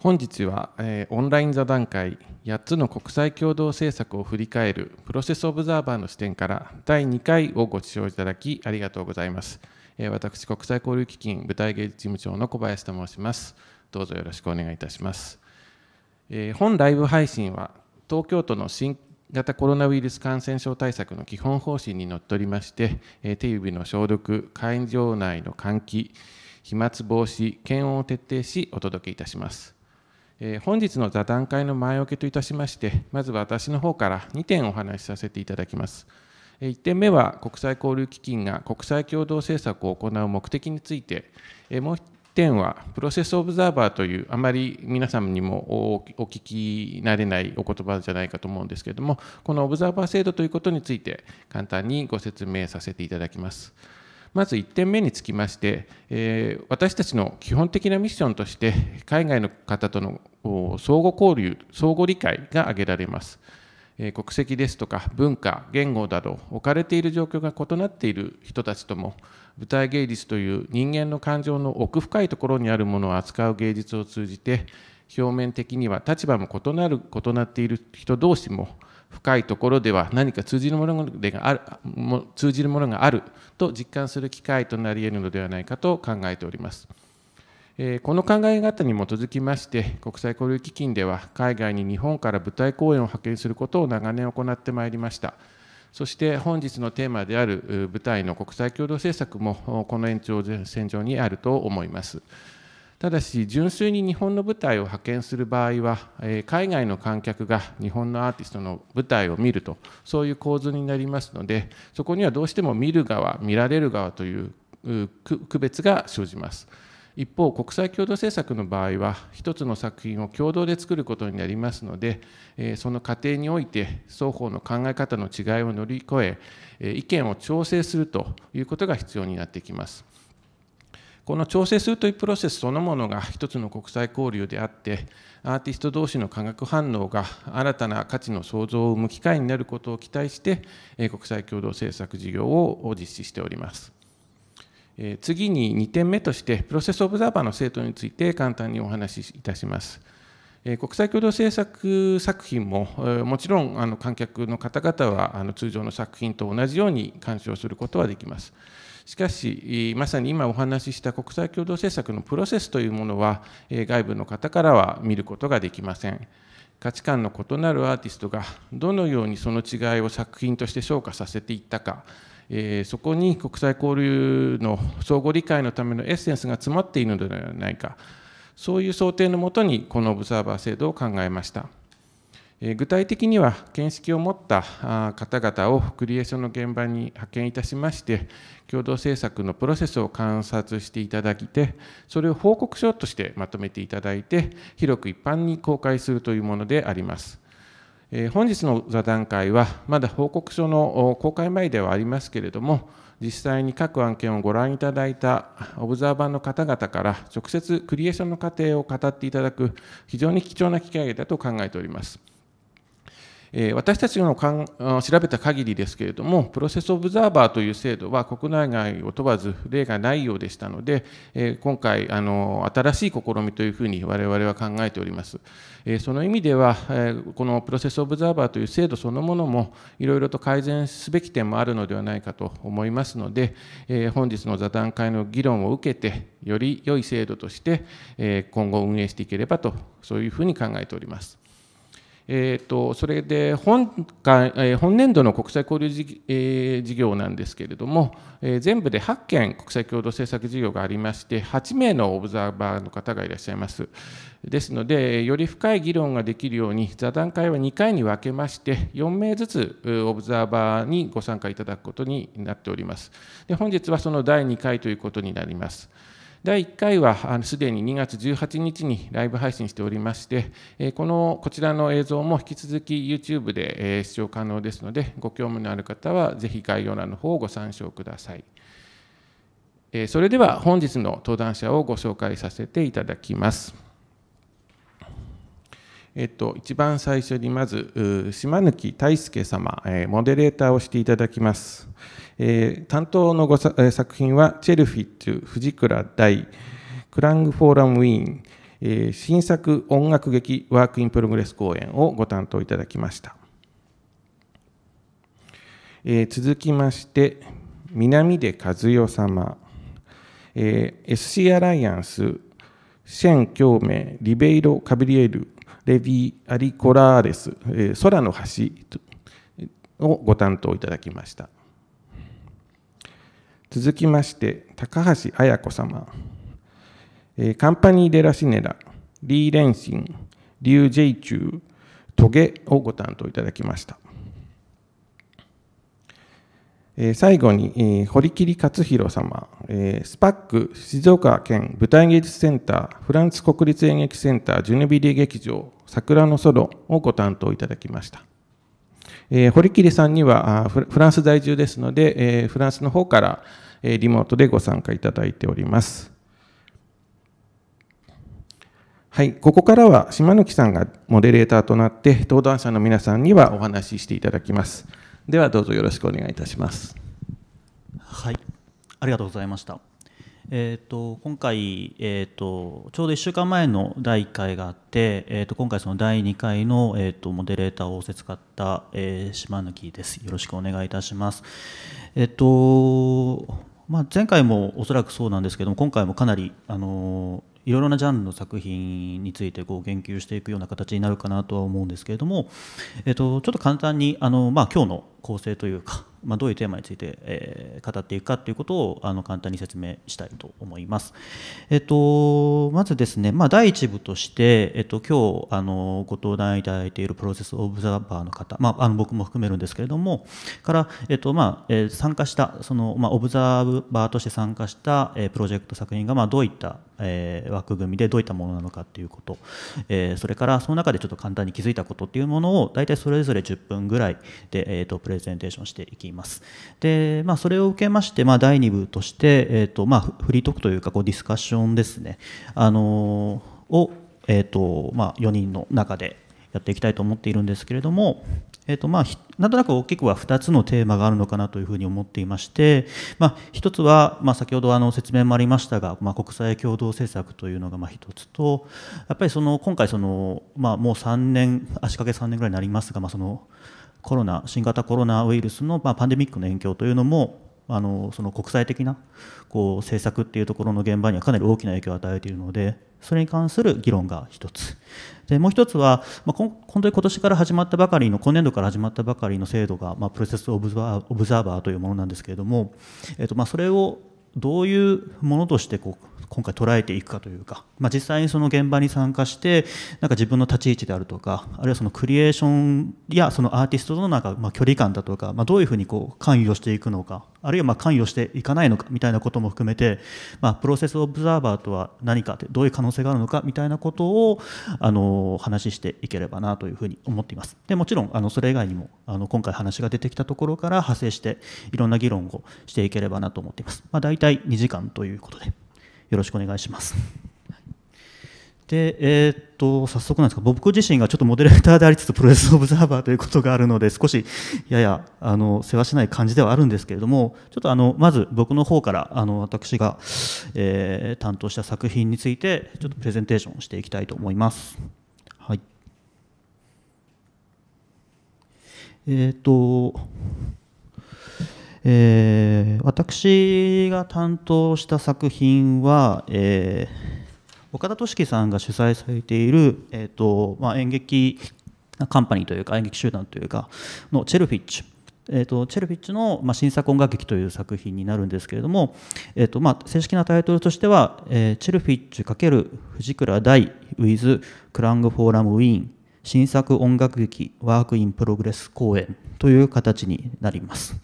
本日は、えー、オンライン座談会8つの国際共同政策を振り返るプロセスオブザーバーの視点から第2回をご視聴いただきありがとうございます、えー、私国際交流基金舞台芸術事務長の小林と申しますどうぞよろしくお願いいたします、えー、本ライブ配信は東京都の新型コロナウイルス感染症対策の基本方針にのっとりまして、え手指の消毒会場内の換気飛沫防止検温を徹底しお届けいたしますえー、本日の座談会の前置きといたしましてまず私の方から2点お話しさせていただきます。1点目は国際交流基金が国際共同政策を行う目的について、もう1点はプロセスオブザーバーという、あまり皆様にもお聞き慣れないお言葉じゃないかと思うんですけれども、このオブザーバー制度ということについて、簡単にご説明させていただきます。まず1点目につきまして、えー、私たちの基本的なミッションとして海外の方との相互交流相互理解が挙げられます。国籍ですとか文化言語など置かれている状況が異なっている人たちとも舞台芸術という人間の感情の奥深いところにあるものを扱う芸術を通じて表面的には立場も異なる異なっている人同士も深いところでは何か通じるものがある通じるものがあると実感する機会となり得るのではないかと考えております。この考え方に基づきまして国際交流基金では海外に日本から舞台公演を派遣することを長年行ってまいりましたそして本日のテーマである舞台の国際共同政策もこの延長線上にあると思います。ただし純粋に日本の舞台を派遣する場合は、え海外の観客が日本のアーティストの舞台を見るとそういう構図になりますのでそこにはどうしても見る側見られる側という区別が生じます。一方国際共同制作の場合は一つの作品を共同で作ることになりますのでその過程において双方の考え方の違いを乗り越え意見を調整するということが必要になってきます。この調整するというプロセスそのものが一つの国際交流であってアーティスト同士の化学反応が新たな価値の創造を生む機会になることを期待して国際共同政策事業を実施しております。次に2点目としてプロセスオブザーバーの生徒について簡単にお話しいたします。国際共同制作作品ももちろんあの観客の方々はあの通常の作品と同じように鑑賞することはできます。しかし、まさに今お話しした国際共同政策のプロセスというものは、外部の方からは見ることができません。価値観の異なるアーティストがどのようにその違いを作品として昇華させていったか、えそこに国際交流の相互理解のためのエッセンスが詰まっているのではないかそういう想定のもとにこのオブザーバー制度を考えました。具体的には見識を持った方々をクリエーションの現場に派遣いたしまして共同制作のプロセスを観察していただいてそれを報告書としてまとめていただいて広く一般に公開するというものであります。本日の座談会はまだ報告書の公開前ではありますけれども実際に各案件をご覧いただいたオブザーバーの方々から直接クリエーションの過程を語っていただく非常に貴重な機会だと考えております。え私たちの調べた限りですけれども、プロセスオブザーバーという制度は国内外を問わず例がないようでしたので、え今回あの、新しい試みというふうに我々は考えております。えその意味では、えこのプロセスオブザーバーという制度そのものも、いろいろと改善すべき点もあるのではないかと思いますので、え本日の座談会の議論を受けて、より良い制度として、え今後運営していければと、そういうふうに考えております。えーと、それで本え本年度の国際交流事,、え事業なんですけれども、え全部で8件国際共同政策事業がありまして8名のオブザーバーの方がいらっしゃいます。ですのでより深い議論ができるように座談会は2回に分けまして4名ずつオブザーバーにご参加いただくことになっております。で本日はその第2回ということになります。第1回はすでに2月18日にライブ配信しておりまして、このこちらの映像も引き続き YouTube で視聴可能ですので、ご興味のある方はぜひ概要欄の方をご参照ください。それでは本日の登壇者をご紹介させていただきます。えっと、一番最初にまず、島貫大輔様、えー、モデレーターをしていただきます。えー、担当のごさ、えー、作品は、チェルフィッチュ、藤倉大、クラングフォーラムウィーン、えー、新作音楽劇ワークインプログレス公演をご担当いただきました。えー、続きまして、南出和代様、えー、SC アライアンス、シェン・京明、リベイロ・カブリエル、レヴィ・アリコラーレス、え空の橋をご担当いただきました。続きまして、高橋綾子様、えカンパニー・デ・ラシネラ、リー・レンシン、リュウ・ジェイチュウ、トゲをご担当いただきました。え最後に、え堀切勝弘様、えスパック静岡県舞台芸術センターフランス国立演劇センタージュヌビリ劇場桜のソロをご担当いただきました、え堀切さんにはフランス在住ですので、えフランスの方から、えリモートでご参加いただいておりますはい、ここからは島貫さんがモデレーターとなって登壇者の皆さんにはお話ししていただきます。ではどうぞよろしくお願いいたします。はい、ありがとうございました。えーと、今回、えーと、ちょうど1週間前の第1回があって、えーと、今回その第2回の、えー、とモデレーターを仰せかった、えー、島貫ですよろしくお願いいたします、えーとまあ、前回もおそらくそうなんですけども今回もかなり、あのいろいろなジャンルの作品についてこう言及していくような形になるかなとは思うんですけれども、えー、とちょっと簡単にあの、まあ、今日の構成というか、まあ、どういうテーマについて、えー、語っていくかということをあの簡単に説明したいと思います。えっと、まずですね、まあ、第1部として、えっと、今日あのご登壇いただいているプロセス・オブザーバーの方、まあ、あの僕も含めるんですけれどもから、えっとまあえー、参加したその、まあ、オブザーバーとして参加した、えー、プロジェクト作品が、まあ、どういった、えー、枠組みでどういったものなのかということ、えー、それからその中でちょっと簡単に気づいたことっていうものを大体それぞれ10分ぐらいで、えーと、とプレゼンテーションしていきます。で、まあ、それを受けまして、まあ、第2部として、えーとまあ、フリートークというかこうディスカッションですね、あのー、を、えーとまあ、4人の中でやっていきたいと思っているんですけれども、えーとまあ、なんとなく大きくは2つのテーマがあるのかなというふうに思っていまして、まあ、1つは、まあ、先ほどあの説明もありましたが、まあ、国際共同政策というのがまあ1つとやっぱりその今回その、まあ、もう3年足掛け3年ぐらいになりますが、まあ、そのコロナ新型コロナウイルスの、まあ、パンデミックの影響というのもあのその国際的なこう政策っていうところの現場にはかなり大きな影響を与えているのでそれに関する議論が1つでもう1つは、まあ、本当に今年から始まったばかりの今年度から始まったばかりの制度が、まあ、プロセス・オブザーバーというものなんですけれども、えっと、まあそれをどういうものとしてこう今回捉えていくかというか、まあ、実際にその現場に参加してなんか自分の立ち位置であるとかあるいはそのクリエーションやそのアーティストとのなんかまあ距離感だとか、まあ、どういうふうにこう関与していくのかあるいはま関与していかないのかみたいなことも含めて、まあ、プロセスオブザーバーとは何かってどういう可能性があるのかみたいなことをあの話していければなというふうに思っています。でもちろんあのそれ以外にもあの今回話が出てきたところから派生していろんな議論をしていければなと思っています。まあ、大体2時間ということでよろしくお願いします。で、えー、っと、早速なんですが、僕自身がちょっとモデレーターでありつつ、プロレスオブザーバーということがあるので、少しやや、あの、せわしない感じではあるんですけれども、ちょっとあの、まず僕の方から、あの、私が、えー、担当した作品について、ちょっとプレゼンテーションしていきたいと思います。はい。えー、っと、えー、私が担当した作品は、えー岡田敏樹さんが主催されている、えーとまあ、演劇カンパニーというか演劇集団というかのチェルフィッチえーと、とチェルフィッチの、まあ、新作音楽劇という作品になるんですけれども、えーとまあ、正式なタイトルとしては、えー、チェルフィッチ×藤倉大 with クラングフォーラムウィーン新作音楽劇ワークインプログレス公演という形になります。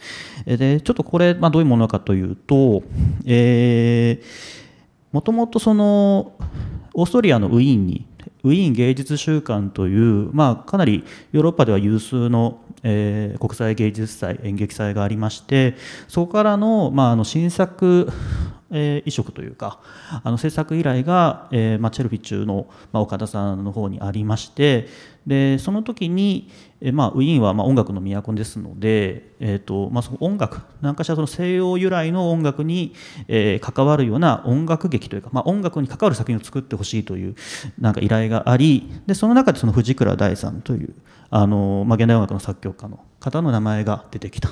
でちょっとこれ、まあ、どういうものかというと、えーもともとそのオーストリアのウィーンにウィーン芸術週間という、まあ、かなりヨーロッパでは有数の、えー、国際芸術祭演劇祭がありましてそこからの,、まあ、あの新作、えー、移植というかあの制作依頼が、えーまあ、チェルフィ中の、まあ、岡田さんの方にありましてでその時に、えまあ、ウィーンはま音楽の都ですので、えーとまあ、その音楽何かしらその西洋由来の音楽に、えー、関わるような音楽劇というか、まあ、音楽に関わる作品を作ってほしいというなんか依頼がありでその中でその藤倉大さんというあの、まあ、現代音楽の作曲家の方の名前が出てきた。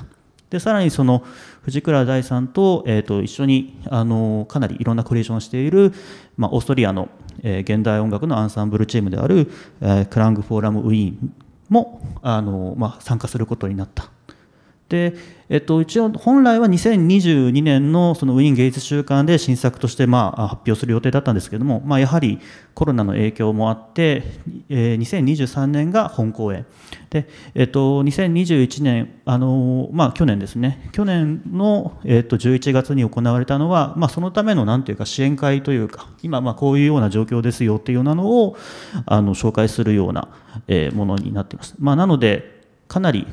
でさらにその藤倉大さんと,、えー、と一緒にあのかなりいろんなコレーションをしている、まあ、オーストリアのえ現代音楽のアンサンブルチームである、えクラングフォーラムウィーンもあの、まあ、参加することになったで、えっと、一応本来は2022年のそのウィーン芸術週間で新作としてまあ発表する予定だったんですけども、まあ、やはりコロナの影響もあって、えー、2023年が本公演で、えっと、2021年、あのまあ、去年ですね去年の、えっと、11月に行われたのは、まあ、そのためのなんていうか支援会というか今まあこういうような状況ですよっていうようなのをあの紹介するような、えものになっています。まあ、なのでかなり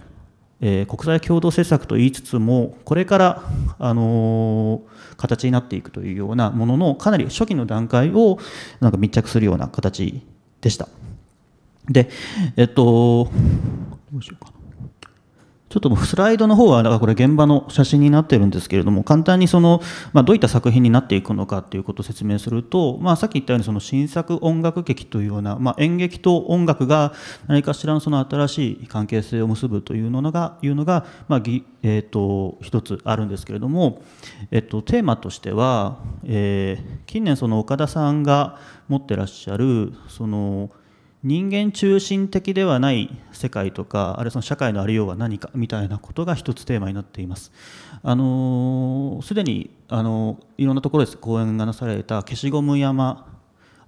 えー、国際共同政策と言いつつも、これから、あのー、形になっていくというようなものの、かなり初期の段階をなんか密着するような形でした。で、えっと、どうしようかな。ちょっとスライドの方は、だからこれ現場の写真になってるんですけれども、簡単にその、まあ、どういった作品になっていくのかっていうことを説明すると、まあ、さっき言ったようにその新作音楽劇というような、まあ、演劇と音楽が何かしらのその新しい関係性を結ぶというのが、いうのがまあぎえーと、一つあるんですけれども、えーと、とテーマとしては、えー、近年その岡田さんが持ってらっしゃるその人間中心的ではない世界とかあるいはその社会のありようは何かみたいなことが一つテーマになっています。あのすでにあのいろんなところで講演がなされた消しゴム山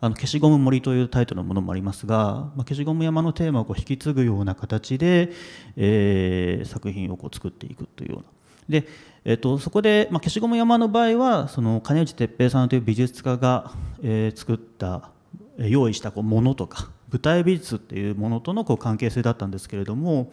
あの消しゴム森というタイトルのものもありますが、まあ、消しゴム山のテーマをこう引き継ぐような形で、えー、作品をこう作っていくというような。でえーと、とそこで、まあ、消しゴム山の場合はその金内哲平さんという美術家が、えー、作った用意したこうものとか舞台美術っていうものとのこう関係性だったんですけれども、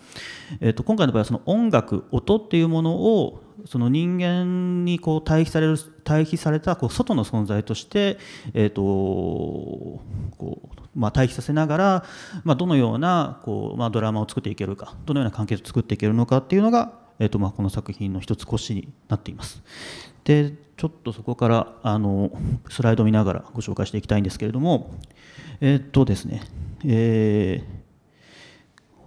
えっと今回の場合はその音楽音っていうものをその人間にこう対比される対比されたこう外の存在として、えっとこうまあ、対比させながら、まあ、どのようなこう、まあ、ドラマを作っていけるかどのような関係を作っていけるのかっていうのが、えっとまあ、この作品の一つ腰になっています。でちょっとそこからあのスライド見ながらご紹介していきたいんですけれども、えー、っとですね、えー、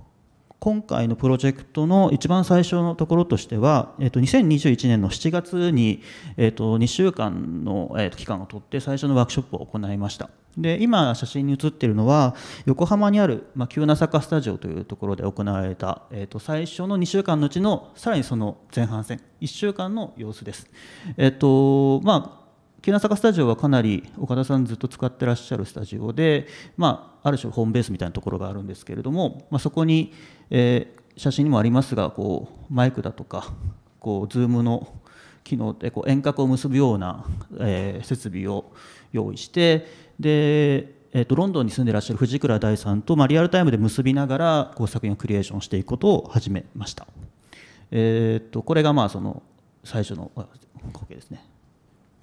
今回のプロジェクトの一番最初のところとしては、えー、っと2021年の7月に、えー、っと2週間の、えー、期間を取って最初のワークショップを行いました。で今写真に写っているのは横浜にある、まあ、急な坂スタジオというところで行われた、えー、と最初の2週間のうちのさらにその前半戦1週間の様子です。えー、とまあな坂スタジオはかなり岡田さんずっと使ってらっしゃるスタジオで、まあ、ある種ホームベースみたいなところがあるんですけれども、まあ、そこに、えー、写真にもありますがこうマイクだとかこう Zoom の機能でこう遠隔を結ぶような、えー、設備を用意して、で、えーと、ロンドンに住んでらっしゃる藤倉大さんと、まあ、リアルタイムで結びながらこう作品をクリエーションしていくことを始めました、えーとこれがまあその最初の光景ですね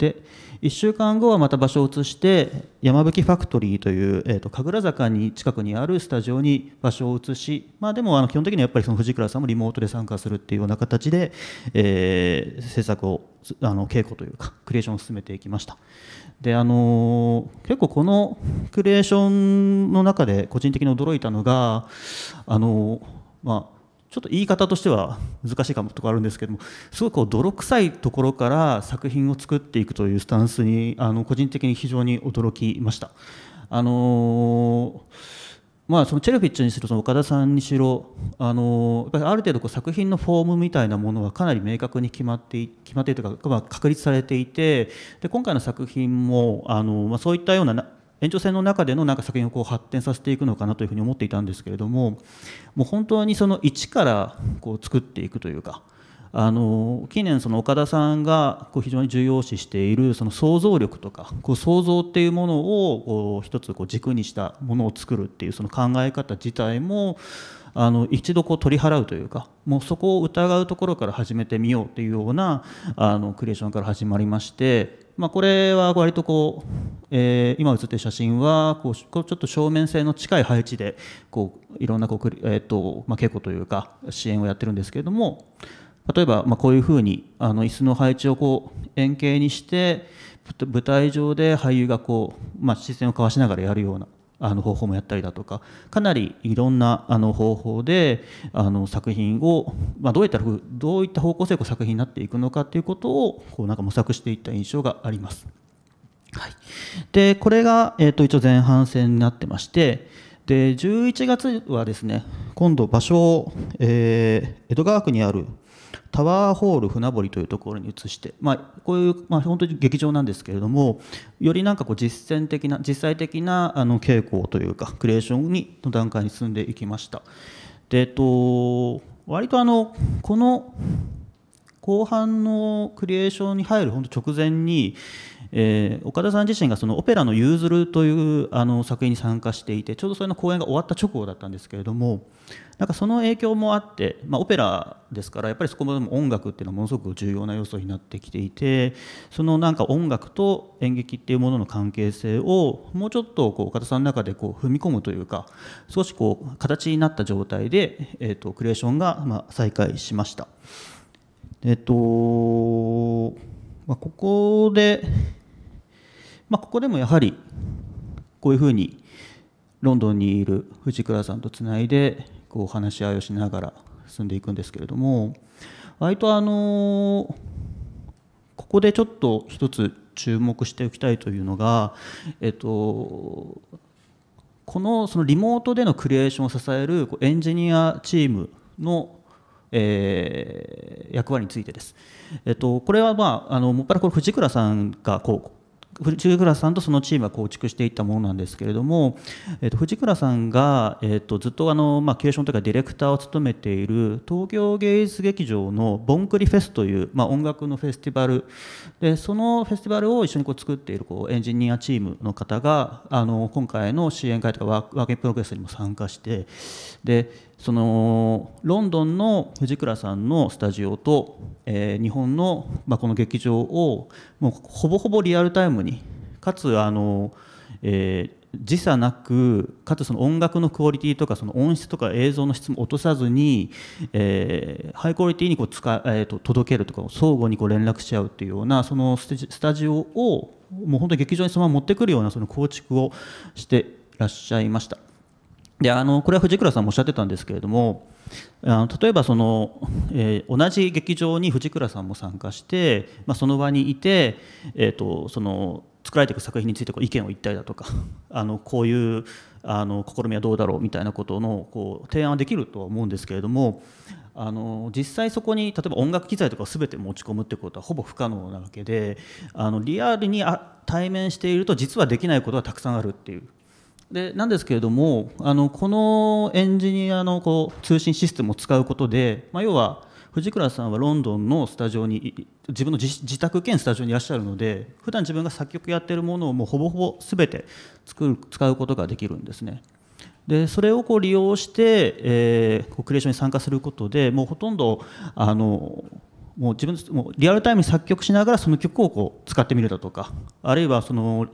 って1週間後はまた場所を移して山吹ファクトリーという、えーと、神楽坂に近くにあるスタジオに場所を移し、まあ、でもあの基本的にはやっぱりその藤倉さんもリモートで参加するっていうような形で、えー、制作をあの稽古というかクリエーションを進めていきましたで、あのー、結構このクリエーションの中で個人的に驚いたのが、あのー、まあちょっと言い方としては難しいかもとかあるんですけどもすごくこう泥臭いところから作品を作っていくというスタンスにあの個人的に非常に驚きました。あのーまあ、そのチェルフィッチにしろその岡田さんにしろあのやっぱりある程度こう作品のフォームみたいなものはかなり明確に決まって決まっているというか、まあ、確立されていてで今回の作品もあの、まあ、そういったような延長戦の中でのなんか作品をこう発展させていくのかなというふうに思っていたんですけれどももう本当にその一からこう作っていくというか。あの近年その岡田さんがこう非常に重要視しているその想像力とかこう想像っていうものをこう一つこう軸にしたものを作るっていうその考え方自体もあの一度こう取り払うというかもうそこを疑うところから始めてみようっていうようなあのクリエーションから始まりましてまあ、これは割とこう、えー、今写ってる写真はこうちょっと正面性の近い配置でこういろんなこう、えーとまあ、稽古というか支援をやってるんですけれども例えば、まあ、こういうふうにあの椅子の配置をこう円形にして舞台上で俳優がこう、まあ、視線を交わしながらやるようなあの方法もやったりだとかかなりいろんなあの方法であの作品を、まあ、どういったどういった方向性が作品になっていくのかということをこうなんか模索していった印象があります。はい、でこれが、えと一応前半戦になってましてで11月はですね今度場所を、え江戸川区にあるタワーホール船堀というところに移して、まあ、こういう、まあ、本当に劇場なんですけれどもよりなんかこう実践的な実際的なあの傾向というかクリエーションにの段階に進んでいきました。でえっと割とあのこの後半のクリエーションに入る本当直前に、えー、岡田さん自身がそのオペラの「ゆうズる」というあの作品に参加していてちょうどそれの公演が終わった直後だったんですけれどもなんかその影響もあって、まあ、オペラですからやっぱりそこも音楽っていうのはものすごく重要な要素になってきていてそのなんか音楽と演劇っていうものの関係性をもうちょっとこう岡田さんの中でこう踏み込むというか少しこう形になった状態で、えーと、クリエーションがまあ再開しました。えっ、とまあ、ここで、まあ、ここでもやはりこういうふうにロンドンにいる藤倉さんとつないで、こう話し合いをしながら進んでいくんですけれども割とあのここでちょっと一つ注目しておきたいというのが、えっと、このそのリモートでのクリエーションを支えるエンジニアチームのえー、役割についてです。えっと、これは、まあ、あのもっぱらこれ藤倉さんがこう藤倉さんとそのチームは構築していったものなんですけれども、えー、と藤倉さんが、えー、とずっとあの、まあ、ーションというかディレクターを務めている東京芸術劇場のボンクリフェスという、まあ、音楽のフェスティバルでそのフェスティバルを一緒にこう作っているこうエンジニアチームの方があの今回の支援会とかワーケインプログレスにも参加してでそのロンドンの藤倉さんのスタジオと、えー、日本の、まあ、この劇場をもうほぼほぼリアルタイムにかつあの、えー、時差なくかつその音楽のクオリティとかその音質とか映像の質も落とさずに、えー、ハイクオリティにこう使、えーと、届けるとか相互にこう連絡し合うっていうようなそのスタジオをもう本当に劇場にそのまま持ってくるようなその構築をしていらっしゃいました。であのこれは藤倉さんもおっしゃってたんですけれどもあの例えばその、えー、同じ劇場に藤倉さんも参加して、まあ、その場にいて、えーと、その作られていく作品について意見を言ったりだとか あのこういうあの試みはどうだろうみたいなことのこう提案はできるとは思うんですけれどもあの実際そこに例えば音楽機材とかを全て持ち込むってことはほぼ不可能なわけであのリアルにあ対面していると実はできないことがたくさんあるっていうでなんですけれどもあのこのエンジニアのこう通信システムを使うことで、まあ、要は藤倉さんはロンドンのスタジオに自分の自宅兼スタジオにいらっしゃるので普段自分が作曲やってるものをもうほぼほぼ全て作る使うことができるんですね。でそれをこう利用して、えー、クリエーションに参加することでもうほとんどあのもう自分もうリアルタイムに作曲しながらその曲をこう使ってみるだとかあるいはその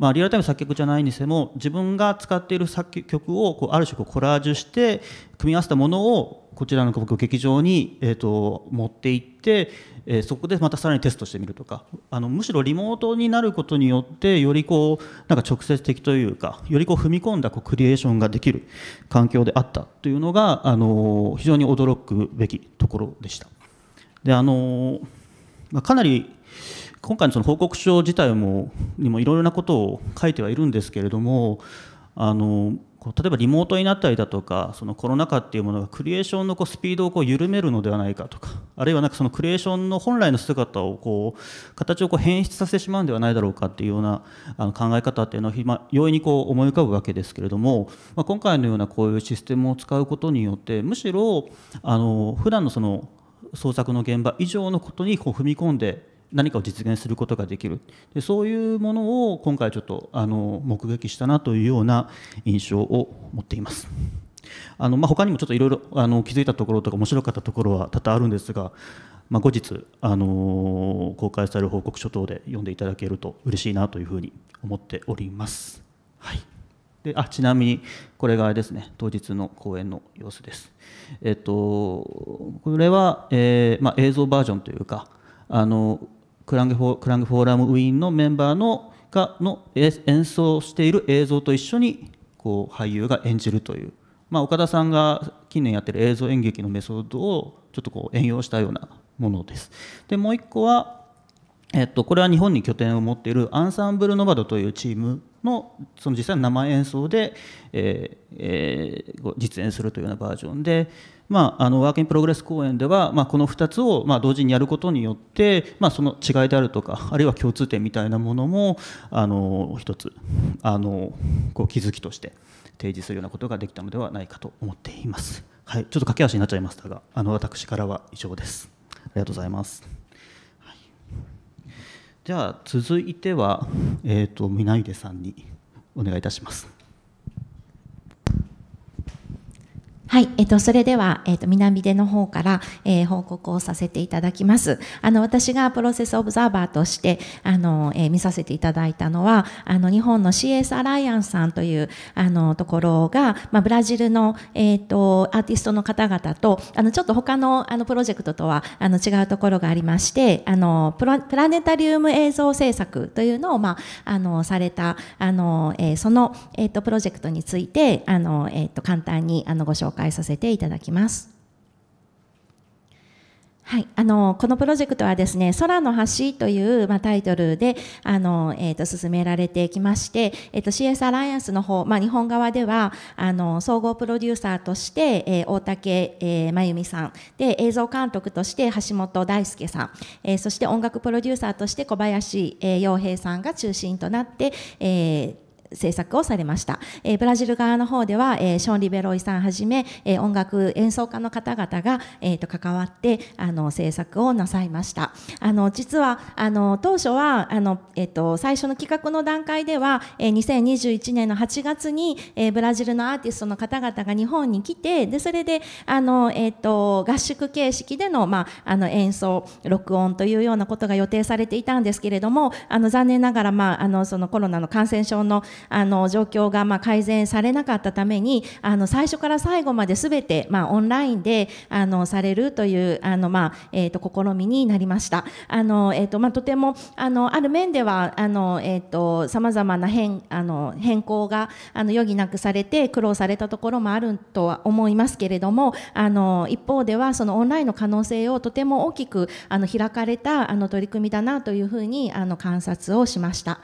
まあ、リアルタイム作曲じゃないにせも自分が使っている作曲をこうある種こうコラージュして組み合わせたものをこちらの劇場に、えー、と持っていって、えー、そこでまたさらにテストしてみるとかあのむしろリモートになることによってよりこうなんか直接的というかよりこう踏み込んだこうクリエーションができる環境であったというのが、あの非常に驚くべきところでした。であのまあ、かなり今回のその報告書自体もにもいろいろなことを書いてはいるんですけれどもあの例えばリモートになったりだとかそのコロナ禍っていうものがクリエーションのこうスピードをこう緩めるのではないかとかあるいはなんかそのクリエーションの本来の姿をこう形をこう変質させてしまうんではないだろうかっていうようなあの考え方っていうのは、ま容易にこう思い浮かぶわけですけれども、まあ、今回のようなこういうシステムを使うことによってむしろあの普段のその創作の現場以上のことにこう踏み込んで何かを実現することができるでそういうものを今回ちょっとあの目撃したなというような印象を持っています。あのまあ、他にもちょっといろいろあの気づいたところとか面白かったところは多々あるんですが、まあ、後日、あの公開される報告書等で読んでいただけると嬉しいなというふうに思っております。はい、であちなみにこれがですね当日の公演の様子です。えっと、これは、えー、まあ、映像バージョンというかあのクラングフォクラングフォーラムウィーンのメンバーのがの演奏している映像と一緒にこう俳優が演じるという、まあ、岡田さんが近年やってる映像演劇のメソッドをちょっとこう援用したようなものです。でもう一個は、えっと、これは日本に拠点を持っているアンサンブル・ノバドというチームのその実際の生演奏で、えーえー、実演するというようなバージョンで。まあ、あのワーキングプログレス公演では、まあ、この2つを、まあ、同時にやることによって、まあ、その違いであるとかあるいは共通点みたいなものもあの一つあのこう気づきとして提示するようなことができたのではないかと思っています。はい、ちょっと駆け足になっちゃいましたがあの私からは以上です。ありがとうございます。はい、じゃあ続いては、えーと、と南出さんにお願いいたします。はい、えっ、ー、と、それでは、えっ、ー、と、南出の方から、えー、報告をさせていただきます。あの、私がプロセスオブザーバーとして、あの、え見させていただいたのは、あの、日本の CS アライアンスさんという、あの、ところが、まあ、ブラジルの、えっ、と、アーティストの方々と、あの、ちょっと他の、あの、プロジェクトとは、あの、違うところがありまして、あの、プラプラネタリウム映像制作というのを、まあ、あの、された、あの、えその、えっ、と、プロジェクトについて、あの、えっ、と、簡単に、あの、ご紹介介させていただきます。はい、あのこのプロジェクトはですね「空の橋」という、まあ、タイトルであの、えーと、進められてきまして、えーと、CS アライアンスの方、まあ、日本側ではあの総合プロデューサーとして、えー、大竹、えー、真由美さんで映像監督として橋本大輔さん、えー、そして音楽プロデューサーとして小林、えー、平さんが中心となって、えー制作をされました、えー、ブラジル側の方では、えー、ショーン・リベロイさんはじめ、えー、音楽演奏家の方々が、えーと、関わってあの制作をなさいましたあの実はあの当初はあの、えーと、最初の企画の段階では、えー、2021年の8月に、えー、ブラジルのアーティストの方々が日本に来てでそれであの、えーと、と合宿形式での,、まあ、あの演奏録音というようなことが予定されていたんですけれどもあの残念ながら、まあ、あのそのコロナの感染症のあの状況がまあ改善されなかったためにあの最初から最後まで全てまあオンラインであのされるというあのまあえっ、と試みになりました。あのえっ、とまあとてもあのある面ではあのえっ、とさまざまな変あの変更があの余儀なくされて苦労されたところもあるとは思いますけれどもあの一方ではそのオンラインの可能性をとても大きくあの開かれたあの取り組みだなというふうにあの観察をしました。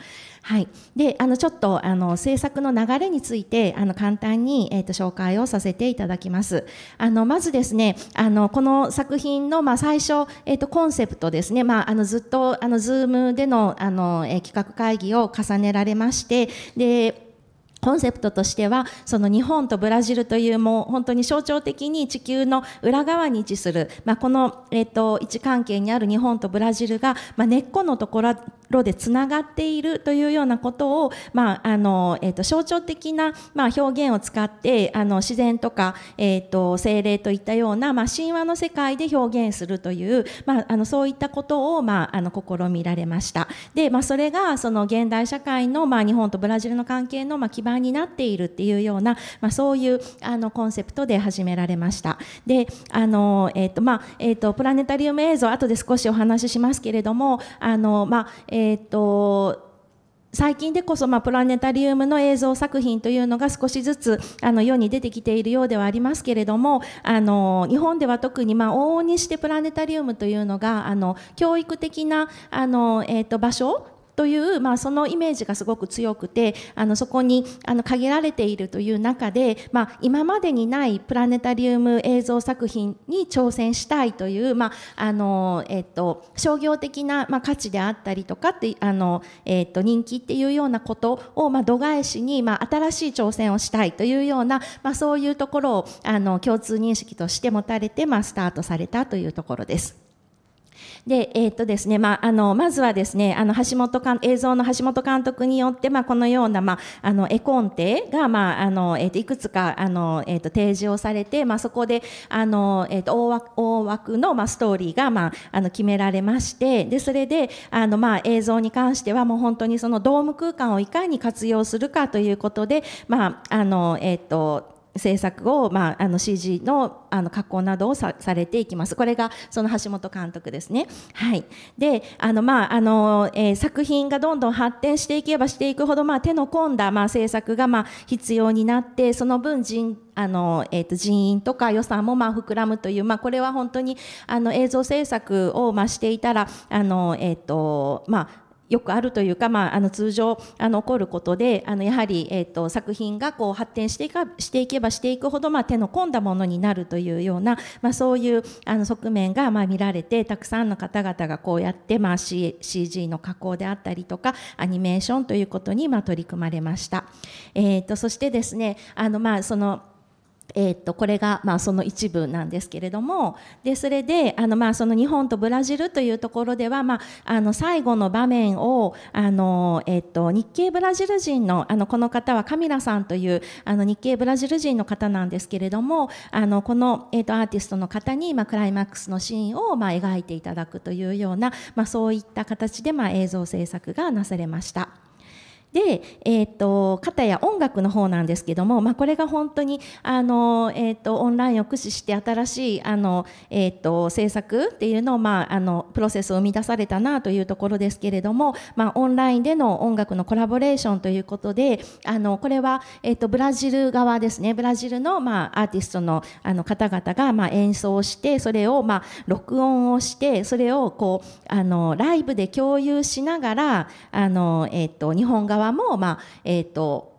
はい、であのちょっとあの制作の流れについてあの簡単に、えーと、紹介をさせていただきます。あのまずですねあのこの作品の、まあ、最初、えーと、コンセプトですね、まあ、あのずっとあの Zoom でのあの、えー、企画会議を重ねられましてでコンセプトとしてはその日本とブラジルというもう本当に象徴的に地球の裏側に位置する、まあ、この、えーと、と位置関係にある日本とブラジルが、まあ、根っこのところろでつながっているというようなことを、まああのえーと、象徴的な、まあ、表現を使ってあの自然とか、えーと、精霊といったような、まあ、神話の世界で表現するという、まあ、あのそういったことを、まあ、あの試みられました。でまあ、それがその現代社会の、まあ、日本とブラジルの関係の、まあ、基盤になっているっていうような、まあ、そういうあのコンセプトで始められました。であのえーとまあえーとプラネタリウム映像後で少しお話ししますけれどもあの、まあえーと、最近でこそ、まあ、プラネタリウムの映像作品というのが少しずつあの世に出てきているようではありますけれどもあの日本では特に、まあ、往々にしてプラネタリウムというのがあの教育的なあの、えーと場所という、まあ、そのイメージがすごく強くてあのそこにあの限られているという中で、まあ、今までにないプラネタリウム映像作品に挑戦したいという、まああのえっと、商業的な、まあ、価値であったりとかってあの、えっと、人気っていうようなことを、まあ、度外視に、まあ、新しい挑戦をしたいというような、まあ、そういうところをあの共通認識として持たれて、まあ、スタートされたというところです。で、えっ、とですね、まあ、あの、まずはですね、あの、橋本監、映像の橋本監督によって、まあ、このような、まあ、あの、絵コンテが、まあ、あの、えっ、と、いくつか、あの、えっ、と、提示をされて、まあ、そこで、あの、えっ、と、大枠、大枠の、まあ、ストーリーが、まあ、あの、決められまして、で、それで、あの、まあ、映像に関しては、もう本当にそのドーム空間をいかに活用するかということで、まあ、あの、えっ、と、制作を、まあ、あの CG のあの加工などをされていきます。これがその橋本監督ですね。はい、であの、まああのえー、作品がどんどん発展していけばしていくほど、まあ、手の込んだ、まあ、制作が、まあ、必要になってその分人あの、えー、と人員とか予算もまあ膨らむという、まあ、これは本当にあの映像制作をまあしていたらあの、えーとまあよくあるというか、まあ、あの通常あの起こることであのやはり、えーと、作品がこう発展していかしていけばしていくほど、まあ、手の込んだものになるというような、まあ、そういうあの側面が、まあ、見られてたくさんの方々がこうやって、まあ、CG の加工であったりとかアニメーションということに、まあ、取り組まれました。えーとそしてですねあの、まあ、そのえー、とこれがまあその一部なんですけれどもでそれであのまあその日本とブラジルというところでは、まあ、あの最後の場面をあの、えー、と日系ブラジル人のあのこの方はカミラさんというあの日系ブラジル人の方なんですけれどもあのこの、えー、とアーティストの方に、まあ、クライマックスのシーンを、まあ、描いていただくというような、まあ、そういった形で、まあ、映像制作がなされました。で、えーと、片や音楽の方なんですけども、まあ、これが本当にあの、えーと、オンラインを駆使して新しいあの、えーと、と制作っていうのを、まあ、あのプロセスを生み出されたなというところですけれども、まあ、オンラインでの音楽のコラボレーションということであのこれは、えー、とブラジル側ですねブラジルの、まあ、アーティストのあの方々が、まあ、演奏してそれを、まあ、録音をしてそれをこうあのライブで共有しながらあの、えー、と日本側側も、まあえーと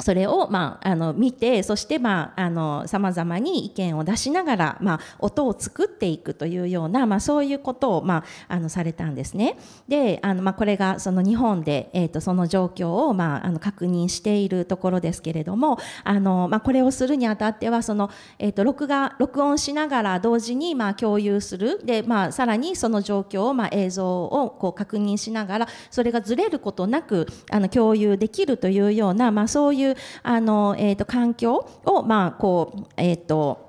それを、まあ、あの見てそしてまああの様々に意見を出しながら、まあ、音を作っていくというような、まあ、そういうことを、まあ、あのされたんですね。であの、まあ、これがその日本で、えーと、その状況を、まあ、あの確認しているところですけれどもあの、まあ、これをするにあたってはその、えーと録画録音しながら同時に、まあ、共有するで、まあ、さらにその状況を、まあ、映像をこう確認しながらそれがずれることなくあの共有できるというような、まあ、そういううあの、えーと、環境を、まあこうえーと、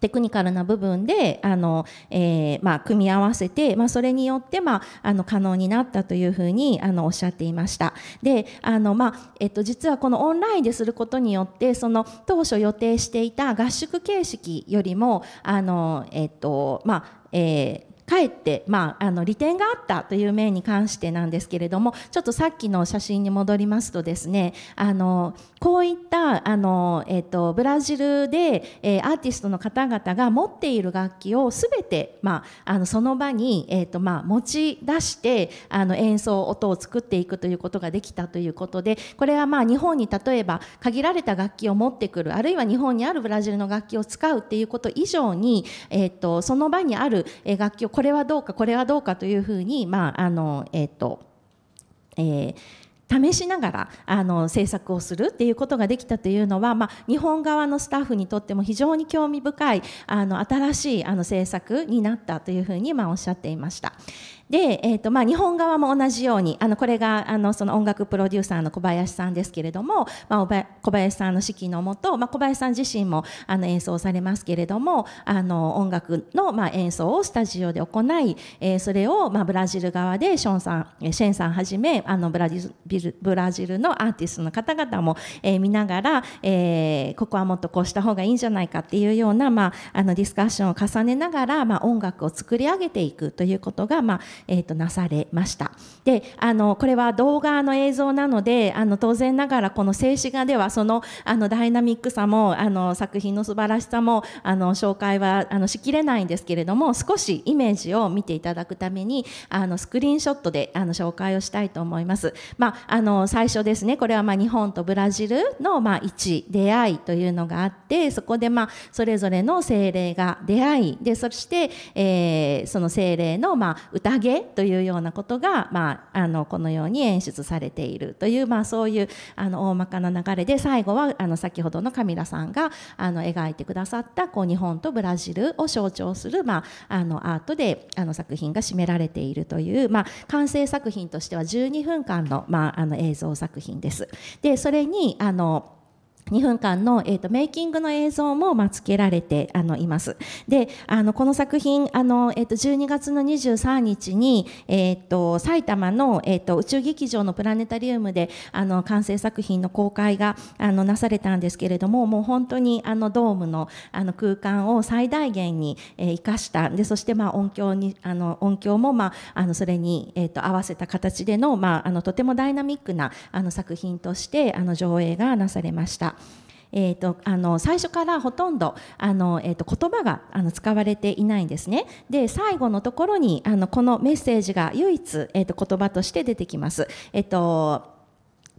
テクニカルな部分であの、えー、まあ、組み合わせて、まあ、それによって、まあ、あの可能になったというふうにあのおっしゃっていました。であの、まあえっと、実はこのオンラインですることによってその当初予定していた合宿形式よりもあの、えっとまあえーかえって、まあ、あの利点があったという面に関してなんですけれどもちょっとさっきの写真に戻りますとですねあのこういったあの、えーと、ブラジルで、えー、アーティストの方々が持っている楽器をすべて、まあ、あのその場に、えーとまあ、持ち出してあの演奏音を作っていくということができたということでこれはまあ日本に例えば限られた楽器を持ってくるあるいは日本にあるブラジルの楽器を使うっていうこと以上に、えーと、とその場にある楽器をこれはどうかこれはどうかというふうに、まああのえーとえー、試しながらあの制作をするっていうことができたというのは、まあ、日本側のスタッフにとっても非常に興味深いあの新しいあの制作になったというふうに、まあ、おっしゃっていました。で、えーとまあ、日本側も同じようにあのこれがあのその音楽プロデューサーの小林さんですけれども、まあ、小林さんの指揮のもと、まあ、小林さん自身もあの演奏されますけれどもあの音楽の、まあ、演奏をスタジオで行い、えー、それを、まあ、ブラジル側でションさんシェンさんはじめあのブラジルブラジルのアーティストの方々も、えー、見ながら、えー、ここはもっとこうした方がいいんじゃないかっていうような、まあ、あのディスカッションを重ねながら、まあ、音楽を作り上げていくということが、まあえーと、なされました。であのこれは動画の映像なのであの当然ながらこの静止画ではそのあのダイナミックさもあの作品の素晴らしさもあの紹介はあのしきれないんですけれども少しイメージを見ていただくためにあのスクリーンショットであの紹介をしたいと思います。まあ、あの最初ですねこれはまあ日本とブラジルのまあ1出会いというのがあってそこでまあそれぞれの精霊が出会いでそして、えー、その精霊のまあ宴げというようなことが、まあ、あのこのように演出されているという、まあ、そういうあの大まかな流れで最後はあの先ほどのカミラさんがあの描いてくださったこう日本とブラジルを象徴する、まあ、あのアートであの作品が占められているという、まあ、完成作品としては12分間の,、まあ、あの映像作品です。でそれにあの2分間の、えーと、メイキングの映像も、まあ、つけられてあのいます。であのこの作品あの、えーと、12月の23日に、えーと、と埼玉の、えー、と宇宙劇場のプラネタリウムであの完成作品の公開があのなされたんですけれどももう本当にあのドームのあの空間を最大限に、えー、生かしたでそして、まあ、音響にあの音響も、まあ、あのそれに、えー、と合わせた形での,、まあ、あのとてもダイナミックなあの作品としてあの上映がなされました。えーと、あの最初からほとんどあの、えーと、言葉があの使われていないんですねで最後のところにあのこのメッセージが唯一、えーと、言葉として出てきます。えーと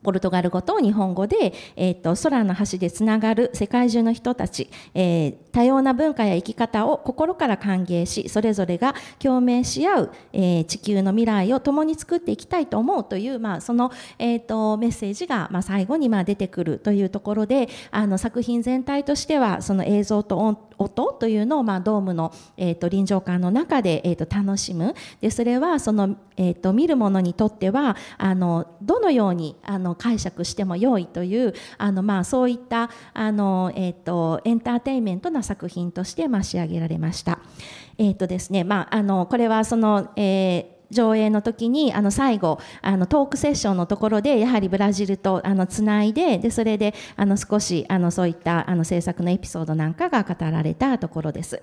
ポルトガル語と日本語で、えーと、と空の橋でつながる世界中の人たち、えー多様な文化や生き方を心から歓迎しそれぞれが共鳴し合う、えー、地球の未来を共に作っていきたいと思うという、まあ、その、えーと、メッセージが、まあ、最後にまあ出てくるというところであの作品全体としてはその映像と音というのを、まあ、ドームの、えーと、臨場感の中で、えーと、と楽しむでそれはその、えー、と見る者にとってはあのどのようにあの解釈しても良いというあの、まあ、そういったあの、えー、とエンターテインメントな作品として、まあ、仕上げられました。えっ、ー、とですね、まあ、あの、これはその、えー上映の時にあの最後あのトークセッションのところでやはりブラジルとあのつないででそれであの少しあのそういったあの制作のエピソードなんかが語られたところです。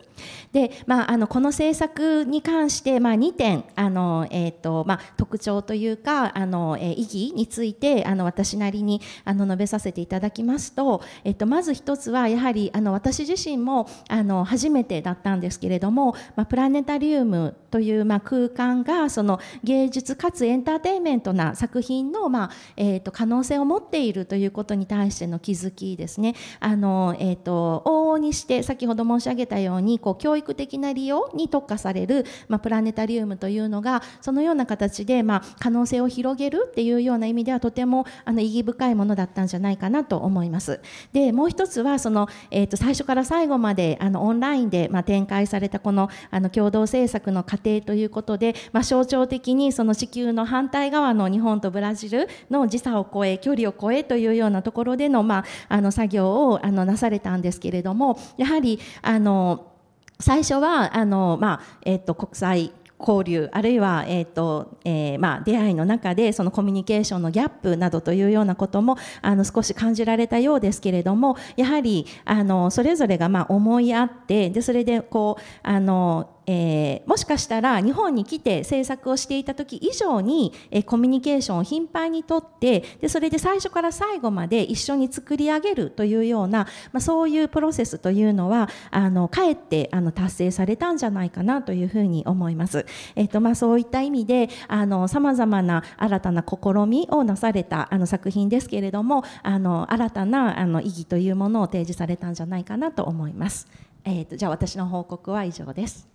で、まあ、あのこの制作に関して、まあ、2点あの、えーとまあ、特徴というかあの、えー、意義についてあの私なりにあの述べさせていただきますと、えーと、まず1つはやはりあの私自身もあの初めてだったんですけれども、まあ、プラネタリウムという、まあ、空間がその芸術かつエンターテインメントな作品の、まあえー、と可能性を持っているということに対しての気づきですね。あのえーと、往々にして先ほど申し上げたようにこう教育的な利用に特化される、まあ、プラネタリウムというのがそのような形で、まあ、可能性を広げるっていうような意味ではとてもあの意義深いものだったんじゃないかなと思います。でもう一つはその、えー、と最初から最後まであのオンラインで、まあ、展開されたこのあの共同制作の過定ということで、まあ、象徴的にその地球の反対側の日本とブラジルの時差を超え距離を超えというようなところでの,、まあ、あの作業をあのなされたんですけれどもやはりあの最初はあの、まあえっと、国際交流あるいは、えーとえーまあ、出会いの中でそのコミュニケーションのギャップなどというようなこともあの少し感じられたようですけれどもやはりあのそれぞれがまあ思い合ってでそれでこうあのえー、もしかしたら日本に来て制作をしていた時以上に、えー、コミュニケーションを頻繁にとってでそれで最初から最後まで一緒に作り上げるというような、まあ、そういうプロセスというのはあのかえってあの達成されたんじゃないかなというふうに思います。えーとまあ、そういった意味でさまざまな新たな試みをなされたあの作品ですけれどもあの新たなあの意義というものを提示されたんじゃないかなと思います。えーと、とじゃあ私の報告は以上です。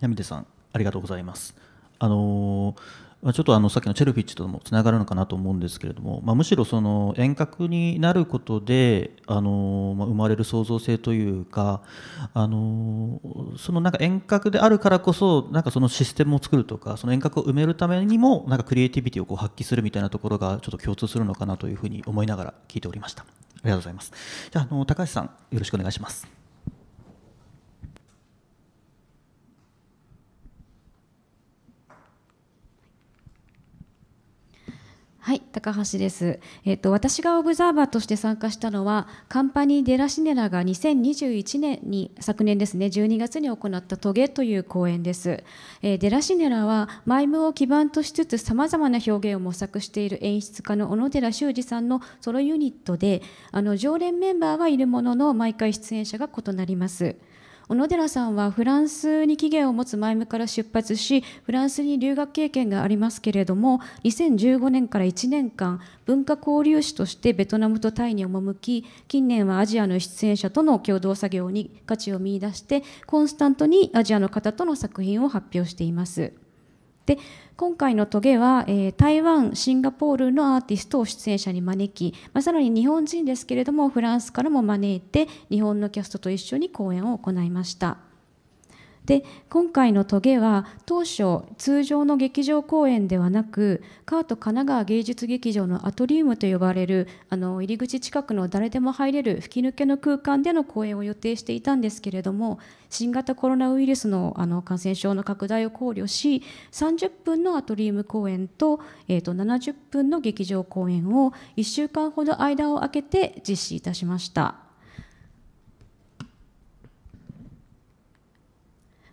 闇手さん、ありがとうございます。あのー、ちょっとあのさっきのチェルフィッチともつながるのかなと思うんですけれども、まあ、むしろその遠隔になることで、あのま生まれる創造性というか、あのそのなんか遠隔であるからこそなんかそのシステムを作るとかその遠隔を埋めるためにもなんかクリエイティビティをこう発揮するみたいなところがちょっと共通するのかなというふうに思いながら聞いておりました。ありがとうございます。じゃあ、あの高橋さんよろしくお願いします。はい、高橋です。えっ、ー、と私がオブザーバーとして参加したのはカンパニーデラシネラが2021年に昨年ですね12月に行ったトゲという公演です。えー、デラシネラはマイムを基盤としつつさまざまな表現を模索している演出家の小野寺修二さんのソロユニットで、あの常連メンバーはいるものの毎回出演者が異なります。小野寺さんはフランスに期限を持つ前向から出発しフランスに留学経験がありますけれども2015年から1年間文化交流士としてベトナムとタイに赴き近年はアジアの出演者との共同作業に価値を見いだしてコンスタントにアジアの方との作品を発表しています。で今回のトゲは、えー、台湾、シンガポールのアーティストを出演者に招き、まあ、さらに日本人ですけれども、フランスからも招いて、日本のキャストと一緒に公演を行いました。で今回のトゲは当初通常の劇場公演ではなくカート神奈川芸術劇場のアトリウムと呼ばれるあの入り口近くの誰でも入れる吹き抜けの空間での公演を予定していたんですけれども新型コロナウイルスのあの感染症の拡大を考慮し30分のアトリウム公演と,、えー、と70分の劇場公演を1週間ほど間を空けて実施いたしました。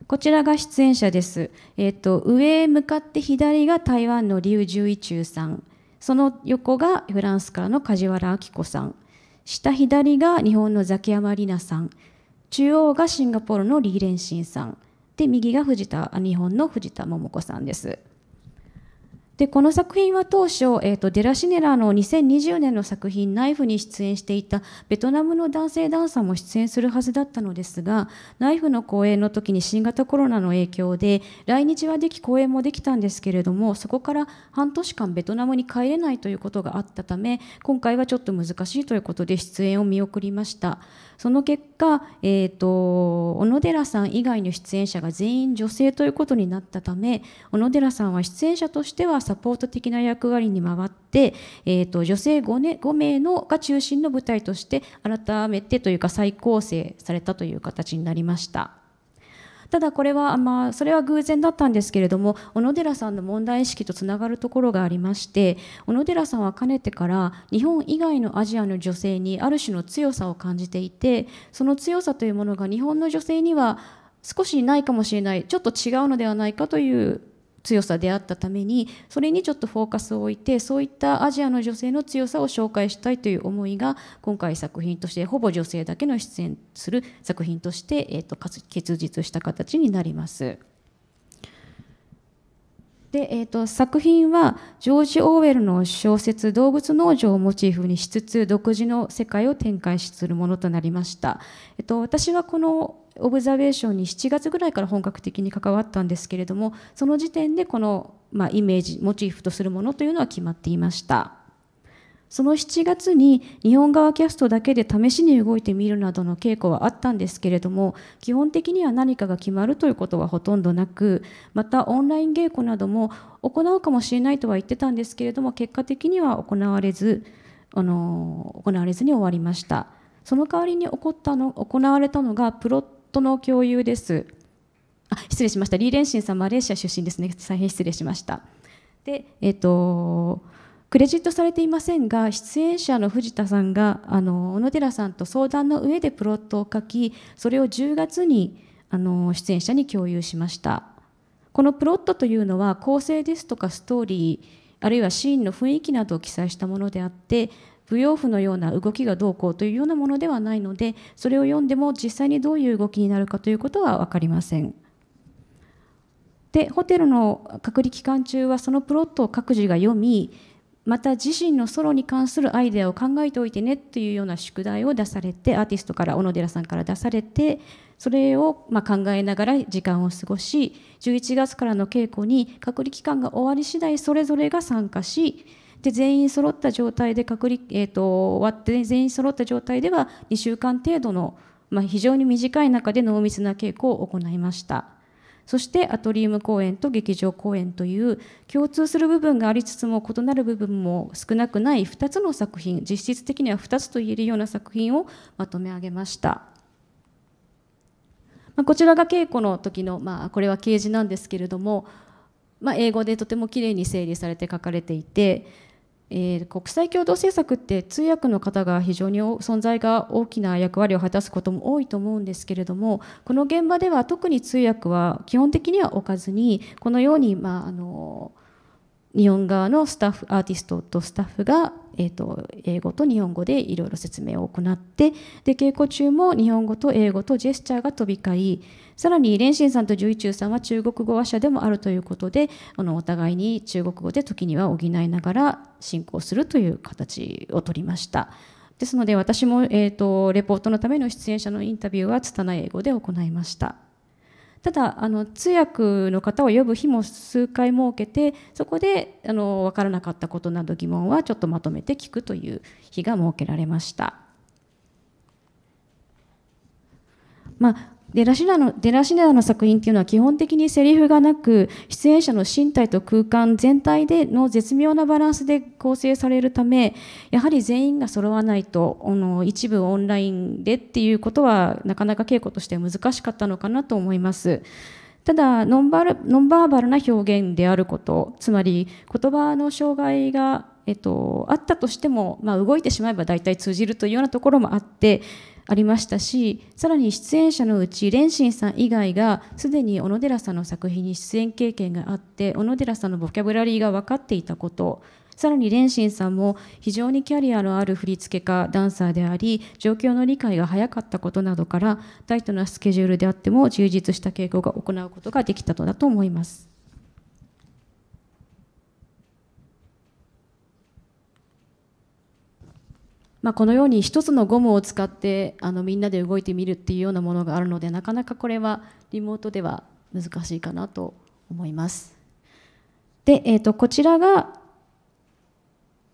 こちらが出演者です。えっ、ー、と、上へ向かって左が台湾の劉十一中さん。その横がフランスからの梶原明子さん。下左が日本のザキヤマリナさん。中央がシンガポールのリー・レンシンさん。で、右が藤田、日本の藤田桃子さんです。でこの作品は当初、えーと、デラシネラの2020年の作品「ナイフ」に出演していたベトナムの男性ダンサーも出演するはずだったのですが「ナイフ」の公演の時に新型コロナの影響で来日はでき公演もできたんですけれどもそこから半年間ベトナムに帰れないということがあったため今回はちょっと難しいということで出演を見送りました。その結果、えーと小野寺さん以外の出演者が全員女性ということになったため小野寺さんは出演者としてはサポート的な役割に回って、えーと、女性 5, 年5名のが中心の部隊として改めてというか再構成されたという形になりました。ただこれは、まあ、それは偶然だったんですけれども小野寺さんの問題意識とつながるところがありまして小野寺さんはかねてから日本以外のアジアの女性にある種の強さを感じていてその強さというものが日本の女性には少しないかもしれないちょっと違うのではないかという強さであったためにそれにちょっとフォーカスを置いてそういったアジアの女性の強さを紹介したいという思いが今回作品としてほぼ女性だけの出演する作品として、えー、と結実した形になります。で、えーと、作品はジョージ・オーウェルの小説「動物農場」をモチーフにしつつ独自の世界を展開するものとなりました。えっ、と、私はこのオブザベーションに7月ぐらいから本格的に関わったんですけれどもその時点でこの、まあ、イメージモチーフとするものというのは決まっていましたその7月に日本側キャストだけで試しに動いてみるなどの稽古はあったんですけれども基本的には何かが決まるということはほとんどなくまたオンライン稽古なども行うかもしれないとは言ってたんですけれども結果的には行われずあの行われずに終わりました。その代わりに起こったの行われたのがプロッ元の共有です。あ失礼しました、リー・レンシンさん、マレーシア出身ですね、大変失礼しました。でえーと、とクレジットされていませんが出演者の藤田さんがあの小野寺さんと相談の上でプロットを書きそれを10月にあの出演者に共有しましたこのプロットというのは構成ですとかストーリーあるいはシーンの雰囲気などを記載したものであって舞踊譜のような動きがどうこうというようなものではないのでそれを読んでも実際にどういう動きになるかということは分かりません。でホテルの隔離期間中はそのプロットを各自が読みまた自身のソロに関するアイデアを考えておいてねというような宿題を出されてアーティストから小野寺さんから出されてそれをま考えながら時間を過ごし11月からの稽古に隔離期間が終わり次第それぞれが参加しで全員揃った状態で隔離、えーと、終わって全員揃った状態では2週間程度の、まあ、非常に短い中で濃密な稽古を行いました。そしてアトリウム公演と劇場公演という共通する部分がありつつも異なる部分も少なくない2つの作品実質的には2つと言えるような作品をまとめ上げました。まこちらが稽古の時の、まあ、これは掲示なんですけれども、まあ、英語でとてもきれいに整理されて書かれていてえー、国際共同政策って通訳の方が非常に存在が大きな役割を果たすことも多いと思うんですけれどもこの現場では特に通訳は基本的には置かずにこのように、まあ、あの日本側のスタッフアーティストとスタッフがえーと、英語と日本語でいろいろ説明を行ってで稽古中も日本語と英語とジェスチャーが飛び交いさらに蓮心さんと十一中さんは中国語話者でもあるということであのお互いに中国語で時には補いながら進行するという形をとりました。ですので私も、えーと、とレポートのための出演者のインタビューは拙い英語で行いました。ただあの通訳の方を呼ぶ日も数回設けてそこであの分からなかったことなど疑問はちょっとまとめて聞くという日が設けられました。まあデラシナのデラシナの作品っていうのは基本的にセリフがなく出演者の身体と空間全体での絶妙なバランスで構成されるためやはり全員が揃わないとあの一部オンラインでっていうことはなかなか稽古として難しかったのかなと思います。ただノンバルノンバーバルな表現であることつまり言葉の障害が、えっと、あったとしても、まあ、動いてしまえば大体通じるというようなところもあってありましたしさらに出演者のうち蓮心さん以外がすでに小野寺さんの作品に出演経験があって小野寺さんのボキャブラリーが分かっていたことさらに蓮心さんも非常にキャリアのある振付家ダンサーであり状況の理解が早かったことなどからタイトなスケジュールであっても充実した傾向が行うことができたのだと思います。まあ、このように1つのゴムを使ってあのみんなで動いてみるっていうようなものがあるのでなかなかこれはリモートでは難しいかなと思います。で、えー、とこちらが、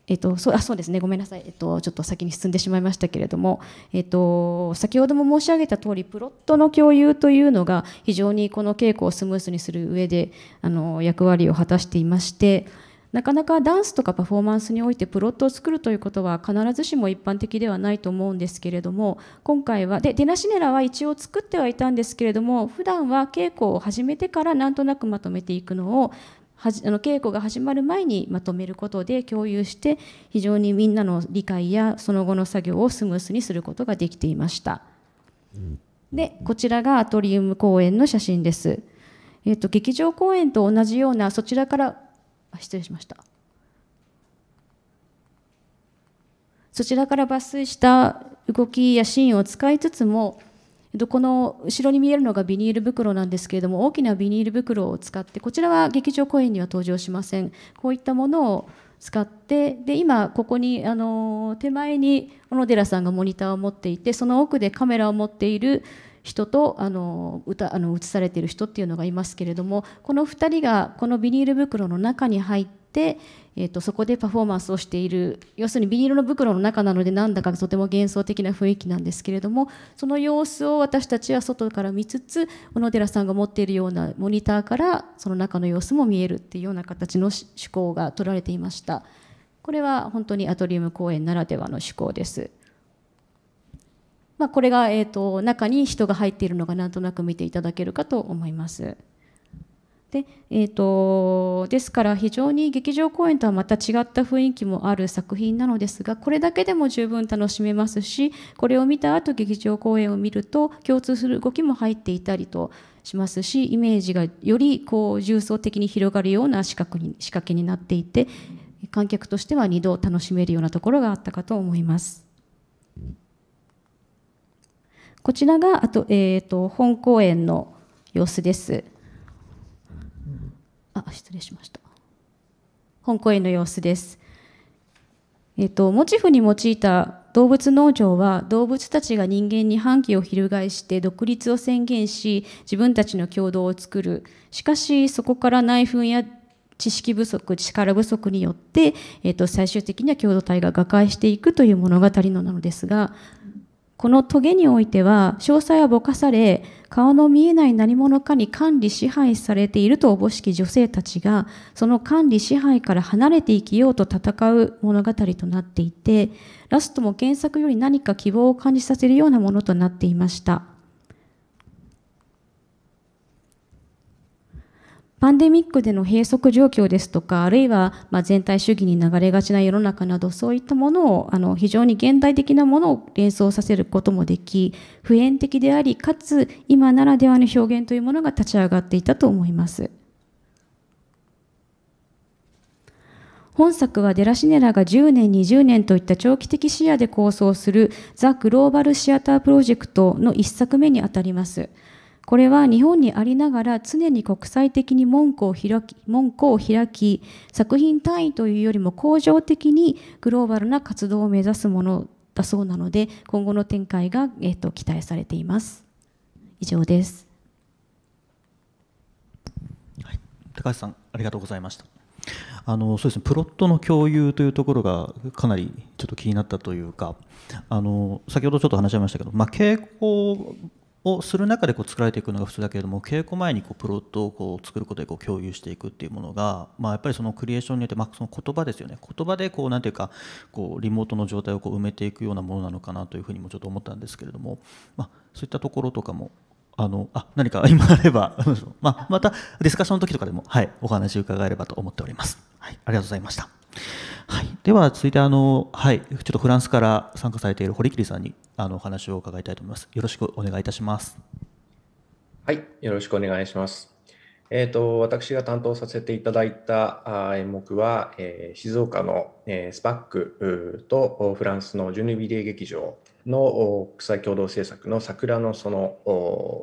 えっと、そうあそうですねごめんなさい、えっと、ちょっと先に進んでしまいましたけれども、えっと、先ほども申し上げた通りプロットの共有というのが非常にこの稽古をスムーズにする上であの役割を果たしていまして。なかなかダンスとかパフォーマンスにおいてプロットを作るということは必ずしも一般的ではないと思うんですけれども今回はでデナシネラは一応作ってはいたんですけれども普段は稽古を始めてからなんとなくまとめていくのをはじあの稽古が始まる前にまとめることで共有して非常にみんなの理解やその後の作業をスムースにすることができていました。でこちらがアトリウム公演の写真です。えっと劇場公演と同じようなそちらからあ失礼しましたそちらから抜粋した動きやシーンを使いつつもこの後ろに見えるのがビニール袋なんですけれども大きなビニール袋を使ってこちらは劇場公演には登場しませんこういったものを使ってで今ここにあの手前に小野寺さんがモニターを持っていてその奥でカメラを持っている人とあの歌あの写されている人っていうのがいますけれどもこの2人がこのビニール袋の中に入って、えーと、そこでパフォーマンスをしている要するにビニールの袋の中なのでなんだかとても幻想的な雰囲気なんですけれどもその様子を私たちは外から見つつ小野寺さんが持っているようなモニターからその中の様子も見えるっていうような形の趣向が取られていました。これは本当にアトリウム公演ならではの趣向です。まあ、これが、えーと、中に人が入っているのがなんとなく見ていただけるかと思います。でえーと、とですから非常に劇場公演とはまた違った雰囲気もある作品なのですがこれだけでも十分楽しめますしこれを見た後劇場公演を見ると共通する動きも入っていたりとしますしイメージがよりこう重層的に広がるような仕掛に仕掛けになっていて観客としては2度楽しめるようなところがあったかと思います。こちらがあと、えーと、本公演の様子です。あ失礼しました。本公演の様子です。えっ、ー、と、モチーフに用いた動物農場は動物たちが人間に反旗を翻して独立を宣言し自分たちの共同を作るしかしそこから内紛や知識不足力不足によって、えっと、最終的には共同体が瓦解していくという物語のなのですがこのトゲにおいては詳細はぼかされ顔の見えない何者かに管理支配されているとおぼしき女性たちがその管理支配から離れて生きようと戦う物語となっていてラストも原作より何か希望を感じさせるようなものとなっていました。パンデミックでの閉塞状況ですとか、あるいはま全体主義に流れがちな世の中など、そういったものをあの非常に現代的なものを連想させることもでき、普遍的であり、かつ今ならではの表現というものが立ち上がっていたと思います。本作はデラシネラが10年、20年といった長期的視野で構想するザ・グローバルシアタープロジェクトの一作目にあたります。これは日本にありながら常に国際的に門戸を開き門戸を開き作品単位というよりも恒常的にグローバルな活動を目指すものだそうなので今後の展開が、えーと、期待されています。以上です、はい、高橋さんありがとうございました。あのそうですね、プロットの共有というところがかなりちょっと気になったというかあの先ほどちょっと話しましたけど、まあ、傾向をする中でこう作られていくのが普通だけれども稽古前にこうプロットをこう作ることでこう共有していくっていうものが、まあ、やっぱりそのクリエーションによって、まあ、その言葉ですよね言葉でこうなんていうかこうリモートの状態をこう埋めていくようなものなのかなというふうにもちょっと思ったんですけれども、まあ、そういったところとかもあのあ何か 今あれば まあ、またディスカッションの時とかでも、はい、お話を伺えればと思っております、はい、ありがとうございました。はい、では続いてあの、はい、ちょっとフランスから参加されている堀切さんにあのお話を伺いたいと思います。よろしくお願いいたします。はい、よろしくお願いします。えーと、私が担当させていただいた演目は、えー、静岡の、えー、スパックとフランスのジュヌビリエ劇場の国際共同制作の「桜の園」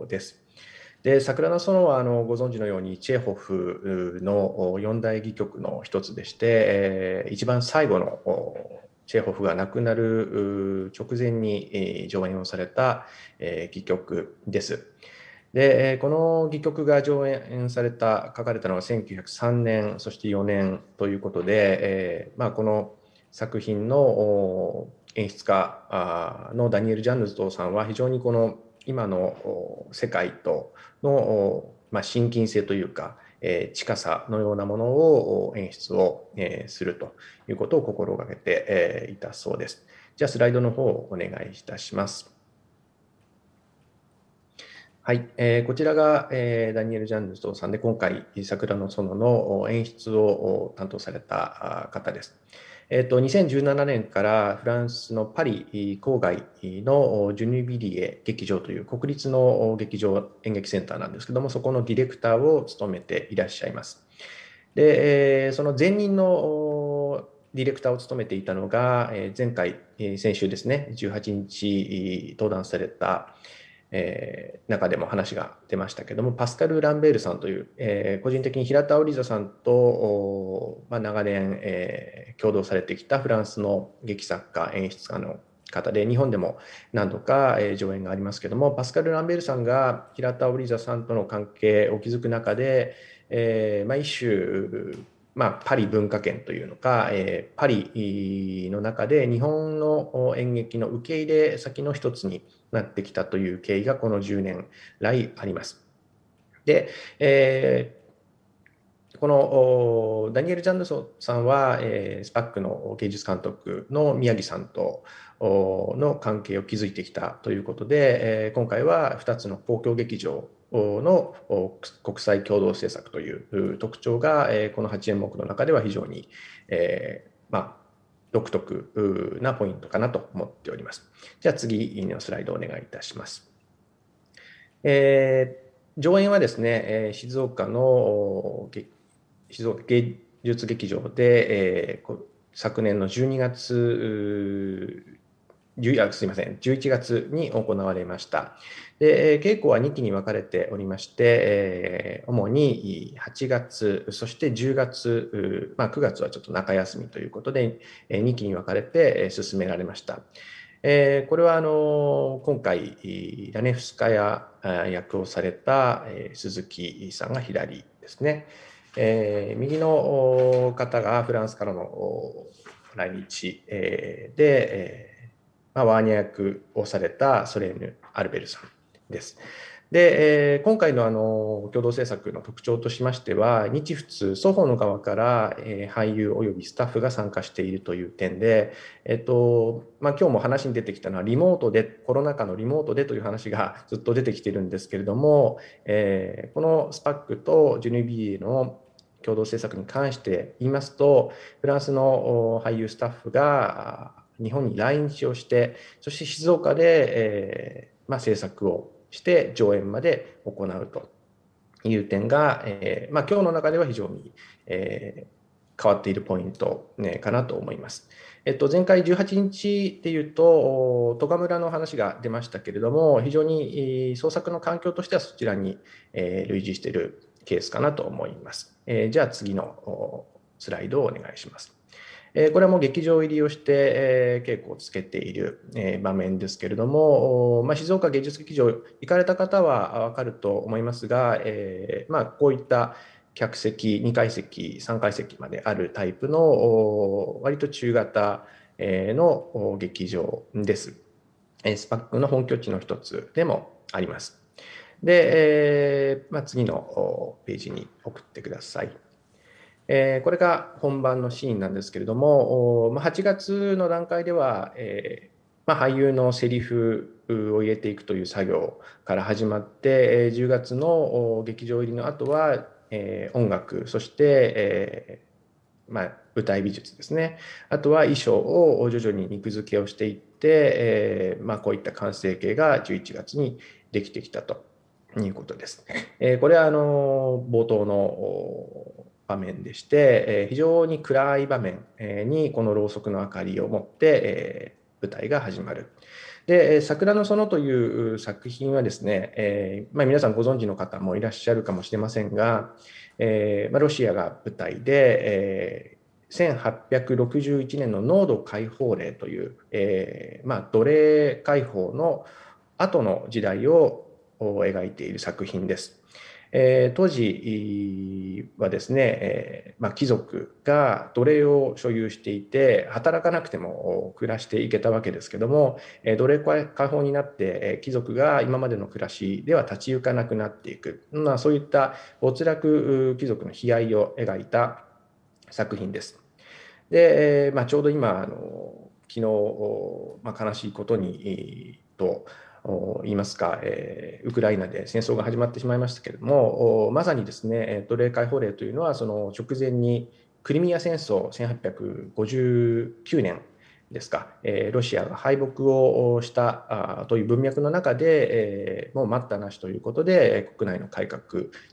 です。で桜の園はあのご存知のようにチェーホフの四大戯曲の一つでして、えー、一番最後のチェーホフが亡くなる直前に上演をされた、え戯曲です。でこの戯曲が上演された書かれたのは1903年そして4年ということで、えーまあ、この作品の演出家のダニエル・ジャンヌズトさんは非常にこの今の世界との、まあ、親近性というか、えー、近さのようなものを演出を、えー、するということを心がけて、えー、いたそうです。じゃあスライドの方をお願いいたします。はい、えー、こちらが、えー、ダニエル・ジャンヌスさんで今回「桜の園」の演出を担当された方です。えっと、2017年からフランスのパリ郊外のジュニビリエ劇場という国立の劇場演劇センターなんですけどもそこのディレクターを務めていらっしゃいます。でその前任のディレクターを務めていたのが前回先週ですね18日登壇されたえー、中でも話が出ましたけどもパスカル・ランベールさんという、えー、個人的に平田オリザさんと、まあ、長年、えー、共同されてきたフランスの劇作家演出家の方で日本でも何度か、えー、上演がありますけどもパスカル・ランベールさんが平田オリザさんとの関係を築く中で、えーまあ、一種まあ、パリ文化圏というのか、えー、パリの中で日本の演劇の受け入れ先の一つになってきたという経緯がこの10年来あります。で、えーこのダニエル・ジャンヌソさんは、えー、スパックの芸術監督の宮城さんとの関係を築いてきたということで、えー、今回は2つの公共劇場の国際共同政策という特徴が、えー、この8演目の中では非常に、えーまあ、独特なポイントかなと思っております。じゃあ次のスライドお願いいたします。えー、上演はですね、静岡の静岡芸術劇場で、えー、昨年の12月あすません、11月に行われました。で、稽古は2期に分かれておりまして、え主に8月、そして10月、まあ、9月はちょっと中休みということで、2期に分かれて進められました。えこれはあの今回、ラネフスカヤ役をされた鈴木さんが左ですね。え右の方がフランスからの来日で、まあ、ワーニャ役をされたソレーヌ・アルベルさんです。で、えー、今回のあの共同政策の特徴としましては日仏双方の側から、えー、俳優およびスタッフが参加しているという点で、えっとまあ、今日も話に出てきたのはリモートでコロナ禍のリモートでという話が ずっと出てきているんですけれども、えー、このスパックとジュニビーの共同政策に関して言いますとフランスの俳優スタッフが日本に来日をしてそして静岡で、えーまあ、制作をして上演まで行うという点が、えーまあ、今日の中では非常に、えー、変わっているポイント、ね、かなと思います。えっと、前回18日っていうと戸賀村の話が出ましたけれども非常に創作の環境としてはそちらに、え類似しているケースかなと思います。えじゃあ次のスライドをお願いします。えこれはもう劇場入りをして、え稽古をつけている、え場面ですけれども、まあ、静岡芸術劇場行かれた方は分かると思いますが、えまあ、こういった客席2階席3階席まであるタイプの割と中型の劇場です。スパックの本拠地の一つでもあります。で、えまあ、次のページに送ってください。えこれが本番のシーンなんですけれども、ま8月の段階では、えま俳優のセリフを入れていくという作業から始まって、え10月の劇場入りの後は、え音楽そして、えまあ、舞台美術ですねあとは衣装を徐々に肉付けをしていって、えまあ、こういった完成形が11月にできてきたということです。えこれはあの冒頭の場面でして、え非常に暗い場面にこのろうそくの明かりを持って、え舞台が始まる。で「桜の園」という作品はですね、えまあ、皆さんご存知の方もいらっしゃるかもしれませんが、えまあ、ロシアが舞台で、え1861年の濃度解放令という、えまあ、奴隷解放の後の時代を描いている作品です。えー、当時はですね、えーまあ、貴族が奴隷を所有していて働かなくても暮らしていけたわけですけども、えー、奴隷解放になって、えー、貴族が今までの暮らしでは立ち行かなくなっていく、まあ、そういった没落貴族の悲哀を描いた作品です。で、えーまあ、ちょうど今あの昨日、まあ、悲しいことにと言いますか、えウクライナで戦争が始まってしまいましたけれども、まさにですね、奴隷解放令というのは、その直前にクリミア戦争、1859年ですか、えロシアが敗北をしたという文脈の中で、えもう待ったなしということで、国内の改革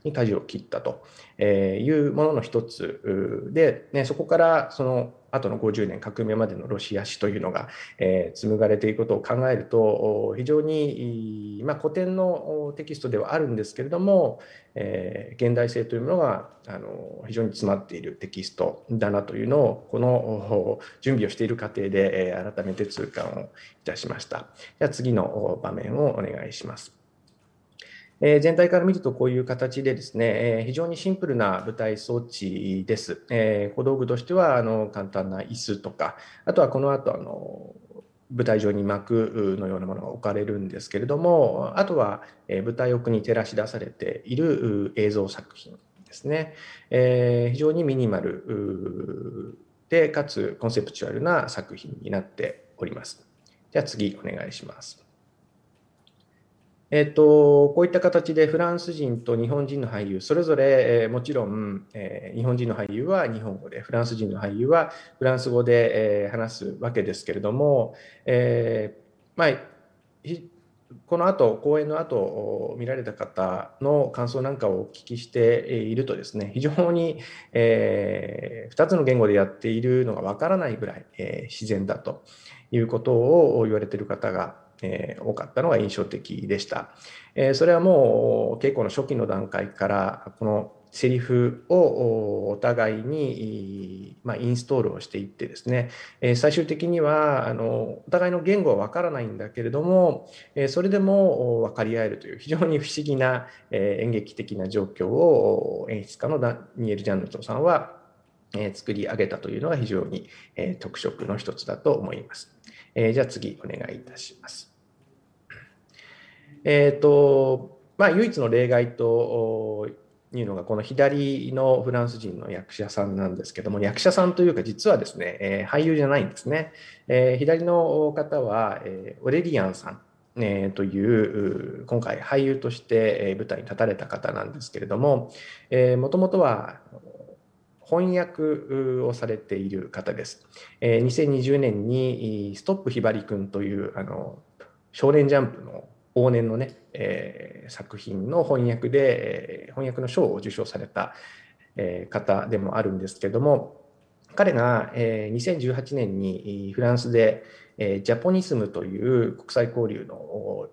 に舵を切ったというものの一つで、ね、そこからその後の50年革命までのロシア史というのが、えー、紡がれていくことを考えると非常に、まあ、古典のテキストではあるんですけれども、えー、現代性というものがあの非常に詰まっているテキストだなというのをこの準備をしている過程で、えー、改めて痛感をいたしました。では次の場面をお願いします。え全体から見るとこういう形でですね、え非常にシンプルな舞台装置です。え小道具としてはあの簡単な椅子とか、あとはこの後あの舞台上に幕のようなものが置かれるんですけれども、あとは舞台奥に照らし出されている映像作品ですね。え非常にミニマルで、かつコンセプチュアルな作品になっております。では次お願いします。えっと、こういった形でフランス人と日本人の俳優それぞれ、えもちろん、え日本人の俳優は日本語でフランス人の俳優はフランス語で、え話すわけですけれども、えまあ、この後講演の後見られた方の感想なんかをお聞きしているとですね非常に、え2つの言語でやっているのがわからないぐらい、え自然だということを言われている方がえー、多かったのが印象的でした、えー、それはもう結構の初期の段階からこのセリフをお互いに、まあ、インストールをしていってですね、えー、最終的にはあのお互いの言語は分からないんだけれども、えそれでも分かり合えるという非常に不思議な、え演劇的な状況を演出家のダニエル・ジャンヌトさんは、え作り上げたというのが非常に、え特色の一つだと思います。えー、じゃあ次お願いいたします。えっ、ー、と、まあ、唯一の例外というのが、この左のフランス人の役者さんなんですけども、役者さんというか、実はですね、え俳優じゃないんですね。え左の方は、えオレリアンさんえー、という今回俳優として舞台に立たれた方なんですけれどももともとは翻訳をされている方です。え2020年にストップひばりくんというあの少年ジャンプの往年のね、え作品の翻訳で、え翻訳の賞を受賞された、え方でもあるんですけども彼が、え2018年にフランスで、えジャポニスムという国際交流の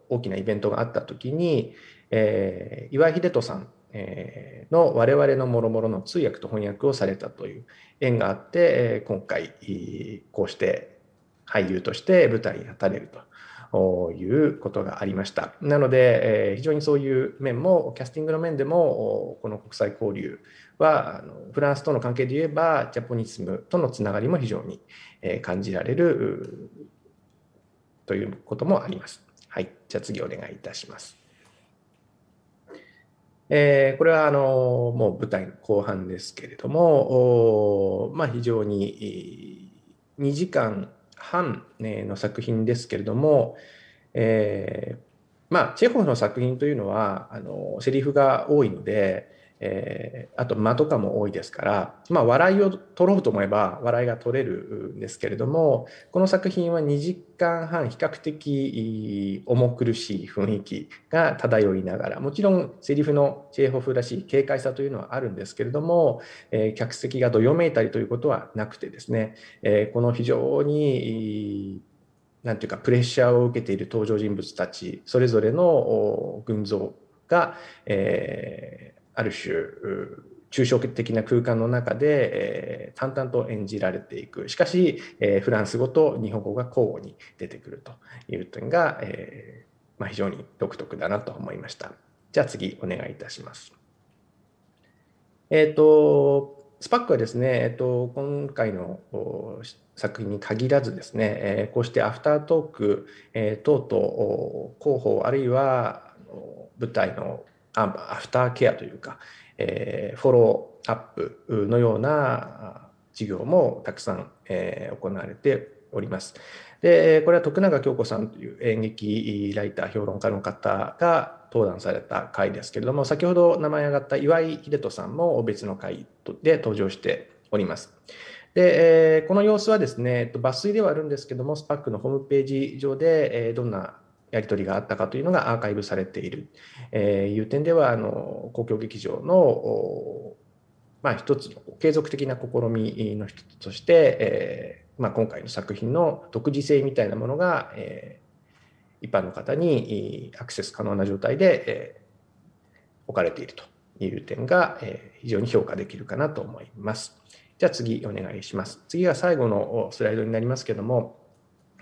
大きなイベントがあった時に、え岩井秀人さんえー、の我々のもろもろの通訳と翻訳をされたという縁があって、今回、こうして俳優として舞台に立たれると。いうことがありましたなので、え非常にそういう面もキャスティングの面でもこの国際交流はあのフランスとの関係で言えばジャポニスムとのつながりも非常に、え感じられるということもあります。はい、じゃあ次お願いいたします。えー、これはあのもう舞台の後半ですけれども、まあ、非常に2時間半の作品ですけれども、えーまあ、チェホフの作品というのはあのセリフが多いので、えー、あと間とかも多いですから、まあ、笑いを取ろうと思えば笑いが取れるんですけれどもこの作品は2時間半比較的重苦しい雰囲気が漂いながらもちろんセリフのチェーホフらしい軽快さというのはあるんですけれども、えー、客席がどよめいたりということはなくてですね、えー、この非常に何ていうかプレッシャーを受けている登場人物たちそれぞれの群像が、えー、ある種抽象的な空間の中で、えー、淡々と演じられていくしかし、えー、フランス語と日本語が交互に出てくるという点が、えー、まあ、非常に独特だなと思いましたじゃあ次お願いいたしますえっ、とスパックはですね、えっと、今回の作品に限らずですね、えこうしてアフタートーク、え等々広報あるいは舞台のアフターケアというか、えー、フォローアップのような事業もたくさん、えー、行われております。でこれは徳永京子さんという演劇ライター評論家の方が登壇された回ですけれども先ほど名前上がった岩井秀人さんも別の回で登場しております。でこの様子はですね抜粋ではあるんですけどもスパックのホームページ上でどんなやり取りがあったかというのがアーカイブされている、えいう点ではあの公共劇場の、まあ、一つの継続的な試みの一つとして、えーまあ、今回の作品の独自性みたいなものが、え一般の方にアクセス可能な状態で、え置かれているという点が、え非常に評価できるかなと思います。じゃあ次お願いします。次が最後のスライドになりますけども、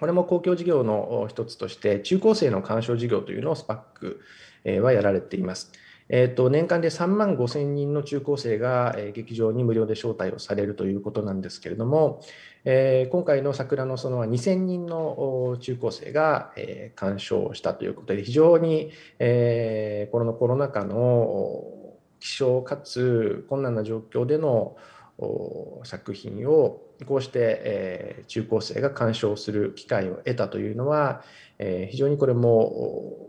これも公共事業の一つとして、中高生の鑑賞事業というのをスパックはやられています。えー、と年間で3万5000人の中高生が劇場に無料で招待をされるということなんですけれども、え今回の桜の園は2000人の中高生が、え鑑賞したということで、非常に、えロナコロナ禍の希少かつ困難な状況での作品をこうして、えー、中高生が鑑賞する機会を得たというのは、え非常にこれも、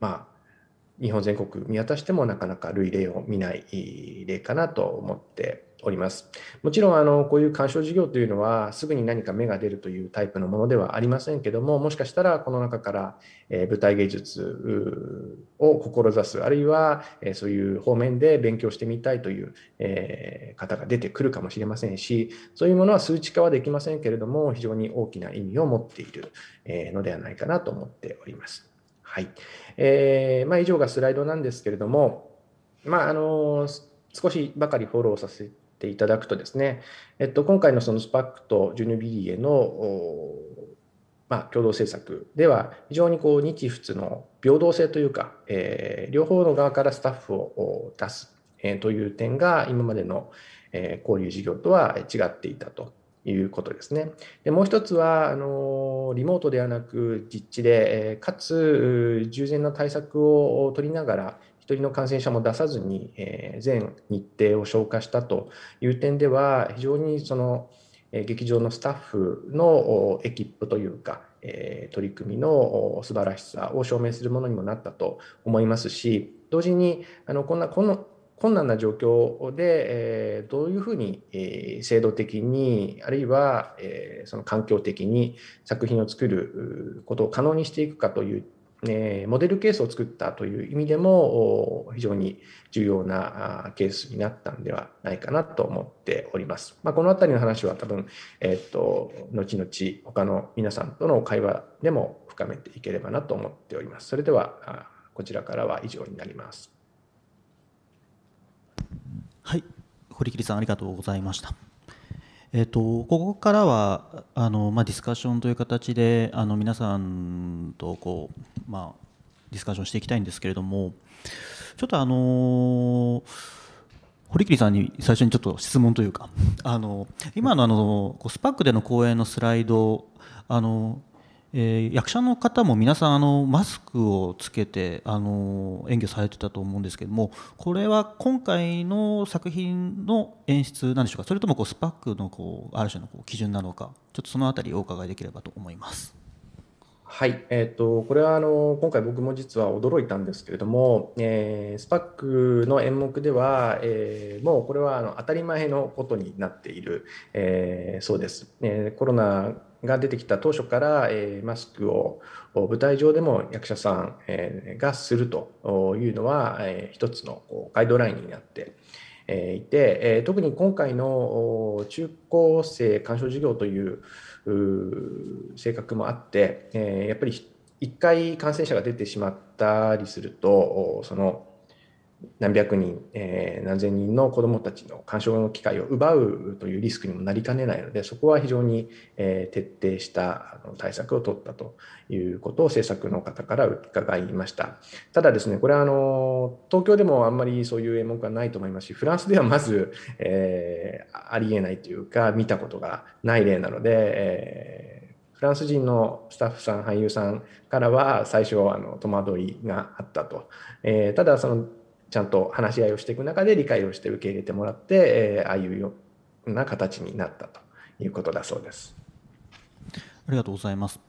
まあ、日本全国見渡してもなかなか類例を見ない例かなと思っております。もちろんあのこういう鑑賞事業というのはすぐに何か芽が出るというタイプのものではありませんけどももしかしたらこの中から、え舞台芸術を志すあるいは、えそういう方面で勉強してみたいという、え方が出てくるかもしれませんしそういうものは数値化はできませんけれども非常に大きな意味を持っている、えのではないかなと思っております。はいえーまあ、以上がスライドなんですけれども、まあ、あの少しばかりフォローさせてていただくとですね、えっと、今回のそのスパックとジュヌビリエの、まあ、共同政策では非常にこう日仏の平等性というか、えー、両方の側からスタッフを出す、えー、という点が今までの、えー、交流事業とは違っていたということですね。でもう一つはあのリモートではなく実地で、えかつ従前の対策を取りながら1人の感染者も出さずに、えー、全日程を消化したという点では、非常にその、えー、劇場のスタッフのエキップというか、えー、取り組みの素晴らしさを証明するものにもなったと思いますし、同時にあのこんなこの困難な状況で、どういうふうに、制度的にあるいは、その環境的に作品を作ることを可能にしていくかというえー、モデルケースを作ったという意味でも非常に重要なケースになったんではないかなと思っております。まあ、この辺りの話は多分、えー、っと後々他の皆さんとの会話でも深めていければなと思っております。それではこちらからは以上になります。はい、堀切さんありがとうございました。えーと、ここからはあの、まあ、ディスカッションという形であの皆さんとこう、まあ、ディスカッションしていきたいんですけれどもちょっとあのー、堀切さんに最初にちょっと質問というかあの今のあのスパックでの講演のスライドあのえー、役者の方も皆さんあのマスクをつけてあの演技されてたと思うんですけどもこれは今回の作品の演出なんでしょうかそれともこうスパックのこうある種のこう基準なのかちょっとその辺りをお伺いできればと思います。はい、えーと、これはあの今回僕も実は驚いたんですけれども、えー、スパックの演目では、えー、もうこれはあの当たり前のことになっている、えー、そうです、えコロナが出てきた当初から、えマスクを舞台上でも役者さん、えがするというのは、えー、一つのこうガイドラインになっていて、え特に今回の中高生鑑賞授業という性格もあって、えやっぱり1回感染者が出てしまったりするとその何百人、えー、何千人の子どもたちの鑑賞の機会を奪うというリスクにもなりかねないのでそこは非常に、えー、徹底した対策を取ったということを政策の方から伺いましたただですねこれはあの東京でもあんまりそういう演目はないと思いますしフランスではまず、えー、ありえないというか見たことがない例なので、えー、フランス人のスタッフさん俳優さんからは最初あの戸惑いがあったと、えー、ただそのちゃんと話し合いをしていく中で理解をして受け入れてもらって、えー、ああいうような形になったということだそうです。ありがとうございます。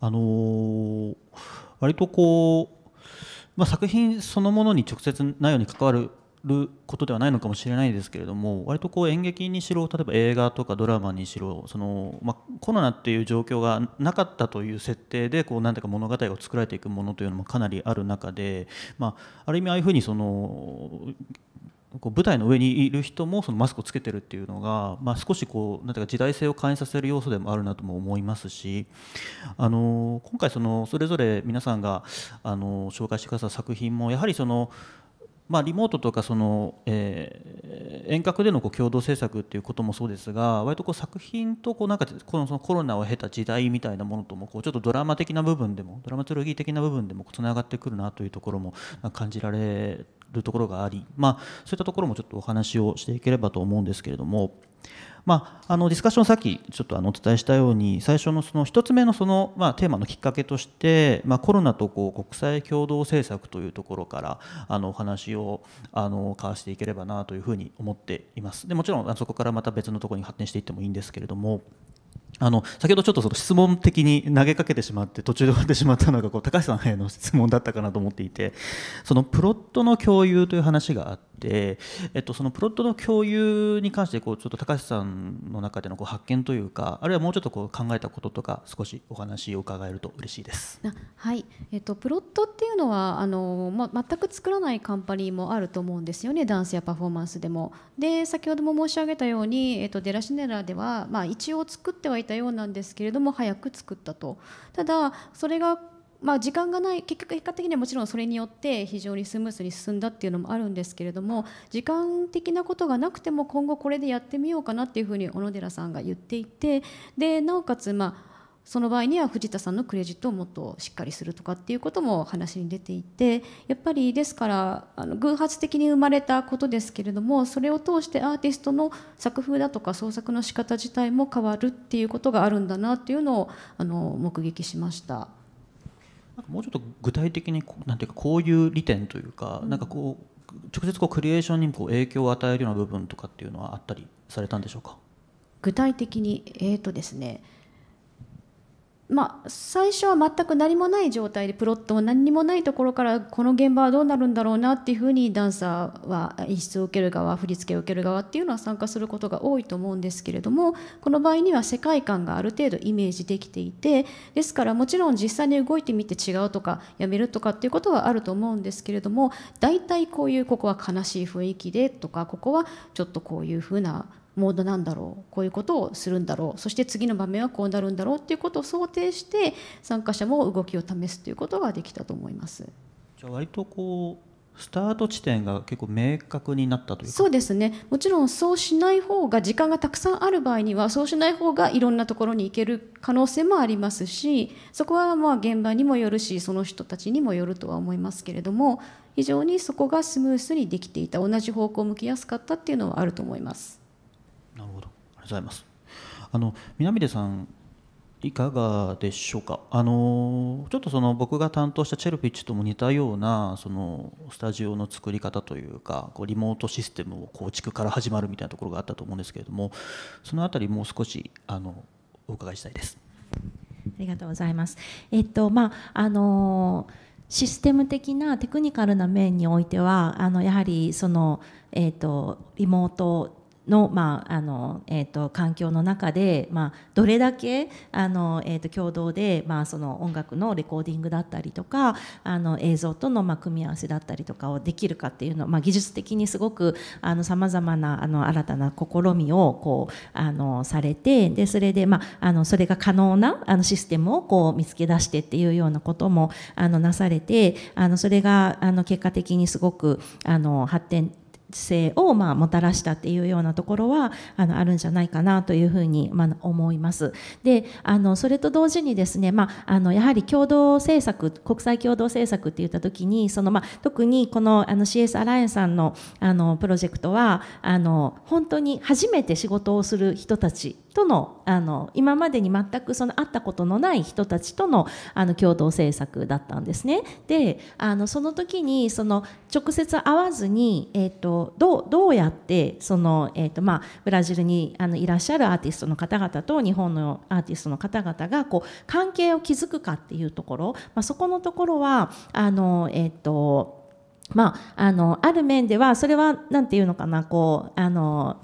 あのー、割とこう、まあ、作品そのものに直接内容に関わるることではないのかもしれないですけれども割とこう演劇にしろ例えば映画とかドラマにしろその、まあ、コロナっていう状況がなかったという設定でこうなんてうか物語を作られていくものというのもかなりある中で、まあ、ある意味ああいうふうにそのこう舞台の上にいる人もそのマスクをつけてるっていうのが、まあ、少しこうなんていうか時代性を感じさせる要素でもあるなとも思いますしあの今回そのそれぞれ皆さんがあの紹介してくださった作品もやはりその。まあ、リモートとかその、えー、遠隔でのこう共同制作っていうこともそうですが割とこう作品とこうなんかこのそのコロナを経た時代みたいなものともこうちょっとドラマ的な部分でもドラマトロギー的な部分でもつながってくるなというところも感じられるところがあり、まあ、そういったところもちょっとお話をしていければと思うんですけれども。まあ、あのディスカッションさっきちょっとあのお伝えしたように最初のその1つ目のその、まあ、テーマのきっかけとして、まあ、コロナとこう国際共同政策というところからあのお話をあの交わしていければなというふうに思っています。でもちろんそこからまた別のところに発展していってもいいんですけれども。あの先ほどちょっとその質問的に投げかけてしまって途中で終わってしまったのがこう高橋さんへの質問だったかなと思っていてそのプロットの共有という話があって、えっと、そのプロットの共有に関してこうちょっと高橋さんの中でのこう発見というかあるいはもうちょっとこう考えたこととか少しお話を伺えると嬉しいです。はい、えっと、プロットっていうのはあの、ま、全く作らないカンパニーもあると思うんですよねダンスやパフォーマンスでも。で先ほども申し上げたように、えっと、デラシネラでは、まあ、一応作ってはいいたようなんですけれども早く作ったと。ただそれがまあ、時間がない結局結果的にはもちろんそれによって非常にスムースに進んだっていうのもあるんですけれども時間的なことがなくても今後これでやってみようかなっていうふうに小野寺さんが言っていてでなおかつまあその場合には藤田さんのクレジットをもっとしっかりするとかっていうことも話に出ていてやっぱりですからあの偶発的に生まれたことですけれどもそれを通してアーティストの作風だとか創作の仕方自体も変わるっていうことがあるんだなっていうのをあの目撃しました。なんかもうちょっと具体的になんていうかこういう利点というか、うん、なんかこう直接こうクリエーションにこう影響を与えるような部分とかっていうのはあったりされたんでしょうか具体的にえっ、ー、とですねまあ、最初は全く何もない状態でプロットも何にもないところからこの現場はどうなるんだろうなっていうふうにダンサーは演出を受ける側振り付けを受ける側っていうのは参加することが多いと思うんですけれどもこの場合には世界観がある程度イメージできていてですからもちろん実際に動いてみて違うとかやめるとかっていうことはあると思うんですけれども大体こういうここは悲しい雰囲気でとかここはちょっとこういうふうなモードなんだろうこういうことをするんだろうそして次の場面はこうなるんだろうっていうことを想定して参加者も動きを試すということができたと思います。じゃあ割とこうスタート地点が結構明確になったというそうですねもちろんそうしない方が時間がたくさんある場合にはそうしない方がいろんなところに行ける可能性もありますしそこはまあ現場にもよるしその人たちにもよるとは思いますけれども非常にそこがスムースにできていた同じ方向を向きやすかったっていうのはあると思います。ございます。あの南出さんいかがでしょうかあのちょっとその僕が担当したチェルピッチとも似たようなそのスタジオの作り方というかこうリモートシステムを構築から始まるみたいなところがあったと思うんですけれどもその辺りもう少しあのお伺いしたいです。ありがとうございます。えっとまああのシステム的なテクニカルな面においてはあのやはりその、えっと、リモートの,、まああのえーと、環境の中で、まあ、どれだけあの、えーと、共同で、まあ、その音楽のレコーディングだったりとかあの映像との、まあ、組み合わせだったりとかをできるかっていうの、まあ、技術的にすごくさまざまなあの新たな試みをこうあのされてでそれで、まあ、あのそれが可能なあのシステムをこう見つけ出してっていうようなこともあのなされてあのそれがあの結果的にすごくあの発展性をまあもたらしたっていうようなところはあのあるんじゃないかなというふうにまあ思います。であのそれと同時にですね、まあ、あのやはり共同政策国際共同政策っていった時にその、まあ、特にこのあの CS アライアンさんのあのプロジェクトはあの本当に初めて仕事をする人たちとのあの今までに全くその会ったことのない人たちとのあの共同政策だったんですね。であのその時にその直接会わずに、えーと、どうどうやってその、えーとまあ、ブラジルにあのいらっしゃるアーティストの方々と日本のアーティストの方々がこう関係を築くかっていうところ、まあ、そこのところはあの、えっ、ー、とまあ、あのある面ではそれは何て言うのかなこうあの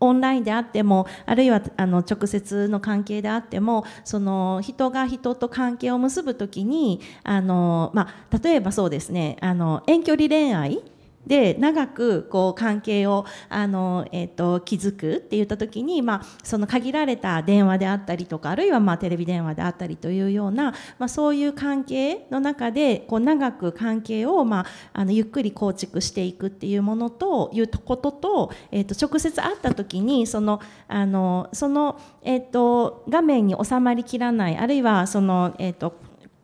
オンラインであってもあるいはあの直接の関係であってもその人が人と関係を結ぶ時にあの、まあ、例えばそうですねあの遠距離恋愛で長くこう関係をあの、えーと、築くって言った時に、まあ、その限られた電話であったりとかあるいはまあテレビ電話であったりというような、まあ、そういう関係の中でこう長く関係を、まあ、あのゆっくり構築していくっていうものということと,、えーと、と直接会った時にそのあのその、えーと、と画面に収まりきらないあるいはその、えー、と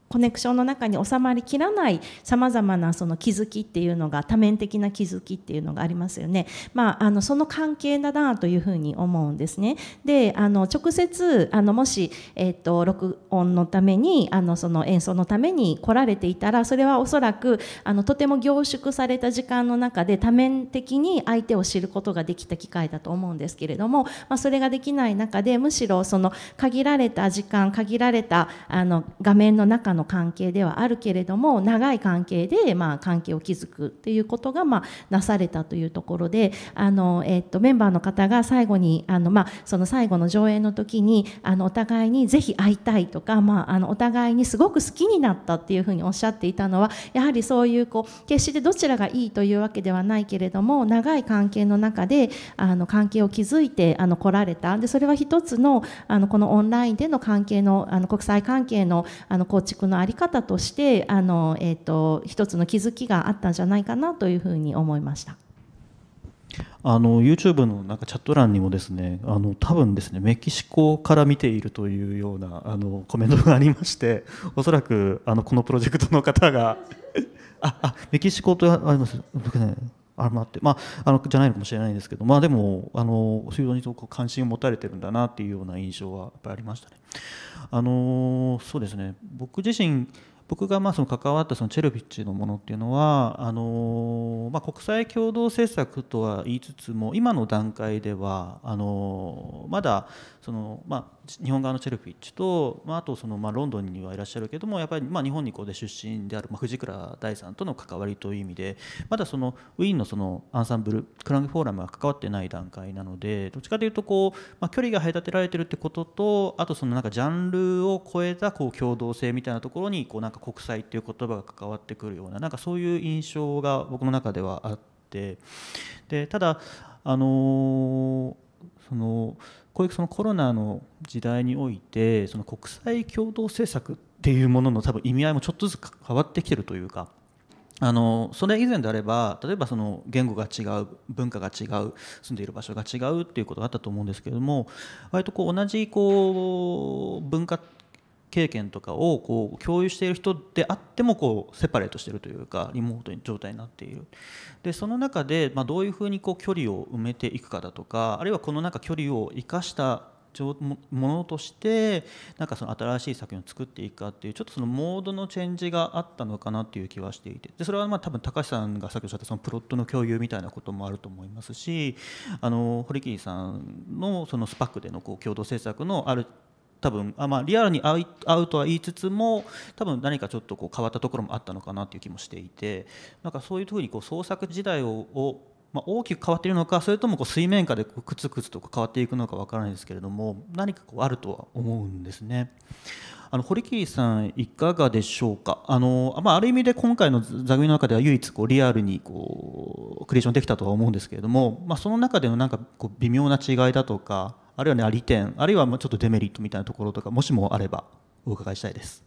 コネクションの中に収まりきらないさまざまなその気づきっていうのが多面的な気づきっていうのがありますよね、まあ、あのその関係だなというふうに思うんですね。であの直接あのもし、えーと、録音のためにあのその演奏のために来られていたらそれはおそらくあのとても凝縮された時間の中で多面的に相手を知ることができた機会だと思うんですけれども、まあ、それができない中でむしろその限られた時間限られたあの画面の中のの関係ではあるけれども長い関係で、まあ、関係を築くっていうことが、まあ、なされたというところであの、えっと、メンバーの方が最後にあの、まあ、その最後の上映の時にあのお互いにぜひ会いたいとか、まあ、あのお互いにすごく好きになったっていうふうにおっしゃっていたのはやはりそういうこう決してどちらがいいというわけではないけれども長い関係の中であの関係を築いてあの来られたでそれは一つのあのこのオンラインでの関係のあの国際関係のあの構築その在り方としてあの、えーと、一つの気づきがあったんじゃないかなというふうに思いました。あの YouTube のなんかチャット欄にもですねあの多分ですねメキシコから見ているというようなあのコメントがありまして おそらくあのこのプロジェクトの方が ああメキシコとあります僕ねああって、まあ、あのじゃないのかもしれないんですけど、まあ、でもあのそういうのに関心を持たれてるんだなっていうような印象はやっぱりありましたね。あのそうですね僕自身僕がまあその関わったそのチェルビッチのものっていうのはあの、まあ、国際共同政策とは言いつつも今の段階ではあのまだそのまあ、日本側のチェルフィッチと、まあ、あとその、まあ、ロンドンにはいらっしゃるけどもやっぱり、まあ、日本にこうで出身である、まあ、藤倉大さんとの関わりという意味でまだそのウィーンのそのアンサンブルクラングフォーラムは関わってない段階なのでどっちかというとこう、まあ、距離が隔てられてるってこととあとそのなんかジャンルを超えたこう共同性みたいなところにこうなんか国際っていう言葉が関わってくるようななんかそういう印象が僕の中ではあってでただあのー、その。こういうそのコロナの時代においてその国際共同政策っていうものの多分意味合いもちょっとずつ変わってきてるというか。あのそれ以前であれば例えばその言語が違う文化が違う住んでいる場所が違うっていうことがあったと思うんですけれども割とこう同じこう文化経験とかをこう共有している人であってもこうセパレートしてるというかリモートに状態になっているでその中でまどういうふうにこう距離を埋めていくかだとかあるいはこのなんか距離を生かしたものとしてなんかその新しい作品を作っていくかっていうちょっとそのモードのチェンジがあったのかなっていう気はしていてでそれはまあ多分高橋さんがさっきおっしゃったそのプロットの共有みたいなこともあると思いますしあの堀切さんのそのスパックでのこう共同制作のある多分あ、まあ、リアルに合ううとは言いつつも多分何かちょっとこう変わったところもあったのかなっていう気もしていてなんかそういうふうにこう創作時代をまあ、大きく変わっているのかそれともこう水面下でくつくつと変わっていくのかわからないですけれども何かこうあるとは思うんですね。あの堀切さんいかがでしょうかあの、まあ、ある意味で今回の座組の中では唯一こうリアルにこうクリエーションできたとは思うんですけれども、まあ、その中でのなんかこう微妙な違いだとかあるいは、ね、利点、あるいはちょっとデメリットみたいなところとか、もしもあればお伺いしたいです。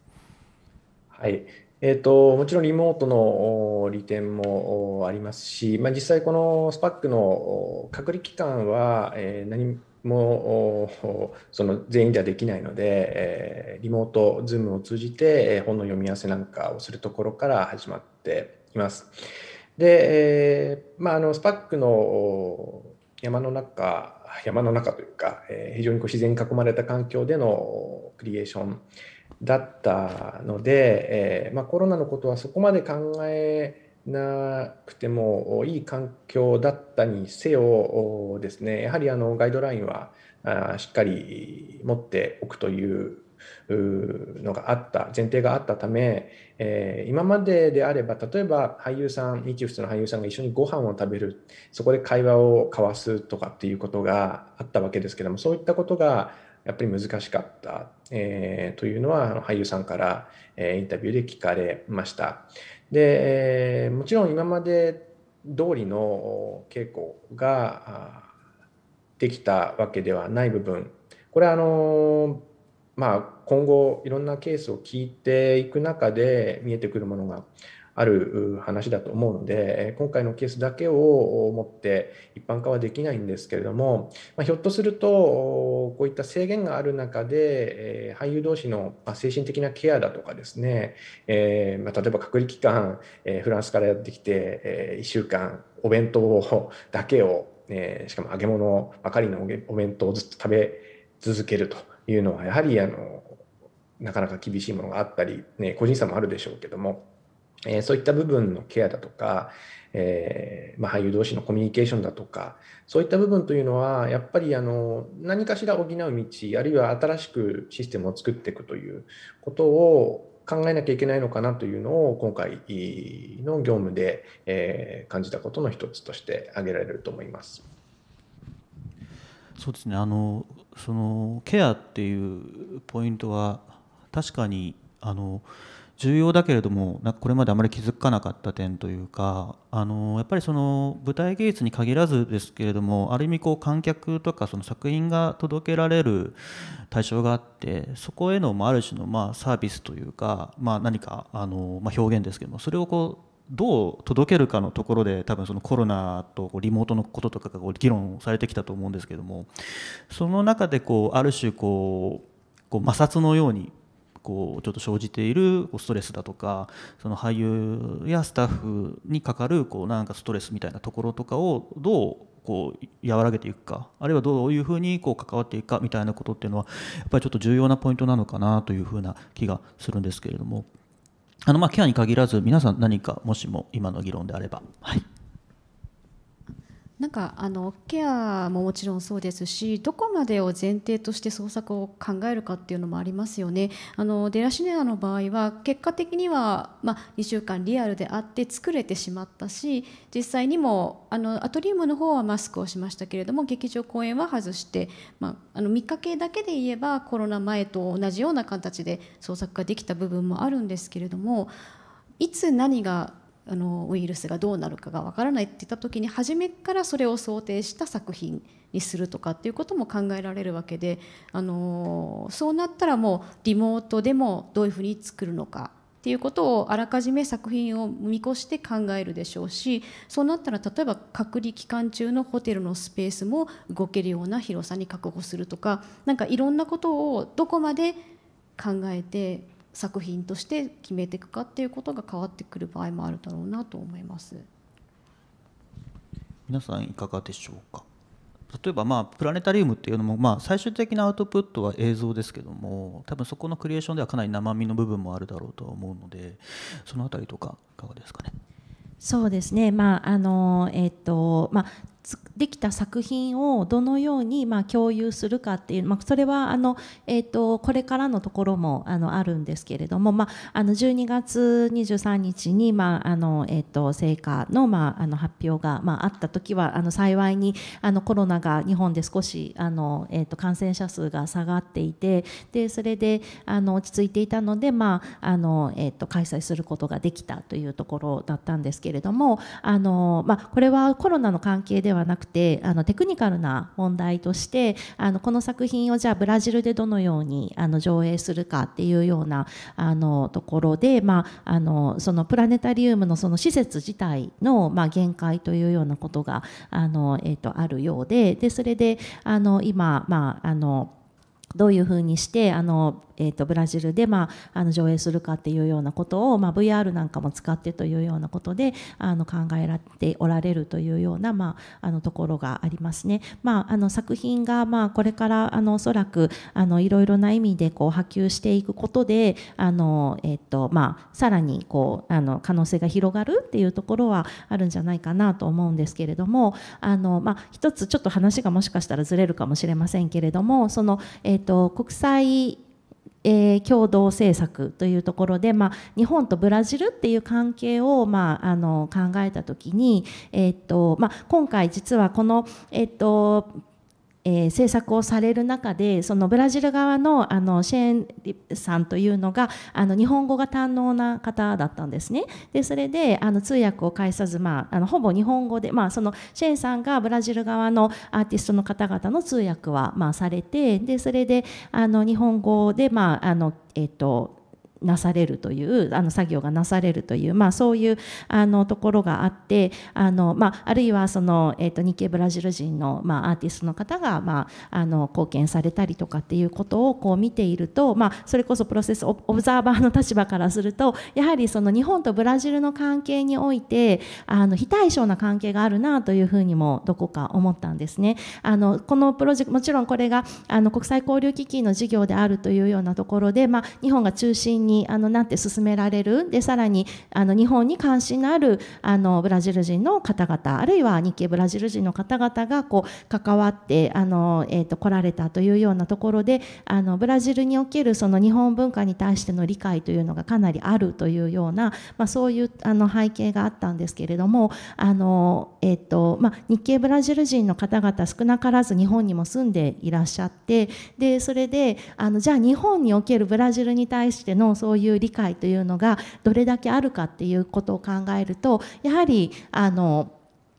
はいえーと、もちろんリモートの利点もありますし、まあ、実際、このスパックの隔離期間は、えー、何もその全員ではできないので、えー、リモート、ズームを通じて本の読み合わせなんかをするところから始まっています。で、えーまあ、あのスパックの山の中山の中というか、えー、非常にこう自然に囲まれた環境でのクリエーションだったので、えー、まあ、コロナのことはそこまで考えなくてもいい環境だったにせよですねやはりあのガイドラインはしっかり持っておくというのがあった前提があったため、えー、今までであれば例えば俳優さん日普通の俳優さんが一緒にご飯を食べるそこで会話を交わすとかっていうことがあったわけですけどもそういったことがやっぱり難しかった、えー、というのは俳優さんから、えー、インタビューで聞かれました。で、えー、もちろん今まで通りの稽古ができたわけではない部分これはあのまあ、今後いろんなケースを聞いていく中で見えてくるものがある話だと思うので今回のケースだけをもって一般化はできないんですけれども、まあ、ひょっとするとこういった制限がある中で俳優同士の精神的なケアだとかですね、えー、まあ、例えば隔離期間フランスからやってきて1週間お弁当だけをしかも揚げ物ばかりのお弁当をずっと食べ続けると。いうのはやはりあのなかなか厳しいものがあったり、ね、個人差もあるでしょうけども、えー、そういった部分のケアだとか、えー、まあ、俳優同士のコミュニケーションだとかそういった部分というのはやっぱりあの何かしら補う道あるいは新しくシステムを作っていくということを考えなきゃいけないのかなというのを今回の業務で、え感じたことの一つとして挙げられると思います。そうですねあのそのケアっていうポイントは確かにあの重要だけれどもなんかこれまであまり気づかなかった点というかあのやっぱりその舞台芸術に限らずですけれどもある意味こう観客とかその作品が届けられる対象があってそこへのある種のまあサービスというか、まあ、何かあの、まあ、表現ですけどもそれをこうどう届けるかのところで多分そのコロナとリモートのこととかが議論されてきたと思うんですけどもその中でこうある種こうこう摩擦のようにこうちょっと生じているストレスだとかその俳優やスタッフにかかるこうなんかストレスみたいなところとかをどうこう和らげていくかあるいはどういうふうにこう関わっていくかみたいなことっていうのはやっぱりちょっと重要なポイントなのかなというふうな気がするんですけれども。あのまあケアに限らず皆さん何かもしも今の議論であれば。はいなんかあのケアももちろんそうですしどこまでを前提として捜索を考えるかっていうのもありますよね。あのデラシネアの場合は結果的には、まあ、2週間リアルであって作れてしまったし実際にもあのアトリウムの方はマスクをしましたけれども劇場公演は外して、まあ、あの3日系だけで言えばコロナ前と同じような形で捜索ができた部分もあるんですけれどもいつ何があのウイルスがどうなるかがわからないって言った時に初めからそれを想定した作品にするとかっていうことも考えられるわけであのそうなったらもうリモートでもどういうふうに作るのかっていうことをあらかじめ作品を見越して考えるでしょうしそうなったら例えば隔離期間中のホテルのスペースも動けるような広さに確保するとか何かいろんなことをどこまで考えて作品として決めていくかっていうことが変わってくる場合もあるだろうなと思います皆さんいかがでしょうか例えばまあプラネタリウムっていうのもまあ最終的なアウトプットは映像ですけども多分そこのクリエーションではかなり生身の部分もあるだろうと思うのでその辺りとかいかがですかね。そうですね、まああのえっとまあ、できた作品をどのようにまあ共有するかっていう、まあ、それはあの、えー、とこれからのところもあのあるんですけれども、まあ、あの12月23日に、まああのえー、と成果の,、まあ、あの発表が、まあ、あった時はあの幸いにあのコロナが日本で少しあの、えー、と感染者数が下がっていてでそれであの落ち着いていたので、まああのえー、と開催することができたというところだったんですけれどもあの、まあ、これはコロナの関係でははなくてあのテクニカルな問題としてあのこの作品をじゃあブラジルでどのようにあの上映するかっていうようなあのところで、まあ、あのそのプラネタリウムのその施設自体の、まあ、限界というようなことがあの、えーと、とあるようででそれであの今、まああのどういうふうにしてあの、えーと、ブラジルで、まあ、あの上映するかっていうようなことを、まあ、VR なんかも使ってというようなことであの考えられておられるというような、まあ、あのところがありますね。まあ、あの作品が、まあ、これからあのおそらくあのいろいろな意味でこう波及していくことであの、えーとまあ、さらにこうあの可能性が広がるっていうところはあるんじゃないかなと思うんですけれどもあの、まあ、一つちょっと話がもしかしたらずれるかもしれませんけれどもその、えーと、と国際えー、共同政策というところで、まあ、日本とブラジルっていう関係を、まあ、あの考えた時に、えー、っとまあ、今回実はこの、えー、っとえー、政策をされる中でそのブラジル側のあのシェーンさんというのがあの日本語が堪能な方だったんですねでそれであの通訳を介さず、まあ、あのほぼ日本語で、まあ、そのシェーンさんがブラジル側のアーティストの方々の通訳は、まあ、されてでそれであの日本語で、まああのえっ、ー、となされるというあの作業がなされるという、まあ、そういうあのところがあってあの、まあ、あるいはその、えーと、日系ブラジル人の、まあ、アーティストの方が、まあ、あの貢献されたりとかっていうことをこう見ていると、まあ、それこそプロセスオブザーバーの立場からするとやはりその日本とブラジルの関係においてあの非対称な関係があるなというふうにもどこか思ったんですね。あのこのプロジェクトもちろんこれがあの国際交流基金の事業であるというようなところで、まあ、日本が中心にあのなって進められるでさらにあの日本に関心のあるあのブラジル人の方々あるいは日系ブラジル人の方々がこう関わってあの、えーと、来られたというようなところであのブラジルにおけるその日本文化に対しての理解というのがかなりあるというような、まあ、そういうあの背景があったんですけれどもあの、えーとまあ、日系ブラジル人の方々少なからず日本にも住んでいらっしゃってでそれであのじゃあ日本におけるブラジルに対してのそういう理解というのがどれだけあるかっていうことを考えるとやはりあの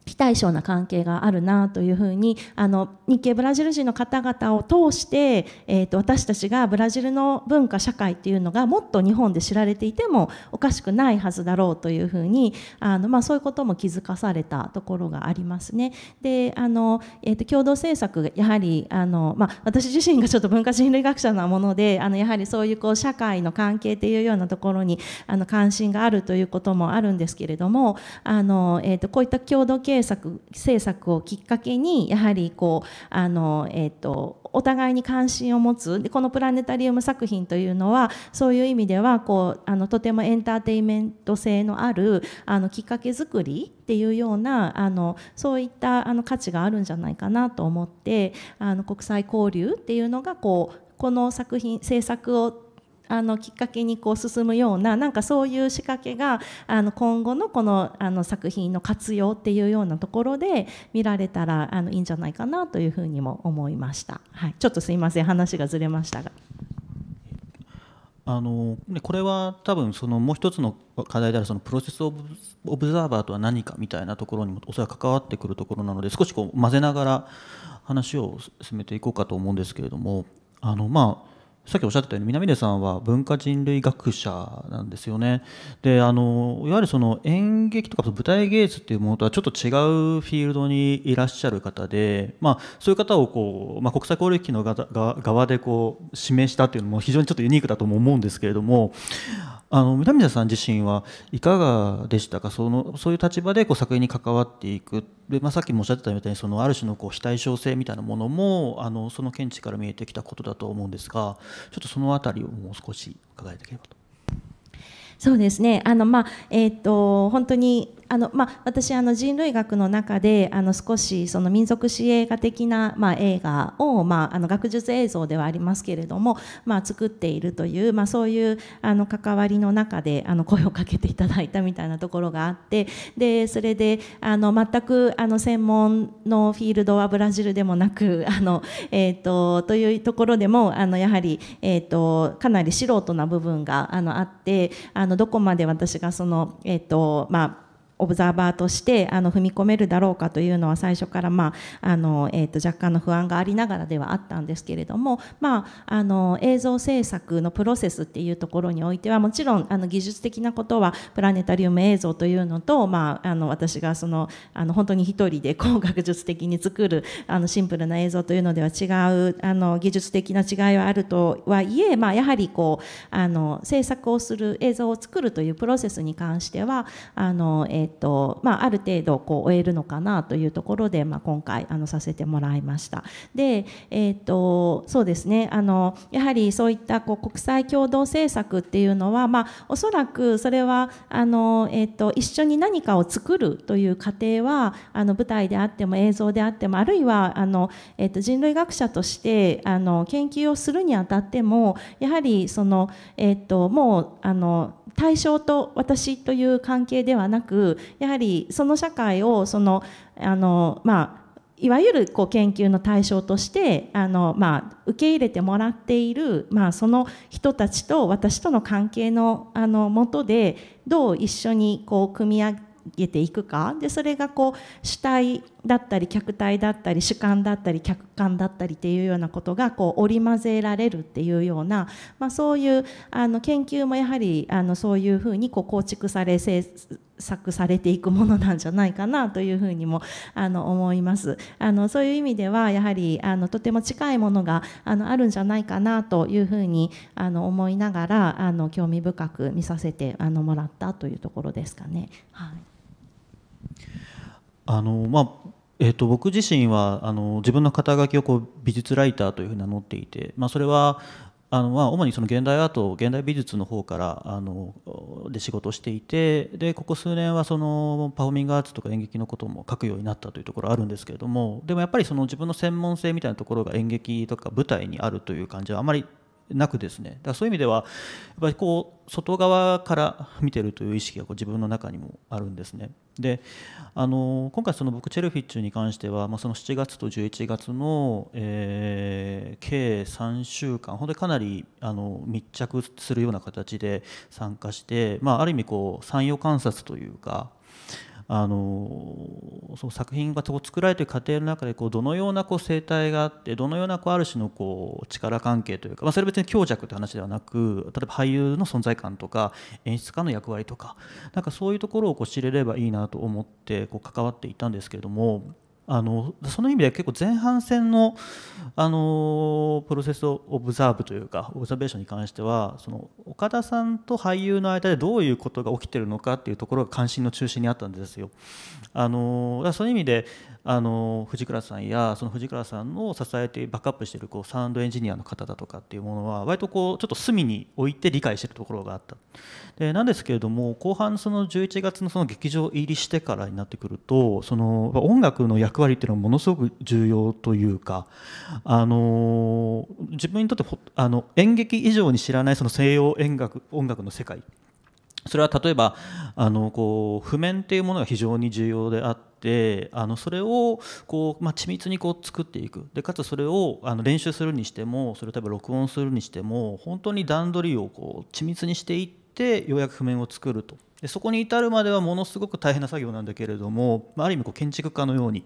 非対称な関係があるなというふうにあの日系ブラジル人の方々を通して、えーと、私たちがブラジルの文化社会っていうのがもっと日本で知られていてもおかしくないはずだろうというふうにあの、まあ、そういうことも気づかされたところがありますね。であの、えーと、共同政策がやはりあの、まあ、私自身がちょっと文化人類学者なものであのやはりそういうこう社会の関係っていうようなところにあの関心があるということもあるんですけれどもあの、えーと、こういった共同経政策政策をきっかけにやはりこうあの、えーと、お互いに関心を持つでこのプラネタリウム作品というのはそういう意味ではこうあのとてもエンターテインメント性のあるあのきっかけ作りっていうようなあのそういったあの価値があるんじゃないかなと思ってあの国際交流っていうのがこうこの作品制作をあのきっかけにこう進むようななんかそういう仕掛けがあの今後のこのあの作品の活用っていうようなところで見られたらあのいいんじゃないかなというふうにも思いました。はい、ちょっとすいません話がずれましたが。あのこれは多分そのもう一つの課題であるそのプロセスオブザーバーとは何かみたいなところにもおそらく関わってくるところなので少しこう混ぜながら話を進めていこうかと思うんですけれどもあのまあさっきおっしゃってたように南出さんは文化人類学者なんですよね。であのいわゆるその演劇とか舞台芸術っていうものとはちょっと違うフィールドにいらっしゃる方で、まあ、そういう方をこう、まあ、国際交流機の側でこう示したっていうのも非常にちょっとユニークだとも思うんですけれども。あの三田さん自身はいかがでしたかそのそういう立場でこう作品に関わっていくで、まあ、さっきもおっしゃってたみたいにそのある種のこう非対称性みたいなものもあのその見地から見えてきたことだと思うんですがちょっとその辺りをもう少し伺いたければと。そうですねあの、まあえーと本当にあのまあ、私あの人類学の中であの少しその民族史映画的な、まあ、映画を、まあ、あの学術映像ではありますけれども、まあ、作っているという、まあ、そういうあの関わりの中であの声をかけていただいたみたいなところがあってでそれであの全くあの専門のフィールドはブラジルでもなく あの、えーと、というところでもあのやはり、えーと、とかなり素人な部分があのあってあのどこまで私がその、えーとまあオブザーバーとしてあの踏み込めるだろうかというのは最初から、まああのえー、と若干の不安がありながらではあったんですけれども、まあ、あの映像制作のプロセスっていうところにおいてはもちろんあの技術的なことはプラネタリウム映像というのと、まあ、あの私がそのあの本当に一人で高学術的に作るあのシンプルな映像というのでは違うあの技術的な違いはあるとはいえ、まあ、やはりこうあの制作をする映像を作るというプロセスに関してはあの、えーーとまあ、ある程度こう終えるのかなというところで、まあ、今回あのさせてもらいました。で、えーと、そうですねあのやはりそういったこう国際共同政策っていうのは、まあ、おそらくそれはあの、えーと、一緒に何かを作るという過程はあの舞台であっても映像であってもあるいはあの、えーと、と人類学者としてあの研究をするにあたってもやはりその、えー、ともうあの対象と私という関係ではなくやはりその社会をそのあの、まあ、いわゆるこう研究の対象としてあの、まあ、受け入れてもらっている、まあ、その人たちと私との関係のあのもとでどう一緒にこう組み上げていくかでそれがこう主体だったり客体だったり主観だったり客観だったりっていうようなことがこう織り交ぜられるっていうような、まあ、そういうあの研究もやはりあのそういうふうにこう構築され制作されていくものなんじゃないかなというふうにもあの思いますあのそういう意味ではやはりあのとても近いものがあのあるんじゃないかなというふうにあの思いながらあの興味深く見させてあのもらったというところですかね。はいあのまあ、えーと、僕自身はあの自分の肩書きをこう美術ライターというふうに名乗っていて、まあ、それはあのまあ主にその現代アート現代美術の方からあので仕事をしていてでここ数年はそのパフォーミングアーツとか演劇のことも書くようになったというところあるんですけれどもでもやっぱりその自分の専門性みたいなところが演劇とか舞台にあるという感じはあまりなくですねだそういう意味ではやっぱりこう外側から見てるという意識がこう自分の中にもあるんですね。であの今回その僕チェルフィッチュに関しては、まあ、その7月と11月の、えー、計3週間本当にかなりあの密着するような形で参加して、まあ、ある意味こう参与観察というかあのそう作品が作られている過程の中でこうどのようなこう生態があってどのようなこうある種のこう力関係というか、まあ、それ別に強弱って話ではなく例えば俳優の存在感とか演出家の役割とかなんかそういうところをこう知れればいいなと思ってこう関わっていたんですけれども。あのその意味では結構前半戦のあのプロセスオブザーブというかオブザベーションに関してはその岡田さんと俳優の間でどういうことが起きてるのかっていうところが関心の中心にあったんですよ。あのその意味であの藤倉さんやその藤倉さんの支えてバックアップしているこうサウンドエンジニアの方だとかっていうものは割とこうちょっと隅に置いて理解してるところがあったでなんですけれども後半その11月のその劇場入りしてからになってくるとその音楽の役割っていうのはものすごく重要というかあの自分にとってあの演劇以上に知らないその西洋演楽音楽の世界それは例えばあのこう譜面っていうものが非常に重要であっってあのそれをこう、まあ、緻密にこう作っていくでかつそれをあの練習するにしてもそれを例えば録音するにしても本当に段取りをこう緻密にしていってようやく譜面を作るとでそこに至るまではものすごく大変な作業なんだけれども、まあ、る意味こう建築家のように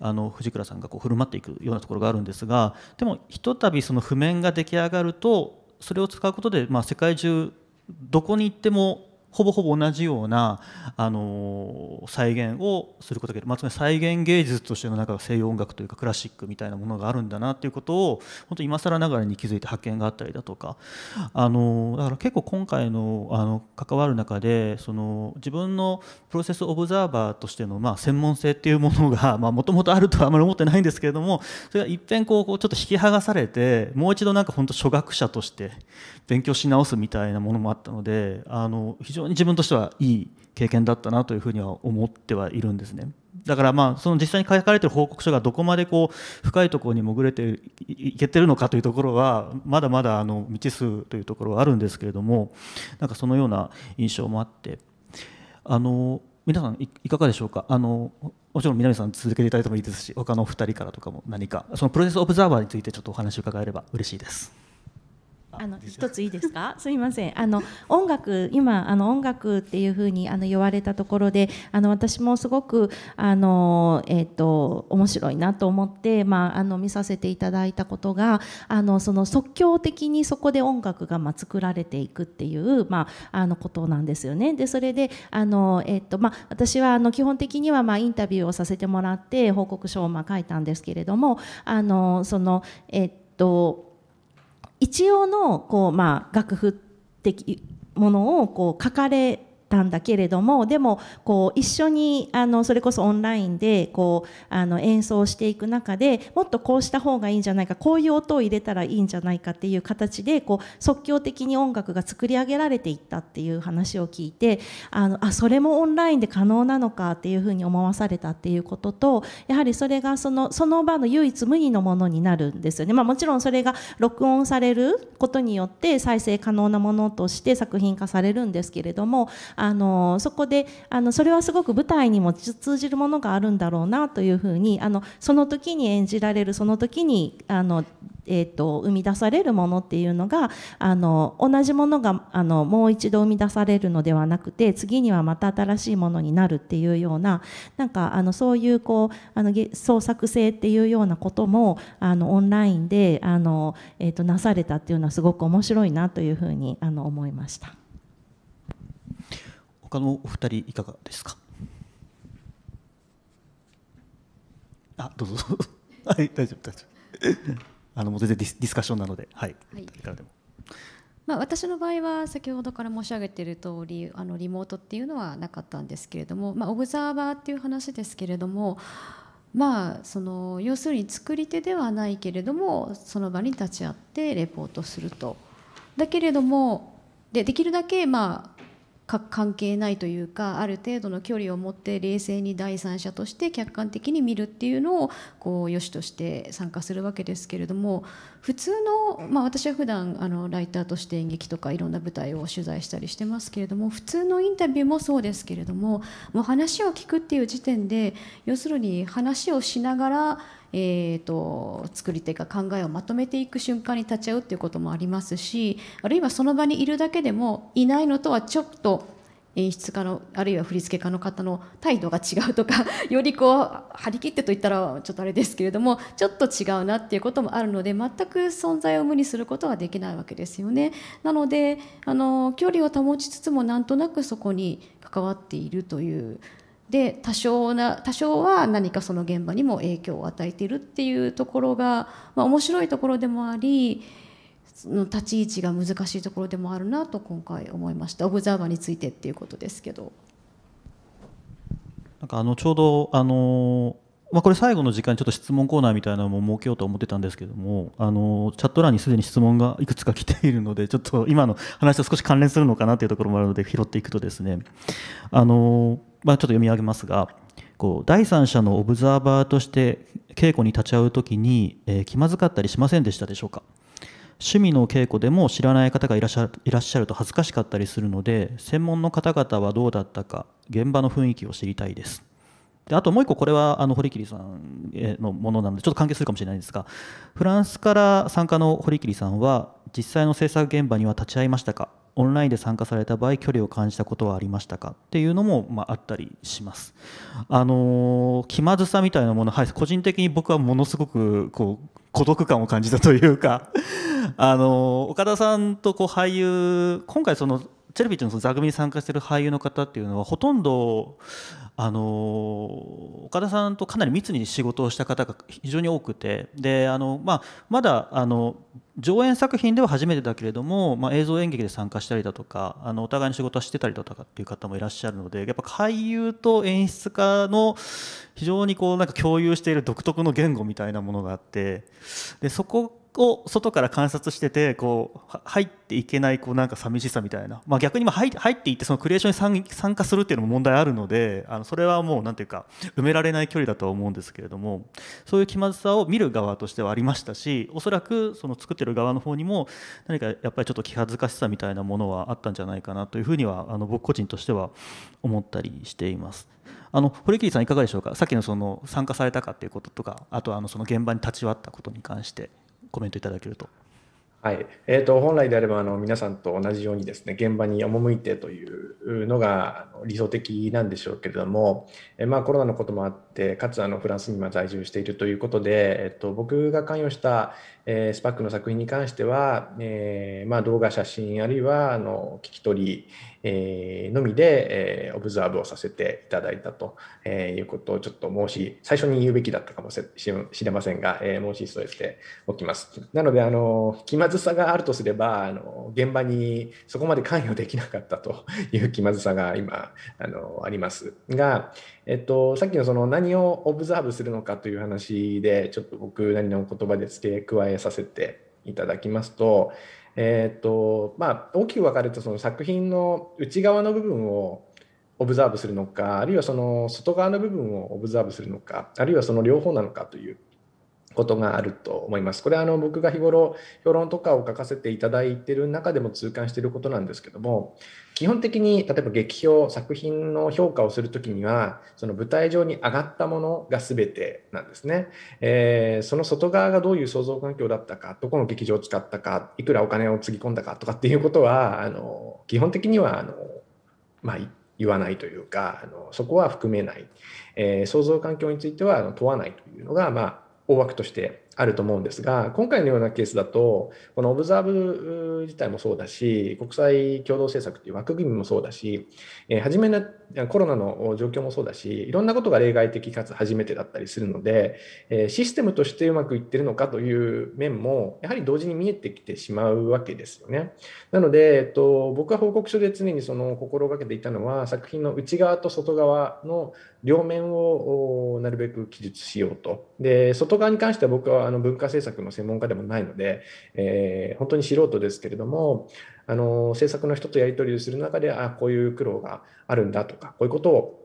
あの藤倉さんがこう振る舞っていくようなところがあるんですがでもひとたびその譜面が出来上がるとそれを使うことで、まあ、世界中どこに行ってもほぼほぼ同じような、あの再現をすることができる、まあ、つまり再現芸術としての中の西洋音楽というかクラシックみたいなものがあるんだなということを本当今更ながらに気づいて発見があったりだとか、あのだから結構今回のあの関わる中でその自分のプロセスオブザーバーとしての、まあ、専門性っていうものが もともとあるとはあまり思ってないんですけれどもそれがいっぺんこうちょっと引き剥がされてもう一度なんか本当初学者として勉強し直すみたいなものもあったのであの非常にに自分としてはいい経験だったなというふうには思ってはいるんですね。だからまあその実際に書かれてる報告書がどこまでこう深いところに潜れていけてるのかというところはまだまだあの未知数というところはあるんですけれどもなんかそのような印象もあってあの皆さんいかがでしょうかあのもちろん南さん続けていただいてもいいですし他のお二人からとかも何かそのプロセスオブザーバーについてちょっとお話を伺えれば嬉しいです。あの一ついいですか すみませんあの音楽今あの音楽っていうふうにあの言われたところであの私もすごくあの、えーと、面白いなと思って、まあ、あの見させていただいたことがあのその即興的にそこで音楽がまあ作られていくっていう、まあ、あのことなんですよね。でそれであの、えーとまあ、私はあの基本的にはまあインタビューをさせてもらって報告書をまあ書いたんですけれどもあのそのえっ、ー、と一応のこう、まあ、楽譜的ものをこう書かれたんだけれどもでもこう一緒にあのそれこそオンラインでこうあの演奏していく中でもっとこうした方がいいんじゃないかこういう音を入れたらいいんじゃないかっていう形でこう即興的に音楽が作り上げられていったっていう話を聞いてあのあそれもオンラインで可能なのかっていうふうに思わされたっていうこととやはりそれがそのその場の唯一無二のものになるんですよね。まあ、もちろんそれが録音されることによって再生可能なものとして作品化されるんですけれどもあのそこであのそれはすごく舞台にも通じるものがあるんだろうなというふうにあのその時に演じられるその時にあのえーと、生み出されるものっていうのがあの同じものがあのもう一度生み出されるのではなくて次にはまた新しいものになるっていうようななんかあのそういうこうあの創作性っていうようなこともあのオンラインであの、えーと、となされたっていうのはすごく面白いなというふうにあの思いました。他のお二人いかがですかあどうぞ はい大丈夫大丈夫あのもう全然ディスディスカッションなのではい、はい、からでもまあ、私の場合は先ほどから申し上げている通りあのリモートっていうのはなかったんですけれども、まあ、オブザーバーっていう話ですけれどもまあその要するに作り手ではないけれどもその場に立ち会ってレポートすると。だけれどもでできるだけまあ関係ないというかある程度の距離を持って冷静に第三者として客観的に見るっていうのをこうよしとして参加するわけですけれども普通の、まあ、私は普段あのライターとして演劇とかいろんな舞台を取材したりしてますけれども普通のインタビューもそうですけれどももう話を聞くっていう時点で要するに話をしながら、えーと、と作り手が考えをまとめていく瞬間に立ち会うっていうこともありますしあるいはその場にいるだけでもいないのとはちょっと演出家のあるいは振付家の方の態度が違うとか よりこう張り切ってと言ったらちょっとあれですけれどもちょっと違うなっていうこともあるので全く存在を無にすることはできないわけですよね。なのであの距離を保ちつつもなんとなくそこに関わっているという。で多少な多少は何かその現場にも影響を与えているっていうところが、まあ、面白いところでもありの立ち位置が難しいところでもあるなと今回思いましたオブザーバーについてっていうことですけど。なんかあのちょうどあのまあ、これ最後の時間にちょっと質問コーナーみたいなのも設けようと思ってたんですけどもあのチャット欄にすでに質問がいくつか来ているのでちょっと今の話と少し関連するのかなというところもあるので拾っていくとですねあの、まあ、ちょっと読み上げますがこう第三者のオブザーバーとして稽古に立ち会う時に、えー、気まずかったりしませんでしたでしょうか趣味の稽古でも知らない方がいらっしゃいらっしゃると恥ずかしかったりするので専門の方々はどうだったか現場の雰囲気を知りたいですであともう一個これはあの堀切さんのものなのでちょっと関係するかもしれないんですがフランスから参加の堀切さんは実際の制作現場には立ち会いましたかオンラインで参加された場合距離を感じたことはありましたかっていうのも、まあ、あったりします。あの気まずさみたいなもの、はい、個人的に僕はものすごくこう孤独感を感じたというか あの岡田さんとこう俳優今回そのチェルビッチの座組に参加している俳優の方っていうのはほとんどあの岡田さんとかなり密に仕事をした方が非常に多くてであの、まあ、まだあの上演作品では初めてだけれども、まあ、映像演劇で参加したりだとかあのお互いの仕事はしてたりだとかっていう方もいらっしゃるのでやっぱ俳優と演出家の非常にこうなんか共有している独特の言語みたいなものがあってでそこを外から観察しててこう入っていけないこうなんか寂しさみたいな、まあ、逆にも入っていってそのクリエーションに参加するっていうのも問題あるのであのそれはもう何ていうか埋められない距離だとは思うんですけれどもそういう気まずさを見る側としてはありましたしおそらくその作ってる側の方にも何かやっぱりちょっと気恥ずかしさみたいなものはあったんじゃないかなというふうにはあの僕個人としては思ったりしています。あの堀切さんいかがでしょうかさっきのその参加されたかっていうこととかあとあのその現場に立ち会ったことに関して。コメントいただけると。はいえーと、本来であればあの皆さんと同じようにですね現場に赴いてというのが理想的なんでしょうけれども、えまあ、コロナのこともあってかつあのフランスに今在住しているということで、えーと僕が関与した、えー、スパックの作品に関しては、えーまあ、動画、写真あるいはあの聞き取り、えー、のみで、えー、オブザーブをさせていただいたと、えー、いうことをちょっと申し最初に言うべきだったかもしれませんが、えー、申し添えておきます。なのであの気まずさがあるとすればあの現場にそこまで関与できなかったという気まずさが今あのありますが、えっと、さっきのその何をオブザーブするのかという話でちょっと僕なりの言葉で付け加えさせていただきますと,、えっとまあ、大きく分かれるとその作品の内側の部分をオブザーブするのかあるいはその外側の部分をオブザーブするのかあるいはその両方なのかということがあると思います。これはあの僕が日頃評論とかを書かせていただいている中でも痛感していることなんですけども基本的に例えば劇評作品の評価をする時にはその舞台上に上がったものが全てなんですね、えー、その外側がどういう創造環境だったかどこの劇場を使ったかいくらお金をつぎ込んだかとかっていうことはあの基本的にはあの、まあ、言わないというかあのそこは含めない、えー、創環境については問わないというのがまあ大枠としてあると思うんですが、今回のようなケースだと、このオブザーブ自体もそうだし、国際共同政策という枠組みもそうだし、え初めのコロナの状況もそうだし、いろんなことが例外的かつ初めてだったりするので、えシステムとしてうまくいってるのかという面も、やはり同時に見えてきてしまうわけですよね。なので、えっと、僕は報告書で常にその心がけていたのは、作品の内側と外側の両面をなるべく記述しようとで外側に関しては僕はあの文化政策の専門家でもないので、えー、本当に素人ですけれどもあの政策の人とやり取りをする中であこういう苦労があるんだとかこういうことを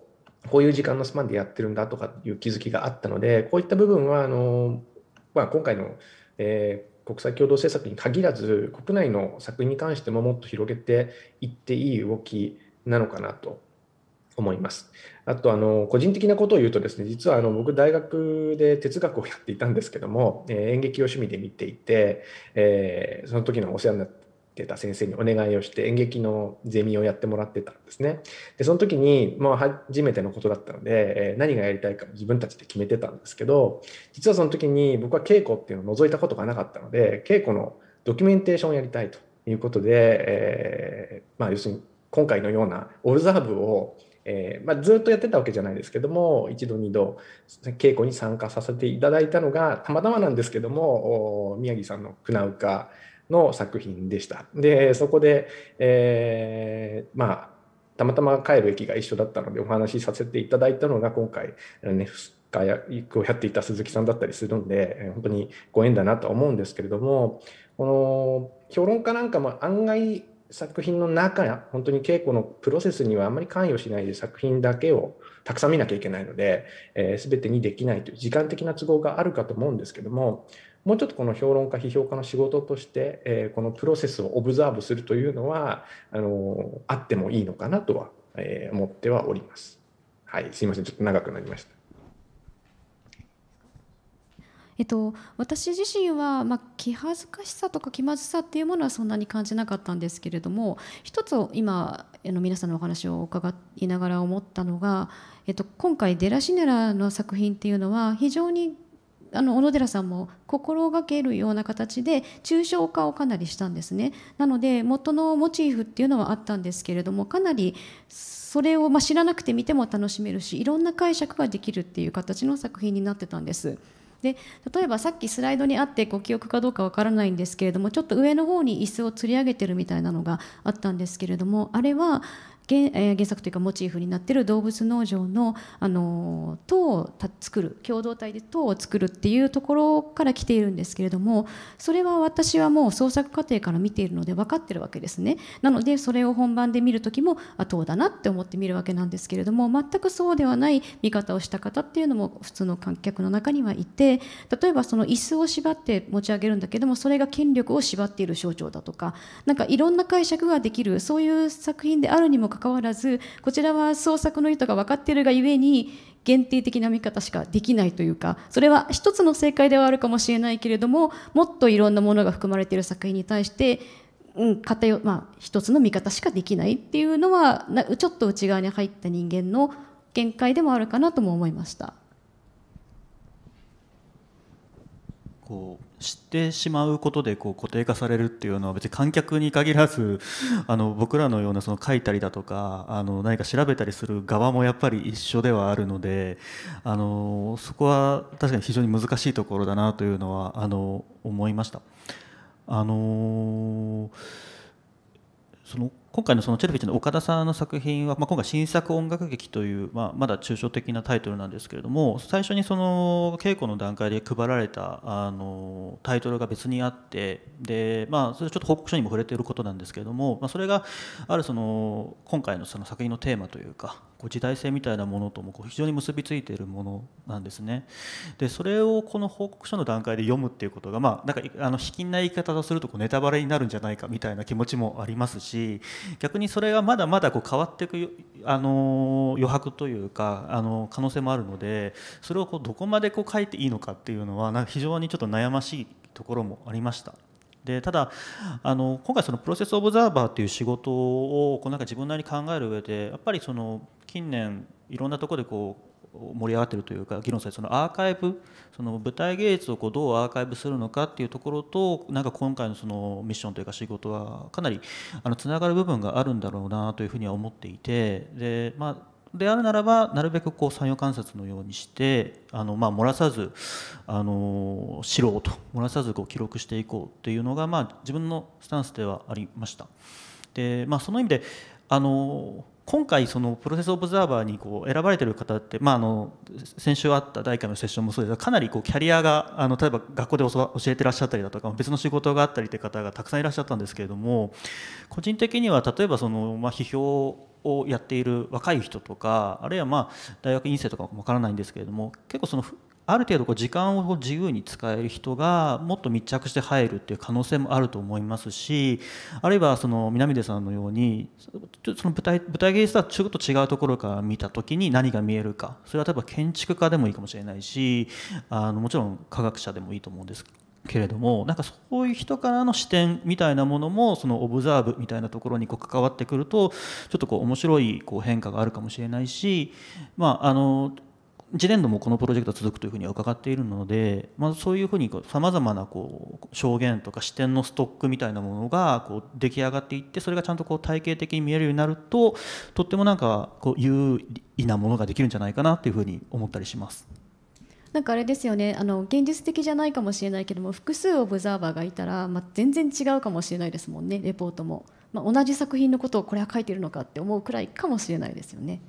こういう時間のスパンでやってるんだとかいう気づきがあったのでこういった部分はあの、まあ、今回の、えー国際共同政策に限らず国内の作品に関してももっと広げていっていい動きなのかなと思います。あとあの個人的なことを言うとですね実はあの僕大学で哲学をやっていたんですけども、えー、演劇を趣味で見ていて、えー、その時のお世話になってた先生にお願いをして演劇のゼミをやってもらってたんですね。でその時にもう初めてのことだったので、え何がやりたいか自分たちで決めてたんですけど実はその時に僕は稽古っていうのを覗いたことがなかったので稽古のドキュメンテーションをやりたいということで、えまあ、要するに今回のようなオルザーブをえー、まあ、ずっとやってたわけじゃないですけども一度二度稽古に参加させていただいたのがたまたまなんですけども宮城さんの「クナウカ」の作品でした。でそこで、えー、まあたまたま帰る駅が一緒だったのでお話しさせていただいたのが今回ネフスカ役をやっていた鈴木さんだったりするんで本当にご縁だなと思うんですけれどもこの評論家なんかも案外作品の中本当に稽古のプロセスにはあんまり関与しないで作品だけをたくさん見なきゃいけないので、えー、全てにできないという時間的な都合があるかと思うんですけどももうちょっとこの評論家批評家の仕事として、えー、このプロセスをオブザーブするというのはあのあってもいいのかなとは、えー、思ってはおります。はい、すいませんちょっと長くなりました。えっと、私自身は、まあ、気恥ずかしさとか気まずさっていうものはそんなに感じなかったんですけれども一つ今あの皆さんのお話を伺いながら思ったのが、えっと、今回デラシネラの作品っていうのは非常にあの小野寺さんも心がけるような形で抽象化をかなりしたんですねなので元のモチーフっていうのはあったんですけれどもかなりそれをま知らなくて見ても楽しめるしいろんな解釈ができるっていう形の作品になってたんです。で例えばさっきスライドにあってご記憶かどうかわからないんですけれどもちょっと上の方に椅子をつり上げてるみたいなのがあったんですけれどもあれは、原,、え原作というかモチーフになってる動物農場の、あの塔を作る共同体で塔を作るっていうところから来ているんですけれどもそれは私はもう創作過程から見ているので分かってるわけですねなのでそれを本番で見る時もあ塔だなって思って見るわけなんですけれども全くそうではない見方をした方っていうのも普通の観客の中にはいて例えばその椅子を縛って持ち上げるんだけどもそれが権力を縛っている象徴だとか何かいろんな解釈ができるそういう作品であるにもかかわらずこちらは創作の意図が分かっているがゆえに限定的な見方しかできないというかそれは一つの正解ではあるかもしれないけれどももっといろんなものが含まれている作品に対してうん、偏まあ、一つの見方しかできないっていうのはちょっと内側に入った人間の限界でもあるかなとも思いました。こうしてしまうことでこう固定化されるっていうのは別に観客に限らず あの僕らのようなその書いたりだとかあの何か調べたりする側もやっぱり一緒ではあるのであのそこは確かに非常に難しいところだなというのはあの思いました。あのその今回のそのチェルフィッチの岡田さんの作品は、まあ、今回新作音楽劇という、まあ、まだ抽象的なタイトルなんですけれども最初にその稽古の段階で配られたあのタイトルが別にあってで、まあ、それちょっと報告書にも触れていることなんですけれども、まあ、それがあるその今回のその作品のテーマというかこう時代性みたいなものともこう非常に結びついているものなんですね。でそれをこの報告書の段階で読むっていうことがまあなんかあの卑近な言い方とするとこうネタバレになるんじゃないかみたいな気持ちもありますし逆にそれがまだまだこう変わっていくあの余白というかあの可能性もあるのでそれをこうどこまでこう書いていいのかっていうのはなんか非常にちょっと悩ましいところもありました。でただあの今回そのプロセスオブザーバーっていう仕事をこうなんか自分なりに考える上でやっぱりその近年いろんなところでこう盛り上がってるというか議論されそのアーカイブその舞台芸術をこうどうアーカイブするのかっていうところとなんか今回のそのミッションというか仕事はかなりあのつながる部分があるんだろうなというふうには思っていてでまあであるならばなるべくこう山陽観察のようにしてあの、まあ、漏らさずあの知ろうと漏らさずこう記録していこうっていうのが、まあ、自分のスタンスではありました。でまあ、その意味であの今回そのプロセスオブザーバーにこう選ばれてる方って、まあ、あの先週あった第1回のセッションもそうですがかなりこうキャリアがあの例えば学校で教えてらっしゃったりだとか別の仕事があったりって方がたくさんいらっしゃったんですけれども個人的には例えばその、まあ、批評をやっている若い人とかあるいはまあ大学院生とかわからないんですけれども結構そのある程度こう時間を自由に使える人がもっと密着して入るっていう可能性もあると思いますしあるいはその南出さんのようにその舞台舞台芸術とはちょっと違うところから見た時に何が見えるかそれは例えば建築家でもいいかもしれないしあのもちろん科学者でもいいと思うんですけれどもなんかそういう人からの視点みたいなものもそのオブザーブみたいなところにこう関わってくるとちょっとこう面白いこう変化があるかもしれないしまああの次年度もこのプロジェクト続くというふうには伺っているので、まあ、そういうふうにさまざまなこう証言とか視点のストックみたいなものがこう出来上がっていってそれがちゃんとこう体系的に見えるようになるととってもなんかこう有意なものができるんじゃないかなというふうに思ったりします。なんかあれですよねあの現実的じゃないかもしれないけども複数オブザーバーがいたら、まあ、全然違うかもしれないですもんねレポートも、まあ、同じ作品のことをこれは書いてるのかって思うくらいかもしれないですよね。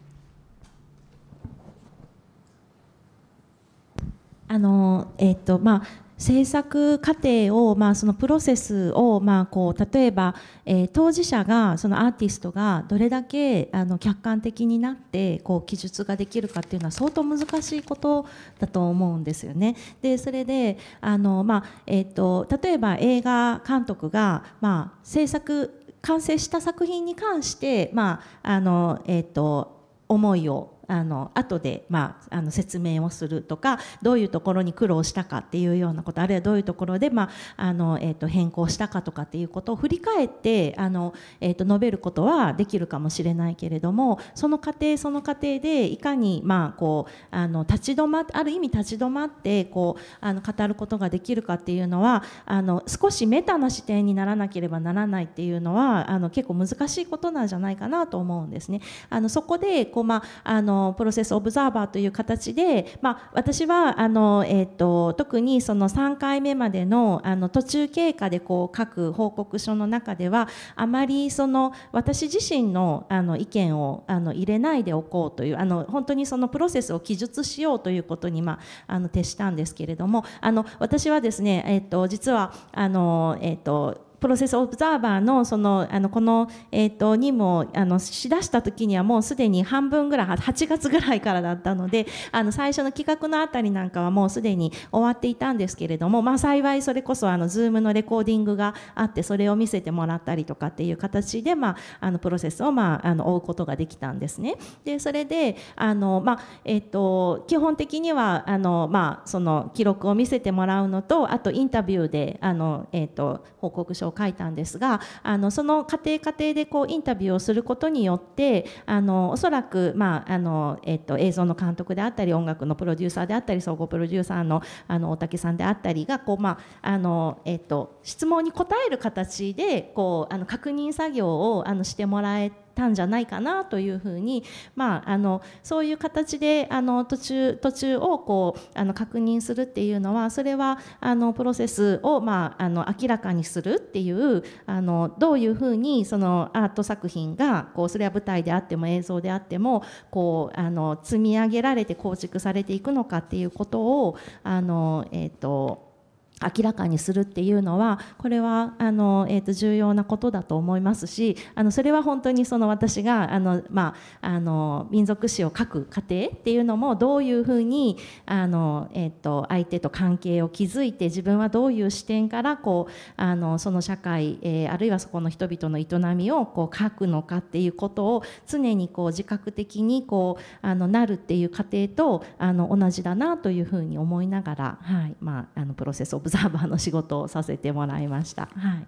あのえーとまあ、制作過程を、まあ、そのプロセスを、まあ、こう例えば、えー、当事者がそのアーティストがどれだけあの客観的になってこう記述ができるかっていうのは相当難しいことだと思うんですよね。でそれであの、まあえーと、例えば映画監督が、まあ、制作完成した作品に関して、まああのえーと思いをあの後で、まあ、あの説明をするとかどういうところに苦労したかっていうようなことあるいはどういうところで、まああのえー、と変更したかとかっていうことを振り返ってあの、えー、と述べることはできるかもしれないけれどもその過程その過程でいかに、まあ、こうあの立ち止まっある意味立ち止まってこうあの語ることができるかっていうのはあの少しメタな視点にならなければならないっていうのはあの結構難しいことなんじゃないかなと思うんですね。あのそこでこう、まあののプロセスオブザーバーという形で、まあ、私はあの、えーと、特にその3回目までのあの途中経過でこう書く報告書の中ではあまりその私自身のあの意見をあの入れないでおこうというあの本当にそのプロセスを記述しようということに、まあ、あの徹したんですけれどもあの私はですね、えーと、実はあの、えーとプロセスオブザーバーのそのあのこの、えーと、と任務をあのしだした時にはもうすでに半分ぐらい8月ぐらいからだったのであの最初の企画のあたりなんかはもうすでに終わっていたんですけれども、まあ、幸いそれこそあの Zoom のレコーディングがあってそれを見せてもらったりとかっていう形で、まあ、あのプロセスを、まあ、あの追うことができたんですね。でそれであの、まあえーと、基本的にはあの、まあ、その記録を見せてもらうのとあとインタビューであの、えーと、と報告書書いたんですがあのその家庭家庭でこうインタビューをすることによってあのおそらく、まああのえっと、映像の監督であったり音楽のプロデューサーであったり総合プロデューサーのあの大竹さんであったりがこう、まああのえっと、質問に答える形でこうあの確認作業をあのしてもらえて。たんじゃないかなというふうに、まあ、あのそういう形であの途中途中をこうあの確認するっていうのはそれはあのプロセスを、まあ、あの明らかにするっていうあのどういうふうにそのアート作品がこうそれは舞台であっても映像であってもこうあの積み上げられて構築されていくのかっていうことをあの、えっ、ー、と明らかにするっていうのはこれはあの、えー、と重要なことだと思いますしあのそれは本当にその私があの、まあ、あの民族史を書く過程っていうのもどういうふうにあの、えー、と相手と関係を築いて自分はどういう視点からこうあのその社会、えー、あるいはそこの人々の営みをこう書くのかっていうことを常にこう自覚的にこうあのなるっていう過程とあの同じだなというふうに思いながら、はいまあ、あのプロセスをブザーバーの仕事をさせてもらいました。はい、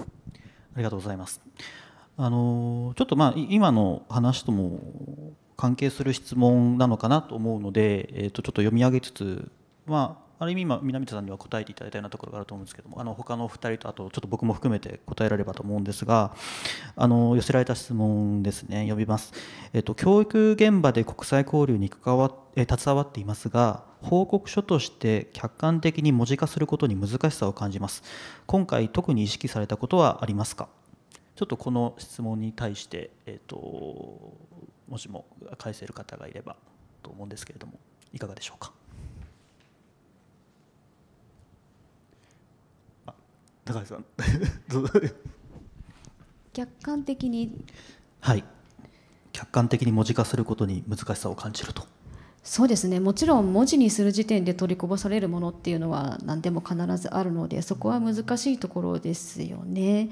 ありがとうございます。あのちょっとまあ今の話とも関係する質問なのかなと思うので、えー、とちょっと読み上げつつ、まあある意味今南田さんには答えていただいたようなところがあると思うんですけどもあの他の2人とあとちょっと僕も含めて答えられればと思うんですがあの寄せられた質問ですね呼びます、えっと、教育現場で国際交流に関わえ携わっていますが報告書として客観的に文字化することに難しさを感じます今回特に意識されたことはありますかちょっとこの質問に対して、えー、っともしも返せる方がいればと思うんですけれどもいかがでしょうか。高橋さん 客観的にはい客観的に文字化することに難しさを感じるとそうですねもちろん文字にする時点で取りこぼされるものっていうのは何でも必ずあるのでそこは難しいところですよね。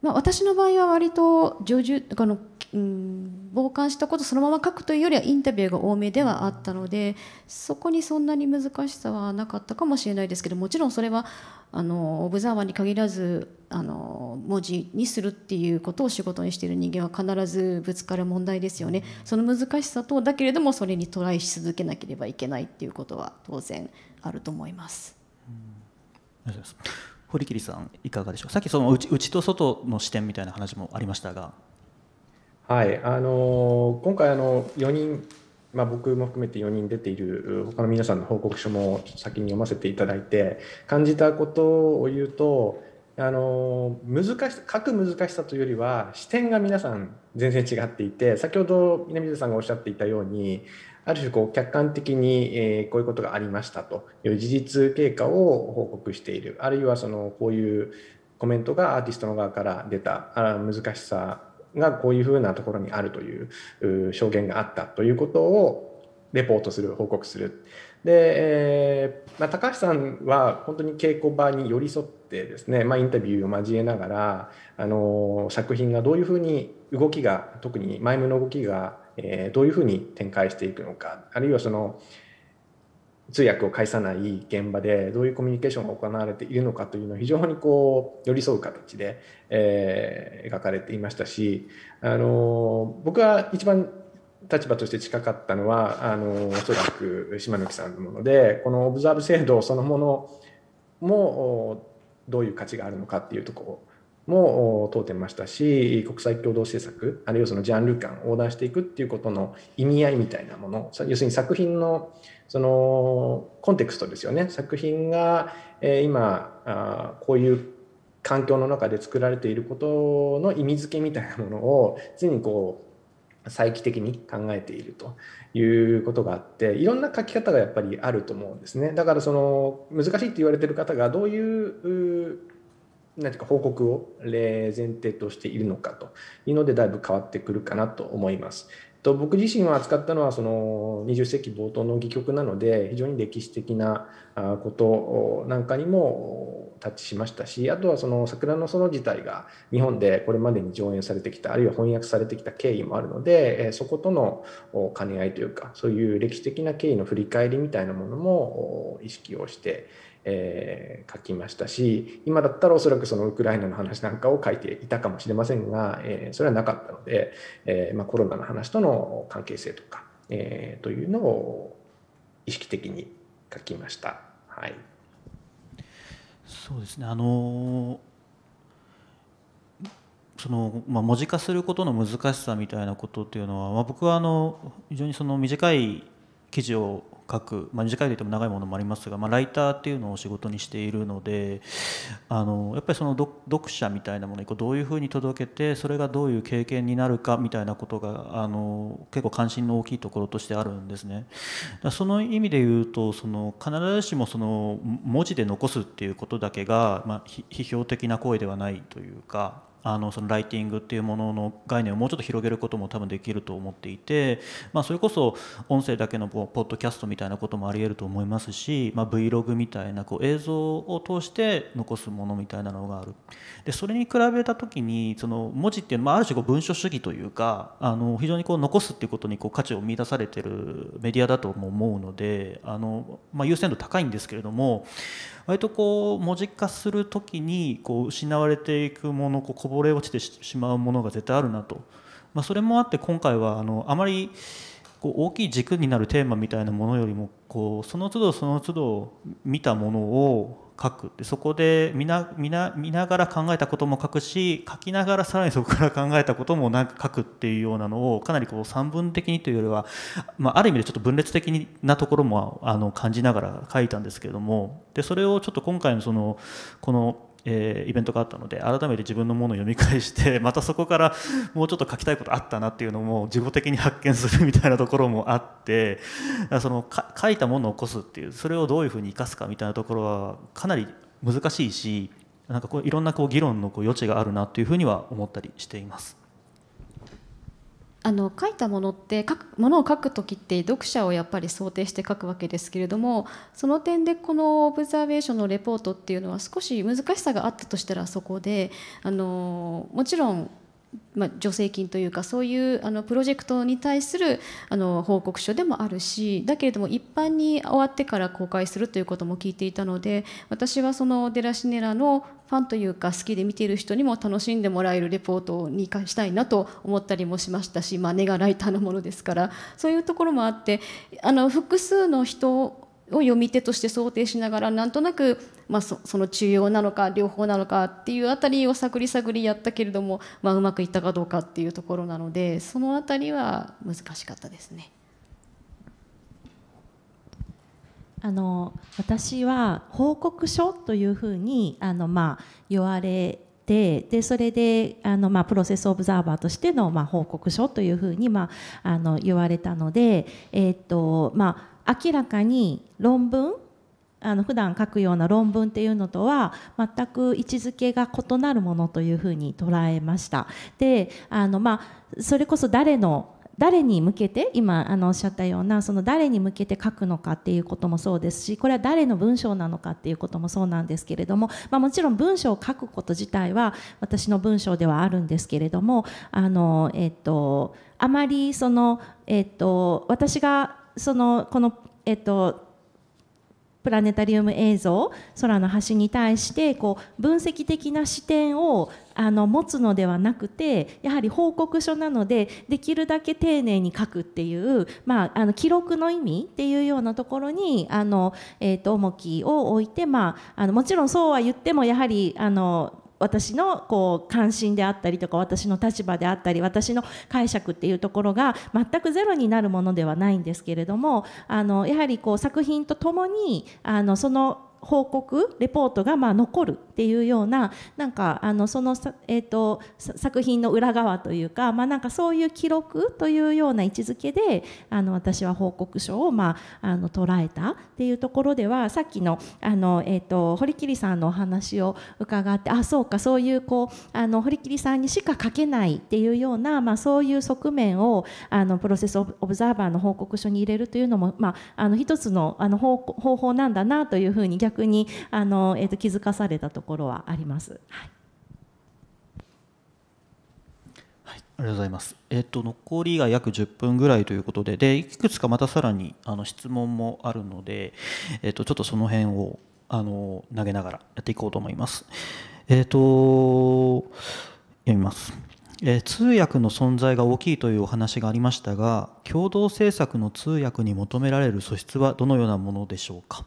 まあ、私の場合は割と叙述あのうん、傍観したことそのまま書くというよりはインタビューが多めではあったのでそこにそんなに難しさはなかったかもしれないですけどもちろんそれはあのオブザーバーに限らずあの文字にするっていうことを仕事にしている人間は必ずぶつかる問題ですよねその難しさとだけれどもそれにトライし続けなければいけないっていうことは当然あると思います。堀切さんいかがでしょうさっきその内と外の視点みたいな話もありましたがはい、あの今回あの4人、まあ、僕も含めて4人出ている他の皆さんの報告書も先に読ませていただいて感じたことを言うとあの難し書く難しさというよりは視点が皆さん全然違っていて先ほど南出さんがおっしゃっていたようにある種こう客観的に、えこういうことがありましたという事実経過を報告しているあるいはそのこういうコメントがアーティストの側から出たあ難しさがこういうふうなところにあるという証言があったということをレポートする報告するで、えー、まあ、高橋さんは本当に稽古場に寄り添ってですね、まあ、インタビューを交えながらあの作品がどういうふうに動きが特にマイムの動きが、えー、どういうふうに展開していくのかあるいはその通訳を介さない現場でどういうコミュニケーションが行われているのかというのを非常にこう寄り添う形で、えー、描かれていましたしあの僕は一番立場として近かったのはあのおそらく島貫さんのものでこのオブザーブ制度そのものもどういう価値があるのかっていうところも問うてましたし国際共同政策あるいはそのジャンル間を横断していくっていうことの意味合いみたいなもの要するに作品のそのコンテクストですよね作品が、え今あこういう環境の中で作られていることの意味づけみたいなものを常にこう再帰的に考えているということがあっていろんな書き方がやっぱりあると思うんですねだからその難しいって言われてる方がどういう何ていうか報告を前提としているのかというのでだいぶ変わってくるかなと思います。と僕自身は扱ったのはその20世紀冒頭の戯曲なので非常に歴史的なことなんかにもタッチしましたしあとはその「桜の園」自体が日本でこれまでに上演されてきたあるいは翻訳されてきた経緯もあるのでそことの兼ね合いというかそういう歴史的な経緯の振り返りみたいなものも意識をしてえー、書きましたし今だったらおそらくそのウクライナの話なんかを書いていたかもしれませんが、えー、それはなかったので、えーまあ、コロナの話との関係性とか、えー、というのを意識的に書きました。はい、そうですねあのそのまあ、文字化することの難しさみたいなことっていうのは、まあ、僕はあの非常にその短い記事を書く、まあ、短いといっても長いものもありますが、まあ、ライターっていうのを仕事にしているのであのやっぱりその読者みたいなものにこどういうふうに届けてそれがどういう経験になるかみたいなことがあの結構関心の大きいところとしてあるんですね。その意味で言うとその必ずしもその文字で残すっていうことだけが、まあ、批評的な行為ではないというか。あのそのライティングっていうものの概念をもうちょっと広げることも多分できると思っていて、まあ、それこそ音声だけのポッドキャストみたいなこともありえると思いますし、まあ、Vlog みたいなこう映像を通して残すものみたいなのがあるでそれに比べた時にその文字っていうのはある種こう文書主義というかあの非常にこう残すっていうことにこう価値を見出されてるメディアだとも思うのであの、まあ、優先度高いんですけれども割とこう文字化する時にこう失われていくものこぼれ落ちてしまうものが絶対あるなと、まあ、それもあって今回はあのあまりこう大きい軸になるテーマみたいなものよりもこうその都度その都度見たものを書くでそこで見な見な見ながら考えたことも書くし書きながらさらにそこから考えたこともなんか書くっていうようなのをかなりこう散文的にというよりは、まあ、ある意味でちょっと分裂的なところもあの感じながら書いたんですけれどもでそれをちょっと今回のそのこのえー、イベントがあったので改めて自分のものを読み返して またそこからもうちょっと書きたいことあったなっていうのも自己的に発見するみたいなところもあってその書いたものを起こすっていうそれをどういうふうに生かすかみたいなところはかなり難しいしなんかこういろんなこう議論のこう余地があるなというふうには思ったりしています。あの書いたものって書くものを書く時って読者をやっぱり想定して書くわけですけれどもその点でこのオブザベーションのレポートっていうのは少し難しさがあったとしたらそこであのもちろんまあ、助成金というかそういうあのプロジェクトに対するあの報告書でもあるしだけれども一般に終わってから公開するということも聞いていたので私はそのデラシネラのファンというか好きで見ている人にも楽しんでもらえるレポートにしたいなと思ったりもしましたし、まあ、根がライターのものですからそういうところもあってあの複数の人を読み手として想定しながらなんとなく、まあ、その中央なのか両方なのかっていうあたりを探り探りやったけれども、まあ、うまくいったかどうかっていうところなのでそのあたりは難しかったですね。あの私は報告書というふうにあの、まあ、言われてでそれであの、まあ、プロセスオブザーバーとしての、まあ、報告書というふうに、まあ、あの言われたので、えー、っとまあ明らかに論文あの普段書くような論文っていうのとは全く位置づけが異なるものというふうに捉えました。であのまあ、それこそ誰の誰に向けて今あのおっしゃったようなその誰に向けて書くのかっていうこともそうですしこれは誰の文章なのかっていうこともそうなんですけれども、まあ、もちろん文章を書くこと自体は私の文章ではあるんですけれどもあの、えっと、あまりその、えっと、私がそのこの、えっと、プラネタリウム映像空の端に対してこう分析的な視点をあの持つのではなくてやはり報告書なのでできるだけ丁寧に書くっていう、まあ、あの記録の意味っていうようなところにあの、えーと、と重きを置いて、まあ、あのもちろんそうは言ってもやはりあの私のこう関心であったりとか私の立場であったり私の解釈っていうところが全くゼロになるものではないんですけれどもあのやはりこう作品とともにあのその報告レポートがまあ残るっていうようななんかあのその、えーと、作品の裏側というか,、まあ、なんかそういう記録というような位置づけであの私は報告書を、まあ、あの捉えたっていうところではさっきのあの、えーと、堀切さんのお話を伺ってあそうかそういうこうあの堀切さんにしか書けないっていうような、まあ、そういう側面をあのプロセスオブザーバーの報告書に入れるというのも、まあ、あの一つのあの方法なんだなというふうに逆逆にあの、えーと、気づかされたところはあります。はいありがとうございます。えっ、ー、と残りが約10分ぐらいということで、でいくつかまたさらにあの質問もあるので、えっ、ー、とちょっとその辺をあの投げながらやっていこうと思います。えっ、ー、と読みます。え通訳の存在が大きいというお話がありましたが、共同政策の通訳に求められる素質はどのようなものでしょうか。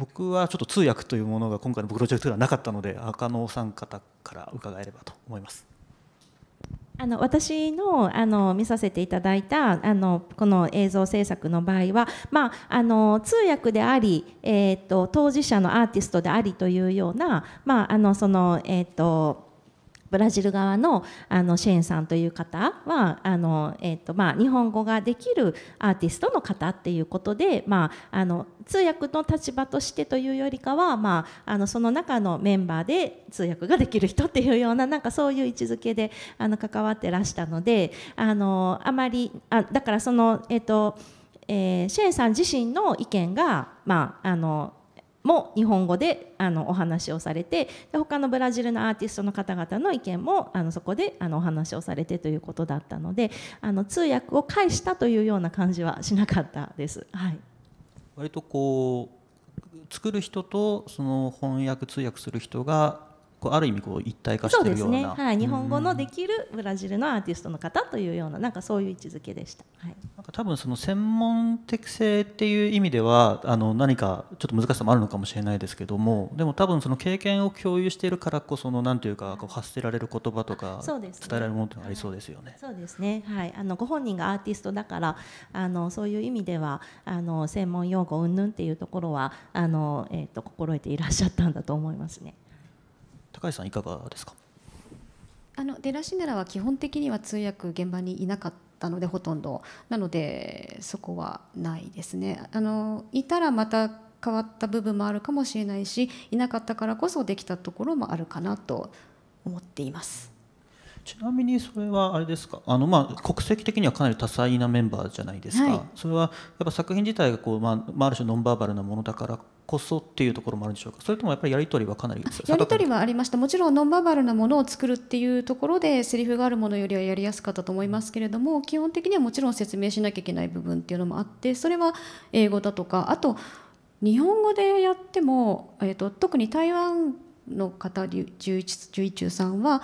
僕はちょっと通訳というものが今回のプロジェクトではなかったので赤野さん方から伺えればと思います。あの私のあの見させていただいたあのこの映像制作の場合は、まあ、あの通訳であり、えーと、当事者のアーティストでありというような、まあ、あのそのえっ、ー、とブラジル側のあのシェーンさんという方はあの、えーとまあ、日本語ができるアーティストの方っていうことで、まあ、あの通訳の立場としてというよりかは、まあ、あのその中のメンバーで通訳ができる人っていうようななんかそういう位置づけであの関わってらしたのであのあまりあだからその、えーとえー、シェーンさん自身の意見が、まあ、あのも日本語であのお話をされてで他のブラジルのアーティストの方々の意見もあのそこであのお話をされてということだったのであの通訳を介したというような感じはしなかったです。はい、割とこう作る人とその翻訳通訳する人がこうある意味こう一体化してるようなそうですね、はい、日本語のできるブラジルのアーティストの方というようななんかそういう位置づけでした、はい、なんか多分その専門的性っていう意味ではあの何かちょっと難しさもあるのかもしれないですけどもでも多分その経験を共有しているからこそのなんていうかこう発せられる言葉とか伝えられるものってありそうですよね。そうですね、はい、あのご本人がアーティストだからあのそういう意味ではあの専門用語云々っていうところはあの、えーと、と心得ていらっしゃったんだと思いますね。高橋さんいかがですかあのデラシネラは基本的には通訳現場にいなかったのでほとんどなのでそこはないですねあのいたらまた変わった部分もあるかもしれないしいなかったからこそできたところもあるかなと思っていますちなみにそれはあれですかあの、まあ、国籍的にはかなり多彩なメンバーじゃないですか、はい、それはやっぱ作品自体がこう、まあ、ある種ノンバーバルなものだからこそっていうところもあるんでしょうかそれともやっぱりやり取りはかなりやり取りはありましたもちろんノンバーバルなものを作るっていうところでセリフがあるものよりはやりやすかったと思いますけれども基本的にはもちろん説明しなきゃいけない部分っていうのもあってそれは英語だとかあと日本語でやっても、えーと、特に台湾の方11中さんは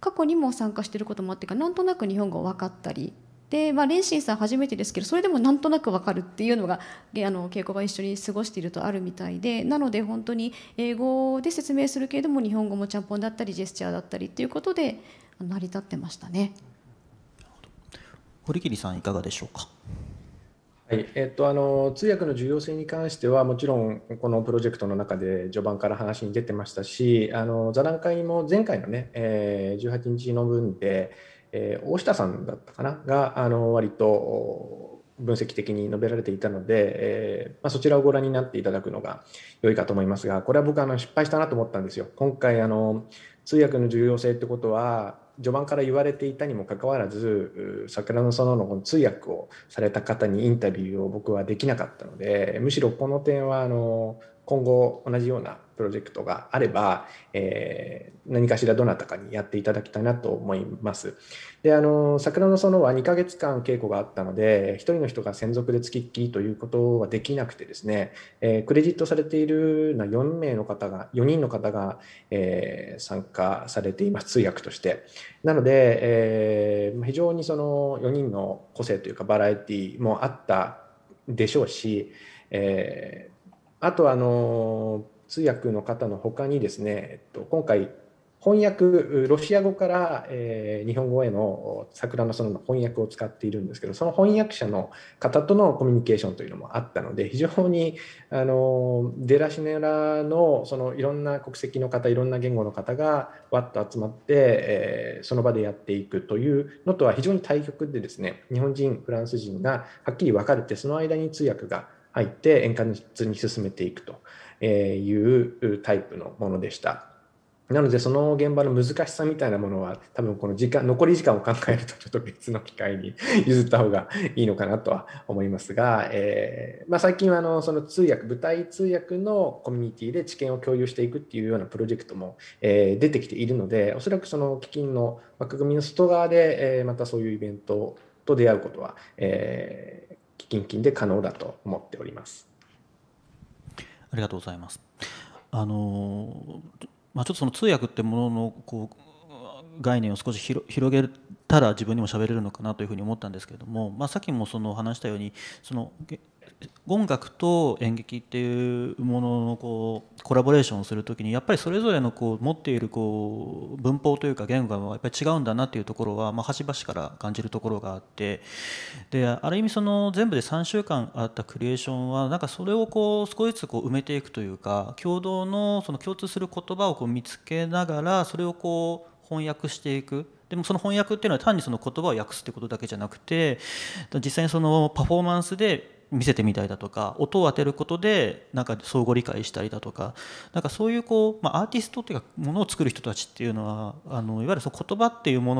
過去にも参加してることもあってかなんとなく日本語分かったりで、まあ、レイシーさん初めてですけどそれでもなんとなくわかるっていうのがあの稽古場一緒に過ごしているとあるみたいでなので本当に英語で説明するけれども日本語もちゃんぽんだったりジェスチャーだったりっていうことで成り立ってましたね。堀切さんいかがでしょうかはいえっと、あの通訳の重要性に関してはもちろんこのプロジェクトの中で序盤から話に出てましたしあの座談会も前回のね、えー、18日の分でえー、大下さんだったかながあの割と分析的に述べられていたので、えー、まあ、そちらをご覧になっていただくのが良いかと思いますがこれは僕あの失敗したなと思ったんですよ。今回あの通訳の重要性ってことは序盤から言われていたにもかかわらず桜の園の通訳をされた方にインタビューを僕はできなかったのでむしろこの点はあの今後同じようなプロジェクトがあれば、えー、何かしらどなたかにやっていただきたいなと思います。であの桜の園は2ヶ月間稽古があったので1人の人が専属でつきっきりということはできなくてですね、えー、クレジットされているのは4名の方が4人の方が、えー、参加されています通訳として。なので、え非常にその4人の個性というかバラエティもあったでしょうし、えあとあの通訳の方の他にですね、えっと、今回翻訳ロシア語から、えー、日本語への桜の園の翻訳を使っているんですけどその翻訳者の方とのコミュニケーションというのもあったので非常にあのデラシネラのそのいろんな国籍の方いろんな言語の方がわっと集まって、えー、その場でやっていくというのとは非常に対極でですね日本人フランス人がはっきり分かれてその間に通訳が入って円滑に進めていくというタイプのものでした。なのでその現場の難しさみたいなものは多分この時間残り時間を考えるとちょっと別の機会に 譲った方がいいのかなとは思いますが、えー、まあ、最近はあのその通訳舞台通訳のコミュニティで知見を共有していくっていうようなプロジェクトも、えー、出てきているのでおそらくその基金の枠組みの外側で、えー、またそういうイベントと出会うことは、え近々で可能だと思っております。ありがとうございます。あのまあ、ちょっとその通訳ってもののこう概念を少し広げたら自分にも喋れるのかなというふうに思ったんですけれども、まあ、さっきもその話したようにその音楽と演劇っていうもののこうコラボレーションをする時にやっぱりそれぞれのこう持っているこう文法というか言語がやっぱり違うんだなっていうところはまあ端々から感じるところがあってである意味その全部で3週間あったクリエーションはなんかそれをこう少しずつこう埋めていくというか共同のその共通する言葉をこう見つけながらそれをこう翻訳していくでもその翻訳っていうのは単にその言葉を訳すってことだけじゃなくて実際にそのパフォーマンスで見せてみたりだとか音を当てることでなんか相互理解したりだとかなんかそういうこう、まあ、アーティストっていうかものを作る人たちっていうのはあのいわゆるその言葉っていうも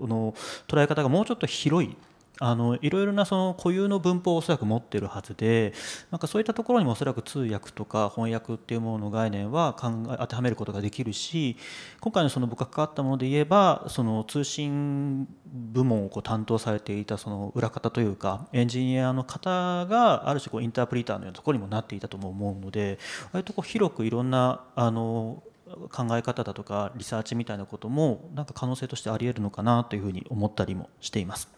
のの捉え方がもうちょっと広いあのいろいろなその固有の文法をおそらく持ってるはずでなんかそういったところにもおそらく通訳とか翻訳っていうものの概念は考え当てはめることができるし今回のその僕が関わったもので言えばその通信部門をこう担当されていたその裏方というかエンジニアの方がある種こうインタープリターのようなところにもなっていたとも思うので割とこう広くいろんなあの考え方だとかリサーチみたいなこともなんか可能性としてありえるのかなというふうに思ったりもしています。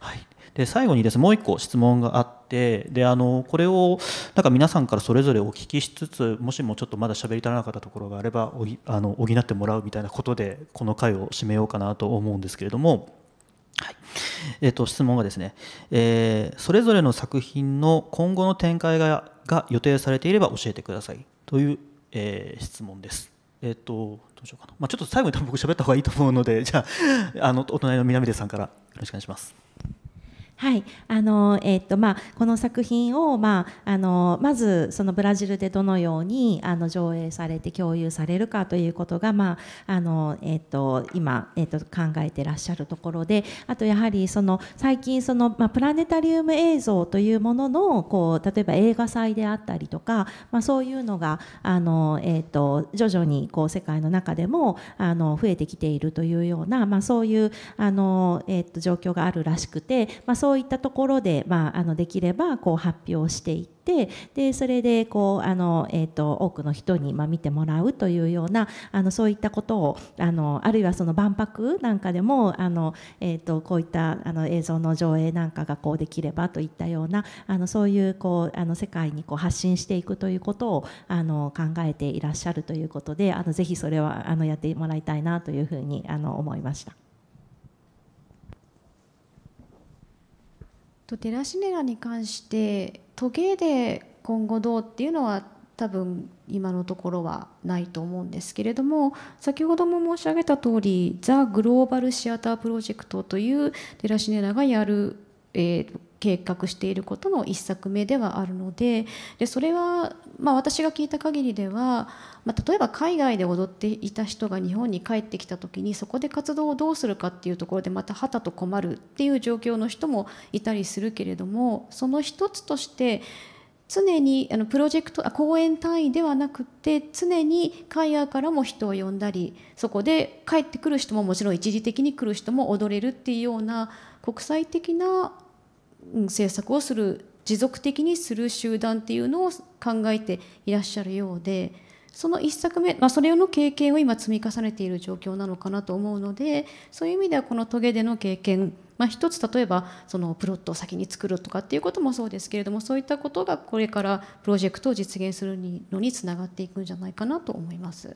はい、で最後にですねもう1個質問があってであのこれをなんか皆さんからそれぞれお聞きしつつもしもちょっとまだ喋り足らなかったところがあればおあの補ってもらうみたいなことでこの回を締めようかなと思うんですけれども。はいえー、と質問はですね、えー、それぞれの作品の今後の展開がが予定されていれば教えてくださいという、えー、質問です。えっ、とどうしようかな、まあ、ちょっと最後に多分僕喋った方がいいと思うのでじゃああのお隣の南出さんからよろしくお願いします。はいあのえーとまあ、この作品を、まあ、あのまずそのブラジルでどのようにあの上映されて共有されるかということが、まああのえーと、と今、えーと、と考えてらっしゃるところであとやはりその最近その、まあ、プラネタリウム映像というもののこう例えば映画祭であったりとか、まあ、そういうのがあの、えーと、と徐々にこう世界の中でもあの増えてきているというような、まあ、そういうあの、えー、と状況があるらしくて、まあ、そうそういったところで、まあ、あのできればこう発表していってでそれでこうあの、えーと、多くの人にま見てもらうというようなあのそういったことをあのあるいはその万博なんかでもあの、えーと、とこういったあの映像の上映なんかがこうできればといったようなあのそういうこうあの世界にこう発信していくということをあの考えていらっしゃるということであのぜひそれはあのやってもらいたいなというふうにあの思いました。とデラシネラに関してトゲで今後どうっていうのは多分今のところはないと思うんですけれども先ほども申し上げた通りザ・グローバルシアタープロジェクトというデラシネラがやる、えー、計画していることの1作目ではあるのででそれは、まあ、私が聞いた限りでは、まあ、例えば海外で踊っていた人が日本に帰ってきた時にそこで活動をどうするかっていうところでまたはたと困るっていう状況の人もいたりするけれどもその一つとして常にあのプロジェクトあ公演単位ではなくて常に海外からも人を呼んだりそこで帰ってくる人ももちろん一時的に来る人も踊れるっていうような国際的な政策をする持続的にする集団っていうのを考えていらっしゃるようでその1作目、まあ、それの経験を今積み重ねている状況なのかなと思うのでそういう意味ではこのトゲでの経験、まあ、一つ例えばそのプロットを先に作るとかっていうこともそうですけれどもそういったことがこれからプロジェクトを実現するのにつながっていくんじゃないかなと思います。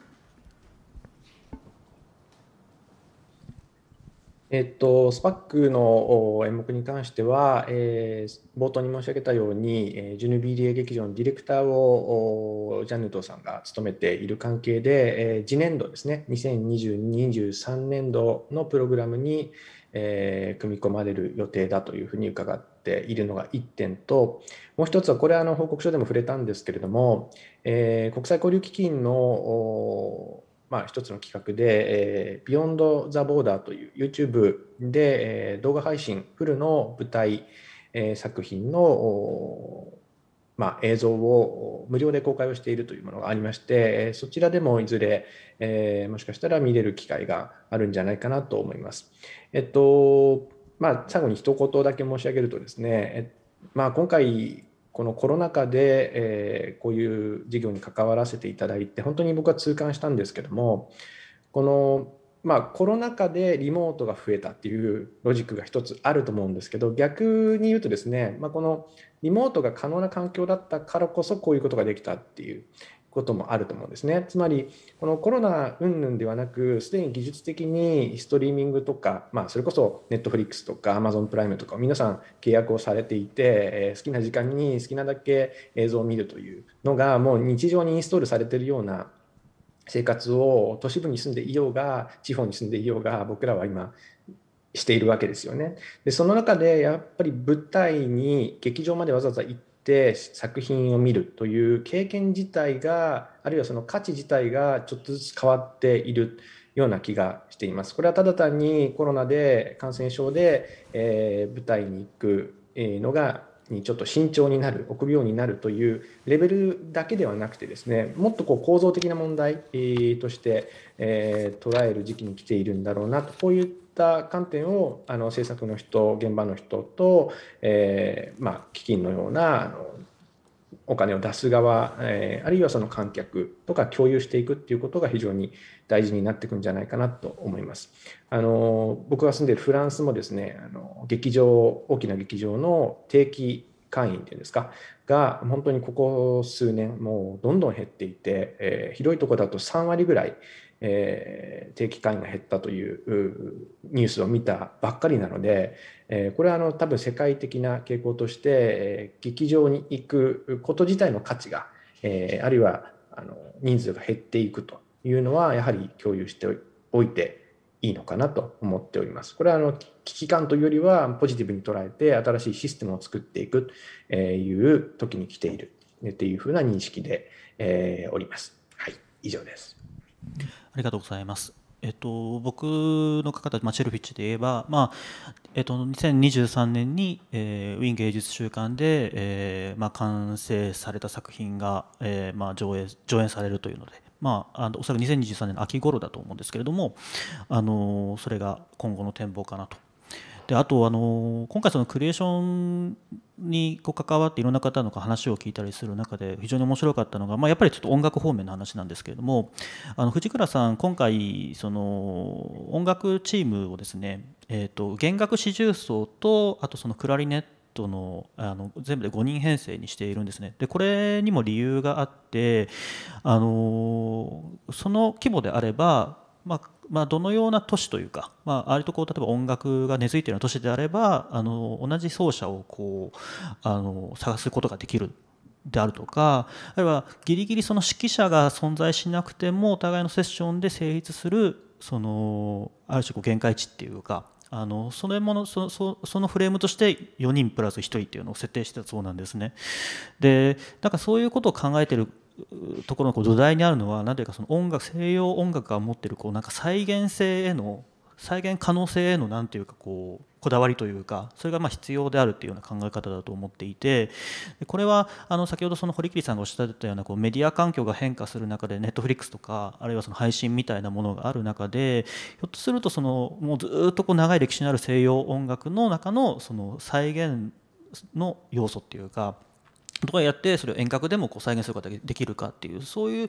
えっと、スパックの演目に関しては、えー、冒頭に申し上げたように、えー、ジュヌビーリエ劇場のディレクターをジャンヌトさんが務めている関係で、えー、次年度ですね2022-23年度のプログラムに、えー、組み込まれる予定だというふうに伺っているのが1点ともう1つはこれあの報告書でも触れたんですけれども、えー、国際交流基金のまあ、一つの企画で、えー、Beyond the Border という YouTube で、えー、動画配信フルの舞台、えー、作品の、まあ、映像を無料で公開をしているというものがありまして、そちらでもいずれ、えー、もしかしたら見れる機会があるんじゃないかなと思います。えっと、まあ、最後に一言だけ申し上げるとですね、まあ、今回このコロナ禍で、えー、こういう事業に関わらせていただいて本当に僕は痛感したんですけどもこの、まあ、コロナ禍でリモートが増えたっていうロジックが一つあると思うんですけど逆に言うとですね、まあ、このリモートが可能な環境だったからこそこういうことができたっていう、こともあると思うんですね。つまり、このコロナ云々ではなく、すでに技術的にストリーミングとか、まあ、それこそネットフリックスとか Amazon プライムとか、皆さん契約をされていて、えー、好きな時間に好きなだけ映像を見るというのが、もう日常にインストールされているような生活を都市部に住んでいようが、地方に住んでいようが、僕らは今、しているわけですよねでその中でやっぱり舞台に劇場までわざわざ行っって作品を見るという経験自体があるいはその価値自体がちょっとずつ変わっているような気がしています。これはただ単にコロナで感染症で、えー、舞台に行くのがにちょっと慎重になる臆病になるというレベルだけではなくてですねもっとこう構造的な問題として、えー、捉える時期に来ているんだろうなとこういうった観点をあの政策の人現場の人と、えー、まあ、基金のようなあのお金を出す側、えー、あるいはその観客とか共有していくっていうことが非常に大事になっていくんじゃないかなと思います。あの僕が住んでいるフランスもですねあの劇場大きな劇場の定期会員っていうんですかが本当にここ数年もうどんどん減っていて、えー、広いとこだと3割ぐらいえー、定期会員が減ったというニュースを見たばっかりなので、えー、これはあの多分世界的な傾向として、えー、劇場に行くこと自体の価値が、えあるいはあの人数が減っていくというのはやはり共有しておいていいのかなと思っております。これはあの危機感というよりはポジティブに捉えて新しいシステムを作っていくという時に来ているというふうな認識で、えおります。はい、以上です。ありがとうございます。えっと、僕の方たち、まあ、シェルフィッチで言えば、まあえっと、2023年に、えー、ウィーン芸術週間で、えーまあ、完成された作品が、えーまあ、上映上演されるというので、まあ、あのおそらく2023年の秋頃だと思うんですけれどもあのそれが今後の展望かなとであとあの今回そのクリエーションにこう関わっていろんな方の話を聞いたりする中で非常に面白かったのが、まあ、やっぱりちょっと音楽方面の話なんですけれどもあの藤倉さん今回その音楽チームをですね、えー、と弦楽四重奏とあとそのクラリネットのあの全部で5人編成にしているんですねでこれにも理由があってあのその規模であれば、まあ、まあ、どのような都市というか、まあ、とこう例えば音楽が根付いているような都市であればあの同じ奏者をこうあの探すことができるであるとかあるいはギリギリその指揮者が存在しなくてもお互いのセッションで成立するそのある種こう限界値っていうかあのそれものそそそのフレームとして4人プラス1人っていうのを設定してたそうなんですね。でなんかそういうことを考えてるところのこう土台にあるのは何ていうかその音楽西洋音楽が持ってるこうなんか再現性への再現可能性への何ていうかこうこだわりというかそれがま必要であるっていうような考え方だと思っていてこれはあの先ほどその堀切さんがおっしゃってたようなこうメディア環境が変化する中でネットフリックスとかあるいはその配信みたいなものがある中でひょっとするとそのもうずっとこう長い歴史のある西洋音楽の中のその再現の要素っていうかどうやってそれを遠隔でもこう再現することができるかっていうそういう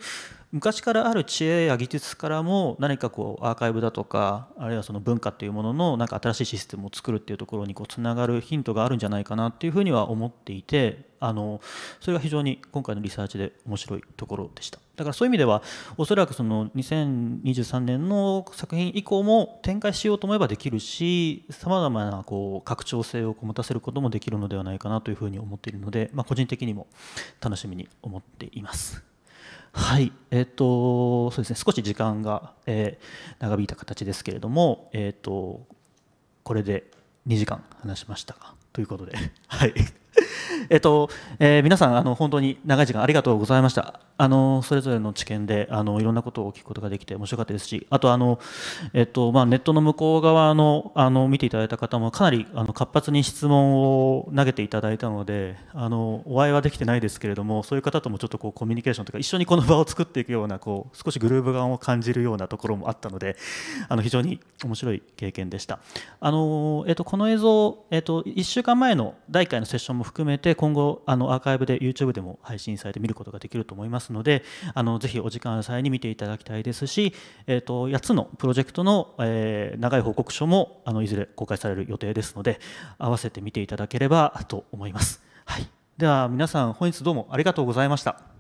昔からある知恵や技術からも何かこうアーカイブだとかあるいはその文化っていうもののなんか新しいシステムを作るっていうところにこうつながるヒントがあるんじゃないかなっていうふうには思っていてあのそれが非常に今回のリサーチで面白いところでしただからそういう意味ではおそらくその2023年の作品以降も展開しようと思えばできるしさまざまなこう拡張性を持たせることもできるのではないかなというふうに思っているので、まあ、個人的にも楽しみに思っています。はい、えーとそうですね、少し時間が、えー、長引いた形ですけれども、えーと、これで2時間話しましたということで。はい えっと、えー、皆さんあの本当に長い時間ありがとうございました。あのそれぞれの知見であのいろんなことを聞くことができて面白かったですし、あとあのえっとまあネットの向こう側のあの見ていただいた方もかなりあの活発に質問を投げていただいたので、あのお会いはできてないですけれども、そういう方ともちょっとこうコミュニケーションとか一緒にこの場を作っていくようなこう少しグルーヴ感を感じるようなところもあったので、あの非常に面白い経験でした。あのえっとこの映像えっと1週間前の第1回のセッションも含めて今後あのアーカイブで YouTube でも配信されて見ることができると思いますのであのぜひお時間ある際に見ていただきたいですし、えーと、8つのプロジェクトの、えー、長い報告書もあのいずれ公開される予定ですので合わせて見ていただければと思います。はい、では皆さん本日どうもありがとうございました。